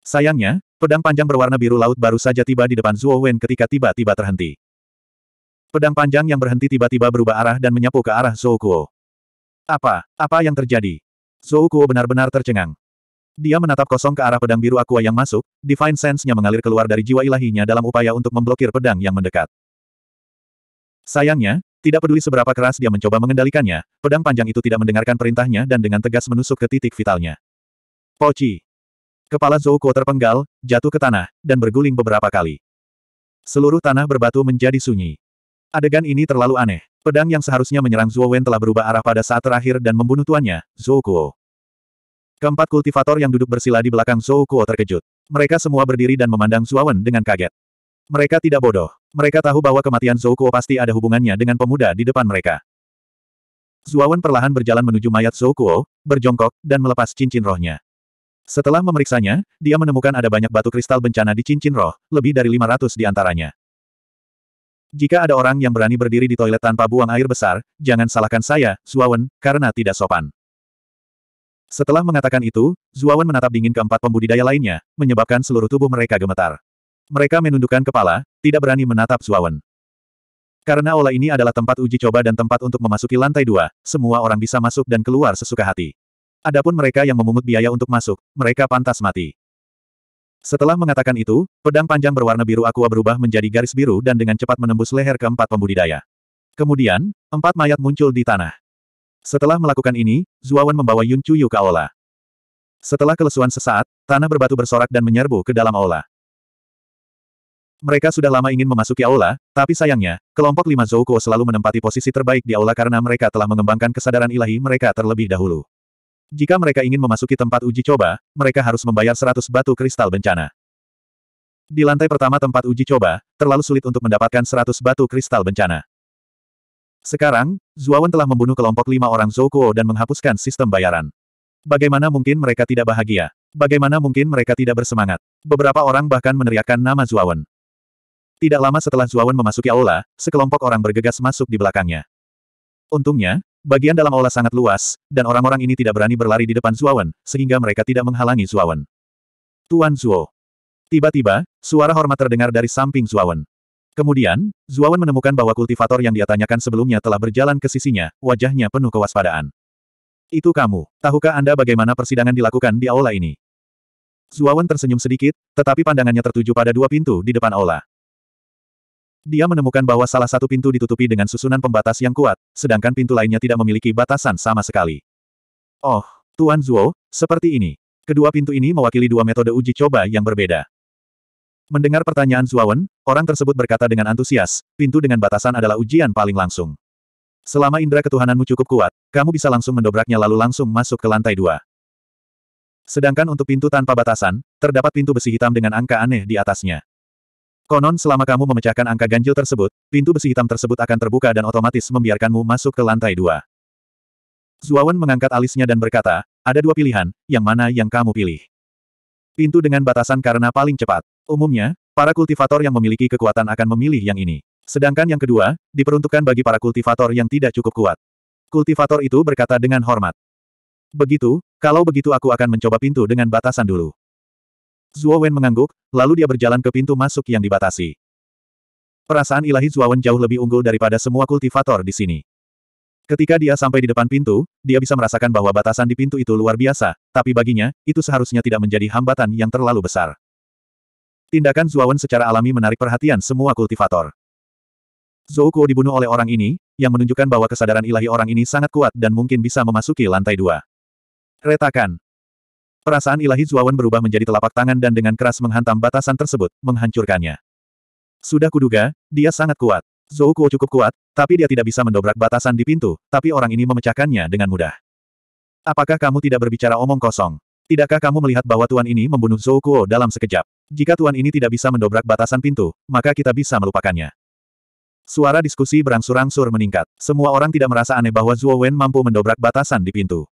S1: Sayangnya, pedang panjang berwarna biru laut baru saja tiba di depan Zuawan ketika tiba-tiba terhenti. Pedang panjang yang berhenti tiba-tiba berubah arah dan menyapu ke arah Zhou Kuo. Apa? Apa yang terjadi? Zhou Kuo benar-benar tercengang. Dia menatap kosong ke arah pedang biru aqua yang masuk, divine sense-nya mengalir keluar dari jiwa ilahinya dalam upaya untuk memblokir pedang yang mendekat. Sayangnya, tidak peduli seberapa keras dia mencoba mengendalikannya, pedang panjang itu tidak mendengarkan perintahnya dan dengan tegas menusuk ke titik vitalnya. Poci. Kepala Kuo terpenggal, jatuh ke tanah, dan berguling beberapa kali. Seluruh tanah berbatu menjadi sunyi. Adegan ini terlalu aneh. Pedang yang seharusnya menyerang Zuo Wen telah berubah arah pada saat terakhir dan membunuh tuannya, Zhou Kuo. Keempat kultivator yang duduk bersila di belakang Zhou Kuo terkejut. Mereka semua berdiri dan memandang Zuo Wen dengan kaget. Mereka tidak bodoh. Mereka tahu bahwa kematian Zhou Kuo pasti ada hubungannya dengan pemuda di depan mereka. Zuo Wen perlahan berjalan menuju mayat Zhou Kuo, berjongkok, dan melepas cincin rohnya. Setelah memeriksanya, dia menemukan ada banyak batu kristal bencana di cincin roh, lebih dari 500 di antaranya. Jika ada orang yang berani berdiri di toilet tanpa buang air besar, jangan salahkan saya, Zuawan, karena tidak sopan. Setelah mengatakan itu, Zuawan menatap dingin keempat pembudidaya lainnya, menyebabkan seluruh tubuh mereka gemetar. Mereka menundukkan kepala, tidak berani menatap Zuawan. Karena olah ini adalah tempat uji coba dan tempat untuk memasuki lantai dua, semua orang bisa masuk dan keluar sesuka hati. Adapun mereka yang memungut biaya untuk masuk, mereka pantas mati. Setelah mengatakan itu, pedang panjang berwarna biru aqua berubah menjadi garis biru dan dengan cepat menembus leher keempat pembudidaya. Kemudian, empat mayat muncul di tanah. Setelah melakukan ini, Zuawan membawa Yun Chuyu ke aula. Setelah kelesuan sesaat, tanah berbatu bersorak dan menyerbu ke dalam aula. Mereka sudah lama ingin memasuki aula, tapi sayangnya, kelompok lima Zouko selalu menempati posisi terbaik di aula karena mereka telah mengembangkan kesadaran ilahi mereka terlebih dahulu. Jika mereka ingin memasuki tempat uji coba, mereka harus membayar 100 batu kristal bencana. Di lantai pertama tempat uji coba, terlalu sulit untuk mendapatkan 100 batu kristal bencana. Sekarang, Zuawan telah membunuh kelompok lima orang Zoukuo dan menghapuskan sistem bayaran. Bagaimana mungkin mereka tidak bahagia? Bagaimana mungkin mereka tidak bersemangat? Beberapa orang bahkan meneriakkan nama Zuawan. Tidak lama setelah Zuawan memasuki aula, sekelompok orang bergegas masuk di belakangnya. Untungnya, Bagian dalam aula sangat luas, dan orang-orang ini tidak berani berlari di depan Zuawan, sehingga mereka tidak menghalangi Zuawan. Tuan Zuo. Tiba-tiba, suara hormat terdengar dari samping Zuawan. Kemudian, Zuawan menemukan bahwa kultivator yang dia tanyakan sebelumnya telah berjalan ke sisinya, wajahnya penuh kewaspadaan. Itu kamu. Tahukah Anda bagaimana persidangan dilakukan di aula ini? Zuawan tersenyum sedikit, tetapi pandangannya tertuju pada dua pintu di depan aula. Dia menemukan bahwa salah satu pintu ditutupi dengan susunan pembatas yang kuat, sedangkan pintu lainnya tidak memiliki batasan sama sekali. Oh, Tuan Zuo, seperti ini. Kedua pintu ini mewakili dua metode uji coba yang berbeda. Mendengar pertanyaan Zuawan, orang tersebut berkata dengan antusias, pintu dengan batasan adalah ujian paling langsung. Selama indera ketuhananmu cukup kuat, kamu bisa langsung mendobraknya lalu langsung masuk ke lantai dua. Sedangkan untuk pintu tanpa batasan, terdapat pintu besi hitam dengan angka aneh di atasnya. Konon selama kamu memecahkan angka ganjil tersebut, pintu besi hitam tersebut akan terbuka dan otomatis membiarkanmu masuk ke lantai dua. Zuawan mengangkat alisnya dan berkata, ada dua pilihan, yang mana yang kamu pilih? Pintu dengan batasan karena paling cepat. Umumnya, para kultivator yang memiliki kekuatan akan memilih yang ini. Sedangkan yang kedua, diperuntukkan bagi para kultivator yang tidak cukup kuat. Kultivator itu berkata dengan hormat. Begitu, kalau begitu aku akan mencoba pintu dengan batasan dulu. Zuo Wen mengangguk, lalu dia berjalan ke pintu masuk yang dibatasi. Perasaan ilahi Zuo Wen jauh lebih unggul daripada semua kultivator di sini. Ketika dia sampai di depan pintu, dia bisa merasakan bahwa batasan di pintu itu luar biasa, tapi baginya, itu seharusnya tidak menjadi hambatan yang terlalu besar. Tindakan Wen secara alami menarik perhatian semua kultivator. Zhou Kuo dibunuh oleh orang ini, yang menunjukkan bahwa kesadaran ilahi orang ini sangat kuat dan mungkin bisa memasuki lantai dua. Retakan. Perasaan ilahi Zuawan berubah menjadi telapak tangan dan dengan keras menghantam batasan tersebut, menghancurkannya. Sudah kuduga, dia sangat kuat. Zhou Kuo cukup kuat, tapi dia tidak bisa mendobrak batasan di pintu, tapi orang ini memecahkannya dengan mudah. Apakah kamu tidak berbicara omong kosong? Tidakkah kamu melihat bahwa Tuan ini membunuh Zhou Kuo dalam sekejap? Jika Tuan ini tidak bisa mendobrak batasan pintu, maka kita bisa melupakannya. Suara diskusi berangsur-angsur meningkat. Semua orang tidak merasa aneh bahwa Zhou mampu mendobrak batasan di pintu.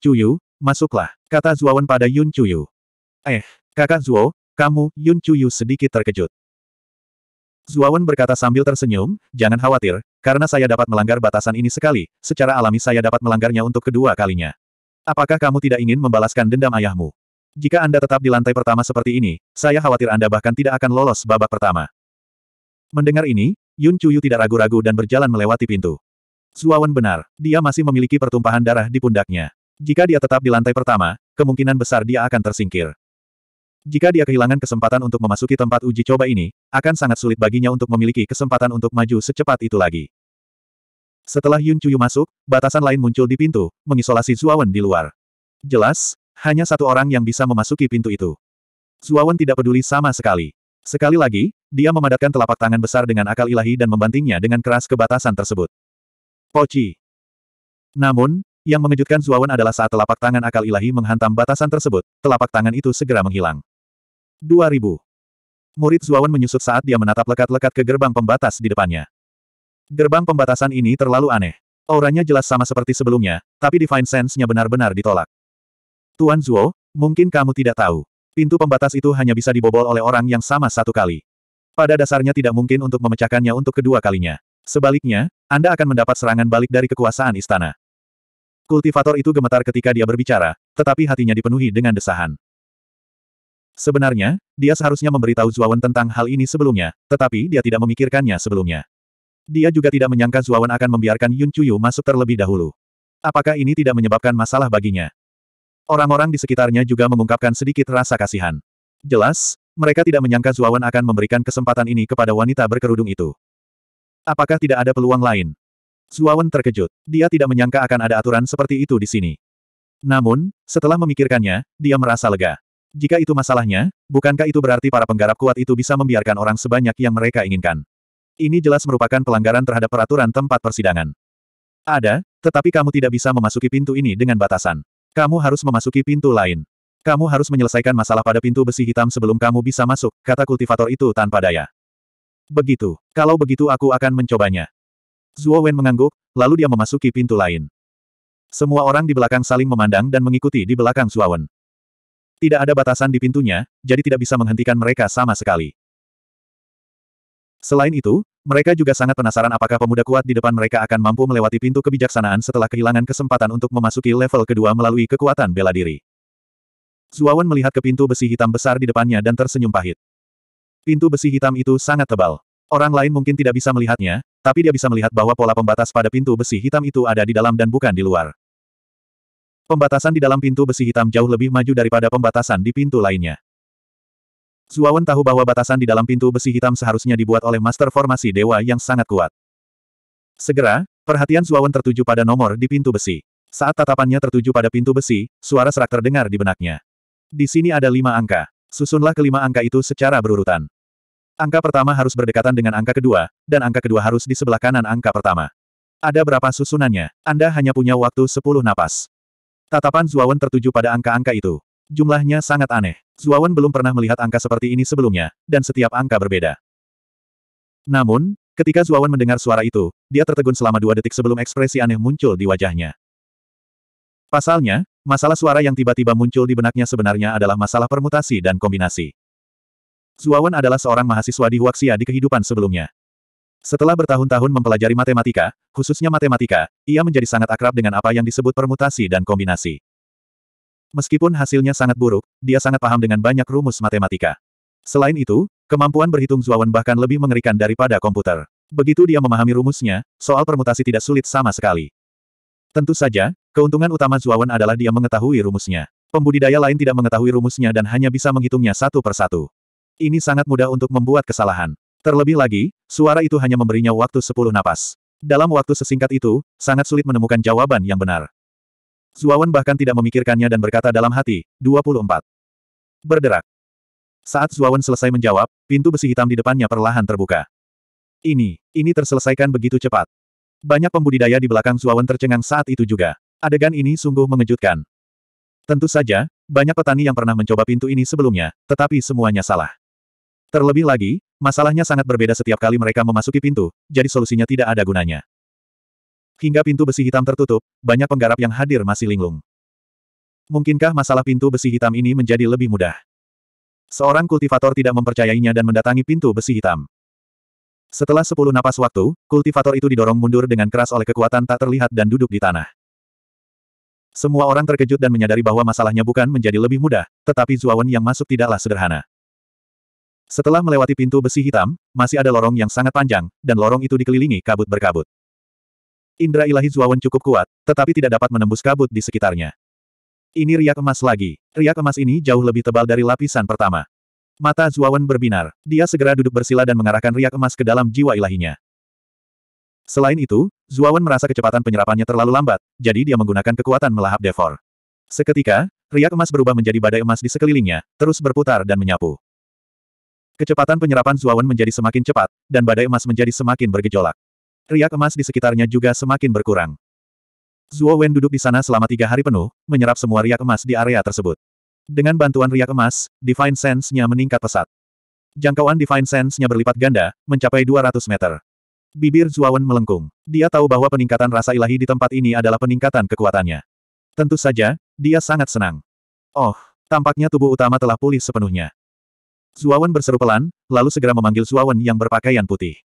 S1: Cuyu, masuklah. Kata Zuowen pada Yun Chuyu. Eh, kakak Zuo, kamu, Yun Chuyu sedikit terkejut. Zuowen berkata sambil tersenyum, jangan khawatir, karena saya dapat melanggar batasan ini sekali, secara alami saya dapat melanggarnya untuk kedua kalinya. Apakah kamu tidak ingin membalaskan dendam ayahmu? Jika Anda tetap di lantai pertama seperti ini, saya khawatir Anda bahkan tidak akan lolos babak pertama. Mendengar ini, Yun Chuyu tidak ragu-ragu dan berjalan melewati pintu. Zuawan benar, dia masih memiliki pertumpahan darah di pundaknya. Jika dia tetap di lantai pertama, kemungkinan besar dia akan tersingkir. Jika dia kehilangan kesempatan untuk memasuki tempat uji coba ini, akan sangat sulit baginya untuk memiliki kesempatan untuk maju secepat itu lagi. Setelah Yun Chuyu masuk, batasan lain muncul di pintu, mengisolasi Zuawan di luar. Jelas, hanya satu orang yang bisa memasuki pintu itu. Zuawan tidak peduli sama sekali. Sekali lagi, dia memadatkan telapak tangan besar dengan akal ilahi dan membantingnya dengan keras ke batasan tersebut. Pochi. Namun, yang mengejutkan Zuawan adalah saat telapak tangan akal ilahi menghantam batasan tersebut, telapak tangan itu segera menghilang. 2000. Murid Zuawan menyusut saat dia menatap lekat-lekat ke gerbang pembatas di depannya. Gerbang pembatasan ini terlalu aneh. Auranya jelas sama seperti sebelumnya, tapi Divine Sense-nya benar-benar ditolak. Tuan Zuo, mungkin kamu tidak tahu. Pintu pembatas itu hanya bisa dibobol oleh orang yang sama satu kali. Pada dasarnya tidak mungkin untuk memecahkannya untuk kedua kalinya. Sebaliknya, Anda akan mendapat serangan balik dari kekuasaan istana. Kultivator itu gemetar ketika dia berbicara, tetapi hatinya dipenuhi dengan desahan. Sebenarnya, dia seharusnya memberitahu Zuawan tentang hal ini sebelumnya, tetapi dia tidak memikirkannya sebelumnya. Dia juga tidak menyangka Zuawan akan membiarkan Yun Chuyu masuk terlebih dahulu. Apakah ini tidak menyebabkan masalah baginya? Orang-orang di sekitarnya juga mengungkapkan sedikit rasa kasihan. Jelas, mereka tidak menyangka Zuawan akan memberikan kesempatan ini kepada wanita berkerudung itu. Apakah tidak ada peluang lain? Zuawan terkejut. Dia tidak menyangka akan ada aturan seperti itu di sini. Namun, setelah memikirkannya, dia merasa lega. Jika itu masalahnya, bukankah itu berarti para penggarap kuat itu bisa membiarkan orang sebanyak yang mereka inginkan? Ini jelas merupakan pelanggaran terhadap peraturan tempat persidangan. Ada, tetapi kamu tidak bisa memasuki pintu ini dengan batasan. Kamu harus memasuki pintu lain. Kamu harus menyelesaikan masalah pada pintu besi hitam sebelum kamu bisa masuk, kata kultivator itu tanpa daya. Begitu. Kalau begitu aku akan mencobanya. Zuo Wen mengangguk, lalu dia memasuki pintu lain. Semua orang di belakang saling memandang dan mengikuti di belakang Zuo Wen. Tidak ada batasan di pintunya, jadi tidak bisa menghentikan mereka sama sekali. Selain itu, mereka juga sangat penasaran apakah pemuda kuat di depan mereka akan mampu melewati pintu kebijaksanaan setelah kehilangan kesempatan untuk memasuki level kedua melalui kekuatan bela diri. Zuawan melihat ke pintu besi hitam besar di depannya dan tersenyum pahit. Pintu besi hitam itu sangat tebal. Orang lain mungkin tidak bisa melihatnya, tapi dia bisa melihat bahwa pola pembatas pada pintu besi hitam itu ada di dalam dan bukan di luar. Pembatasan di dalam pintu besi hitam jauh lebih maju daripada pembatasan di pintu lainnya. Zuawan tahu bahwa batasan di dalam pintu besi hitam seharusnya dibuat oleh master formasi dewa yang sangat kuat. Segera, perhatian Zuawan tertuju pada nomor di pintu besi. Saat tatapannya tertuju pada pintu besi, suara serak terdengar di benaknya. Di sini ada lima angka. Susunlah kelima angka itu secara berurutan. Angka pertama harus berdekatan dengan angka kedua, dan angka kedua harus di sebelah kanan angka pertama. Ada berapa susunannya? Anda hanya punya waktu 10 napas. Tatapan Zuawan tertuju pada angka-angka itu. Jumlahnya sangat aneh. Zuawan belum pernah melihat angka seperti ini sebelumnya, dan setiap angka berbeda. Namun, ketika Zuawan mendengar suara itu, dia tertegun selama dua detik sebelum ekspresi aneh muncul di wajahnya. Pasalnya, masalah suara yang tiba-tiba muncul di benaknya sebenarnya adalah masalah permutasi dan kombinasi. Zuawan adalah seorang mahasiswa di Huaxia di kehidupan sebelumnya. Setelah bertahun-tahun mempelajari matematika, khususnya matematika, ia menjadi sangat akrab dengan apa yang disebut permutasi dan kombinasi. Meskipun hasilnya sangat buruk, dia sangat paham dengan banyak rumus matematika. Selain itu, kemampuan berhitung Zuawan bahkan lebih mengerikan daripada komputer. Begitu dia memahami rumusnya, soal permutasi tidak sulit sama sekali. Tentu saja, keuntungan utama Zuawan adalah dia mengetahui rumusnya. Pembudidaya lain tidak mengetahui rumusnya dan hanya bisa menghitungnya satu per satu. Ini sangat mudah untuk membuat kesalahan. Terlebih lagi, suara itu hanya memberinya waktu sepuluh napas. Dalam waktu sesingkat itu, sangat sulit menemukan jawaban yang benar. Zuawan bahkan tidak memikirkannya dan berkata dalam hati, 24. Berderak. Saat Zuawan selesai menjawab, pintu besi hitam di depannya perlahan terbuka. Ini, ini terselesaikan begitu cepat. Banyak pembudidaya di belakang Zuawan tercengang saat itu juga. Adegan ini sungguh mengejutkan. Tentu saja, banyak petani yang pernah mencoba pintu ini sebelumnya, tetapi semuanya salah. Terlebih lagi, masalahnya sangat berbeda setiap kali mereka memasuki pintu, jadi solusinya tidak ada gunanya. Hingga pintu besi hitam tertutup, banyak penggarap yang hadir masih linglung. Mungkinkah masalah pintu besi hitam ini menjadi lebih mudah? Seorang kultivator tidak mempercayainya dan mendatangi pintu besi hitam. Setelah sepuluh napas waktu, kultivator itu didorong mundur dengan keras oleh kekuatan tak terlihat dan duduk di tanah. Semua orang terkejut dan menyadari bahwa masalahnya bukan menjadi lebih mudah, tetapi Zuawan yang masuk tidaklah sederhana. Setelah melewati pintu besi hitam, masih ada lorong yang sangat panjang, dan lorong itu dikelilingi kabut berkabut. Indra ilahi Zuawan cukup kuat, tetapi tidak dapat menembus kabut di sekitarnya. Ini riak emas lagi. Riak emas ini jauh lebih tebal dari lapisan pertama. Mata Zuawan berbinar. Dia segera duduk bersila dan mengarahkan riak emas ke dalam jiwa ilahinya. Selain itu, Zuawan merasa kecepatan penyerapannya terlalu lambat, jadi dia menggunakan kekuatan melahap devor. Seketika, riak emas berubah menjadi badai emas di sekelilingnya, terus berputar dan menyapu. Kecepatan penyerapan Zuawan menjadi semakin cepat, dan badai emas menjadi semakin bergejolak. Riak emas di sekitarnya juga semakin berkurang. Zuo duduk di sana selama tiga hari penuh, menyerap semua riak emas di area tersebut. Dengan bantuan riak emas, Divine Sense-nya meningkat pesat. Jangkauan Divine Sense-nya berlipat ganda, mencapai 200 meter. Bibir Zuawan melengkung. Dia tahu bahwa peningkatan rasa ilahi di tempat ini adalah peningkatan kekuatannya. Tentu saja, dia sangat senang. Oh, tampaknya tubuh utama telah pulih sepenuhnya. Suawan berseru pelan, lalu segera memanggil Suawan yang berpakaian putih.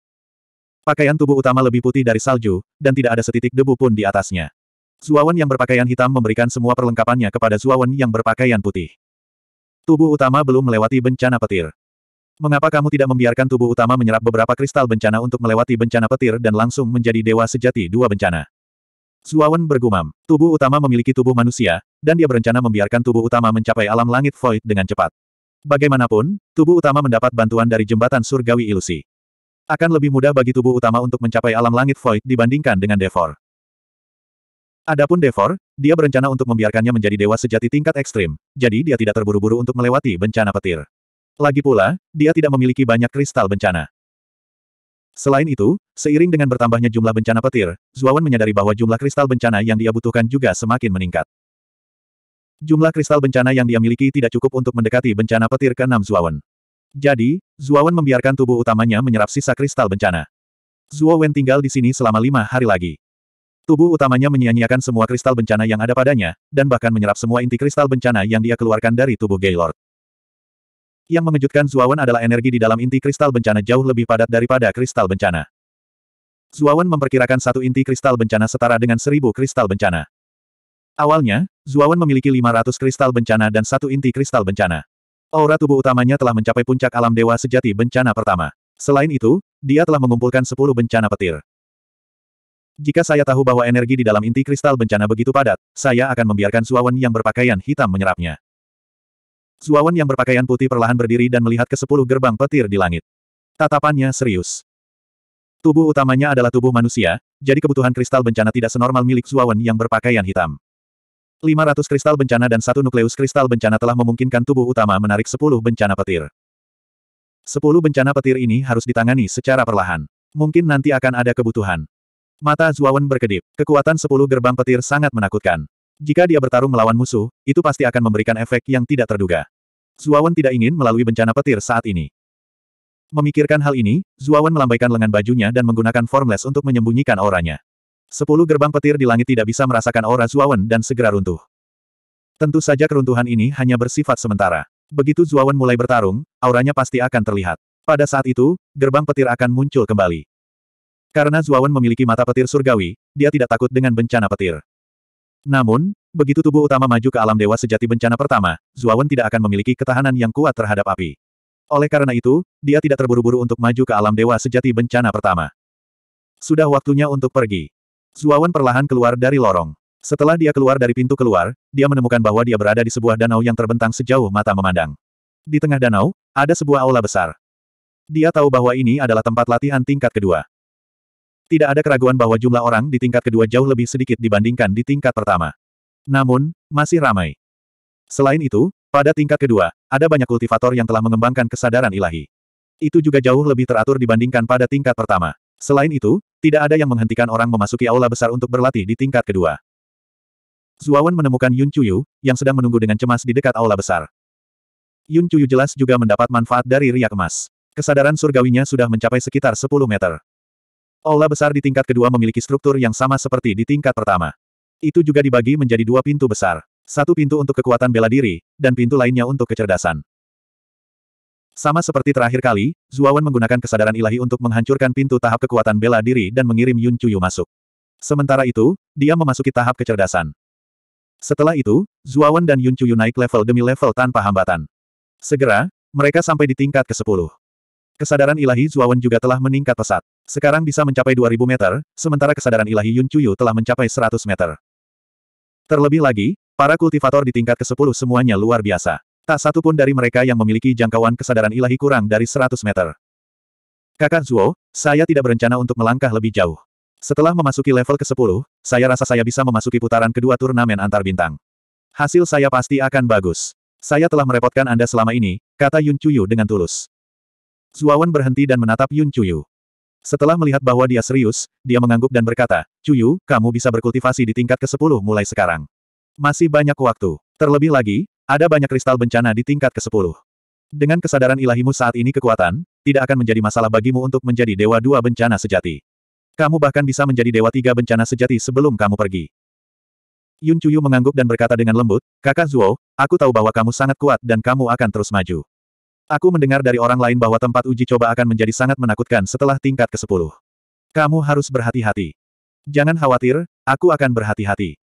S1: Pakaian tubuh utama lebih putih dari salju, dan tidak ada setitik debu pun di atasnya. Suawan yang berpakaian hitam memberikan semua perlengkapannya kepada Suawan yang berpakaian putih. Tubuh utama belum melewati bencana petir. Mengapa kamu tidak membiarkan tubuh utama menyerap beberapa kristal bencana untuk melewati bencana petir dan langsung menjadi dewa sejati dua bencana? Suawan bergumam. Tubuh utama memiliki tubuh manusia, dan dia berencana membiarkan tubuh utama mencapai alam langit void dengan cepat. Bagaimanapun, tubuh utama mendapat bantuan dari jembatan surgawi ilusi. Akan lebih mudah bagi tubuh utama untuk mencapai alam langit void dibandingkan dengan Devor. Adapun Devor, dia berencana untuk membiarkannya menjadi dewa sejati tingkat ekstrim, jadi dia tidak terburu-buru untuk melewati bencana petir. Lagi pula, dia tidak memiliki banyak kristal bencana. Selain itu, seiring dengan bertambahnya jumlah bencana petir, Zuawan menyadari bahwa jumlah kristal bencana yang dia butuhkan juga semakin meningkat. Jumlah kristal bencana yang dia miliki tidak cukup untuk mendekati bencana petir ke-6 Zuawan. Jadi, Zuawan membiarkan tubuh utamanya menyerap sisa kristal bencana. Zuawan tinggal di sini selama lima hari lagi. Tubuh utamanya menyia-nyiakan semua kristal bencana yang ada padanya, dan bahkan menyerap semua inti kristal bencana yang dia keluarkan dari tubuh Gaylord. Yang mengejutkan Zuawan adalah energi di dalam inti kristal bencana jauh lebih padat daripada kristal bencana. Zuawan memperkirakan satu inti kristal bencana setara dengan seribu kristal bencana. Awalnya, Zuawan memiliki 500 kristal bencana dan satu inti kristal bencana. Aura tubuh utamanya telah mencapai puncak alam dewa sejati bencana pertama. Selain itu, dia telah mengumpulkan 10 bencana petir. Jika saya tahu bahwa energi di dalam inti kristal bencana begitu padat, saya akan membiarkan Zuawan yang berpakaian hitam menyerapnya. Zuawan yang berpakaian putih perlahan berdiri dan melihat ke sepuluh gerbang petir di langit. Tatapannya serius. Tubuh utamanya adalah tubuh manusia, jadi kebutuhan kristal bencana tidak senormal milik Zuawan yang berpakaian hitam. 500 kristal bencana dan satu nukleus kristal bencana telah memungkinkan tubuh utama menarik 10 bencana petir. 10 bencana petir ini harus ditangani secara perlahan. Mungkin nanti akan ada kebutuhan. Mata Zuawan berkedip. Kekuatan 10 gerbang petir sangat menakutkan. Jika dia bertarung melawan musuh, itu pasti akan memberikan efek yang tidak terduga. Zuawan tidak ingin melalui bencana petir saat ini. Memikirkan hal ini, Zuawan melambaikan lengan bajunya dan menggunakan formless untuk menyembunyikan auranya. Sepuluh gerbang petir di langit tidak bisa merasakan aura Zuawan dan segera runtuh. Tentu saja keruntuhan ini hanya bersifat sementara. Begitu Zuawan mulai bertarung, auranya pasti akan terlihat. Pada saat itu, gerbang petir akan muncul kembali. Karena Zuawan memiliki mata petir surgawi, dia tidak takut dengan bencana petir. Namun, begitu tubuh utama maju ke alam dewa sejati bencana pertama, Zuawan tidak akan memiliki ketahanan yang kuat terhadap api. Oleh karena itu, dia tidak terburu-buru untuk maju ke alam dewa sejati bencana pertama. Sudah waktunya untuk pergi. Zuawan perlahan keluar dari lorong. Setelah dia keluar dari pintu keluar, dia menemukan bahwa dia berada di sebuah danau yang terbentang sejauh mata memandang. Di tengah danau, ada sebuah aula besar. Dia tahu bahwa ini adalah tempat latihan tingkat kedua. Tidak ada keraguan bahwa jumlah orang di tingkat kedua jauh lebih sedikit dibandingkan di tingkat pertama. Namun, masih ramai. Selain itu, pada tingkat kedua, ada banyak kultivator yang telah mengembangkan kesadaran ilahi. Itu juga jauh lebih teratur dibandingkan pada tingkat pertama. Selain itu, tidak ada yang menghentikan orang memasuki aula besar untuk berlatih di tingkat kedua. Zuawan menemukan Yun Chuyu, yang sedang menunggu dengan cemas di dekat aula besar. Yun Chuyu jelas juga mendapat manfaat dari riak emas. Kesadaran surgawinya sudah mencapai sekitar 10 meter. Aula besar di tingkat kedua memiliki struktur yang sama seperti di tingkat pertama. Itu juga dibagi menjadi dua pintu besar. Satu pintu untuk kekuatan bela diri, dan pintu lainnya untuk kecerdasan. Sama seperti terakhir kali, Zuawan menggunakan kesadaran ilahi untuk menghancurkan pintu tahap kekuatan bela diri dan mengirim Yun Chuyu masuk. Sementara itu, dia memasuki tahap kecerdasan. Setelah itu, Zuawan dan Yun Chuyu naik level demi level tanpa hambatan. Segera, mereka sampai di tingkat ke-10. Kesadaran ilahi Zuawan juga telah meningkat pesat. Sekarang bisa mencapai 2000 meter, sementara kesadaran ilahi Yun Chuyu telah mencapai 100 meter. Terlebih lagi, para kultivator di tingkat ke-10 semuanya luar biasa. Tak satu pun dari mereka yang memiliki jangkauan kesadaran ilahi kurang dari 100 meter. Kakak Zuo, saya tidak berencana untuk melangkah lebih jauh. Setelah memasuki level ke-10, saya rasa saya bisa memasuki putaran kedua turnamen antar bintang. Hasil saya pasti akan bagus. Saya telah merepotkan Anda selama ini, kata Yun Chuyu dengan tulus. Zuawan berhenti dan menatap Yun Chuyu. Setelah melihat bahwa dia serius, dia mengangguk dan berkata, Chuyu, kamu bisa berkultivasi di tingkat ke-10 mulai sekarang. Masih banyak waktu. Terlebih lagi, ada banyak kristal bencana di tingkat ke-10. Dengan kesadaran ilahimu saat ini kekuatan, tidak akan menjadi masalah bagimu untuk menjadi dewa dua bencana sejati. Kamu bahkan bisa menjadi dewa tiga bencana sejati sebelum kamu pergi. Yun Chuyu mengangguk dan berkata dengan lembut, Kakak Zuo, aku tahu bahwa kamu sangat kuat dan kamu akan terus maju. Aku mendengar dari orang lain bahwa tempat uji coba akan menjadi sangat menakutkan setelah tingkat ke-10. Kamu harus berhati-hati. Jangan khawatir, aku akan berhati-hati.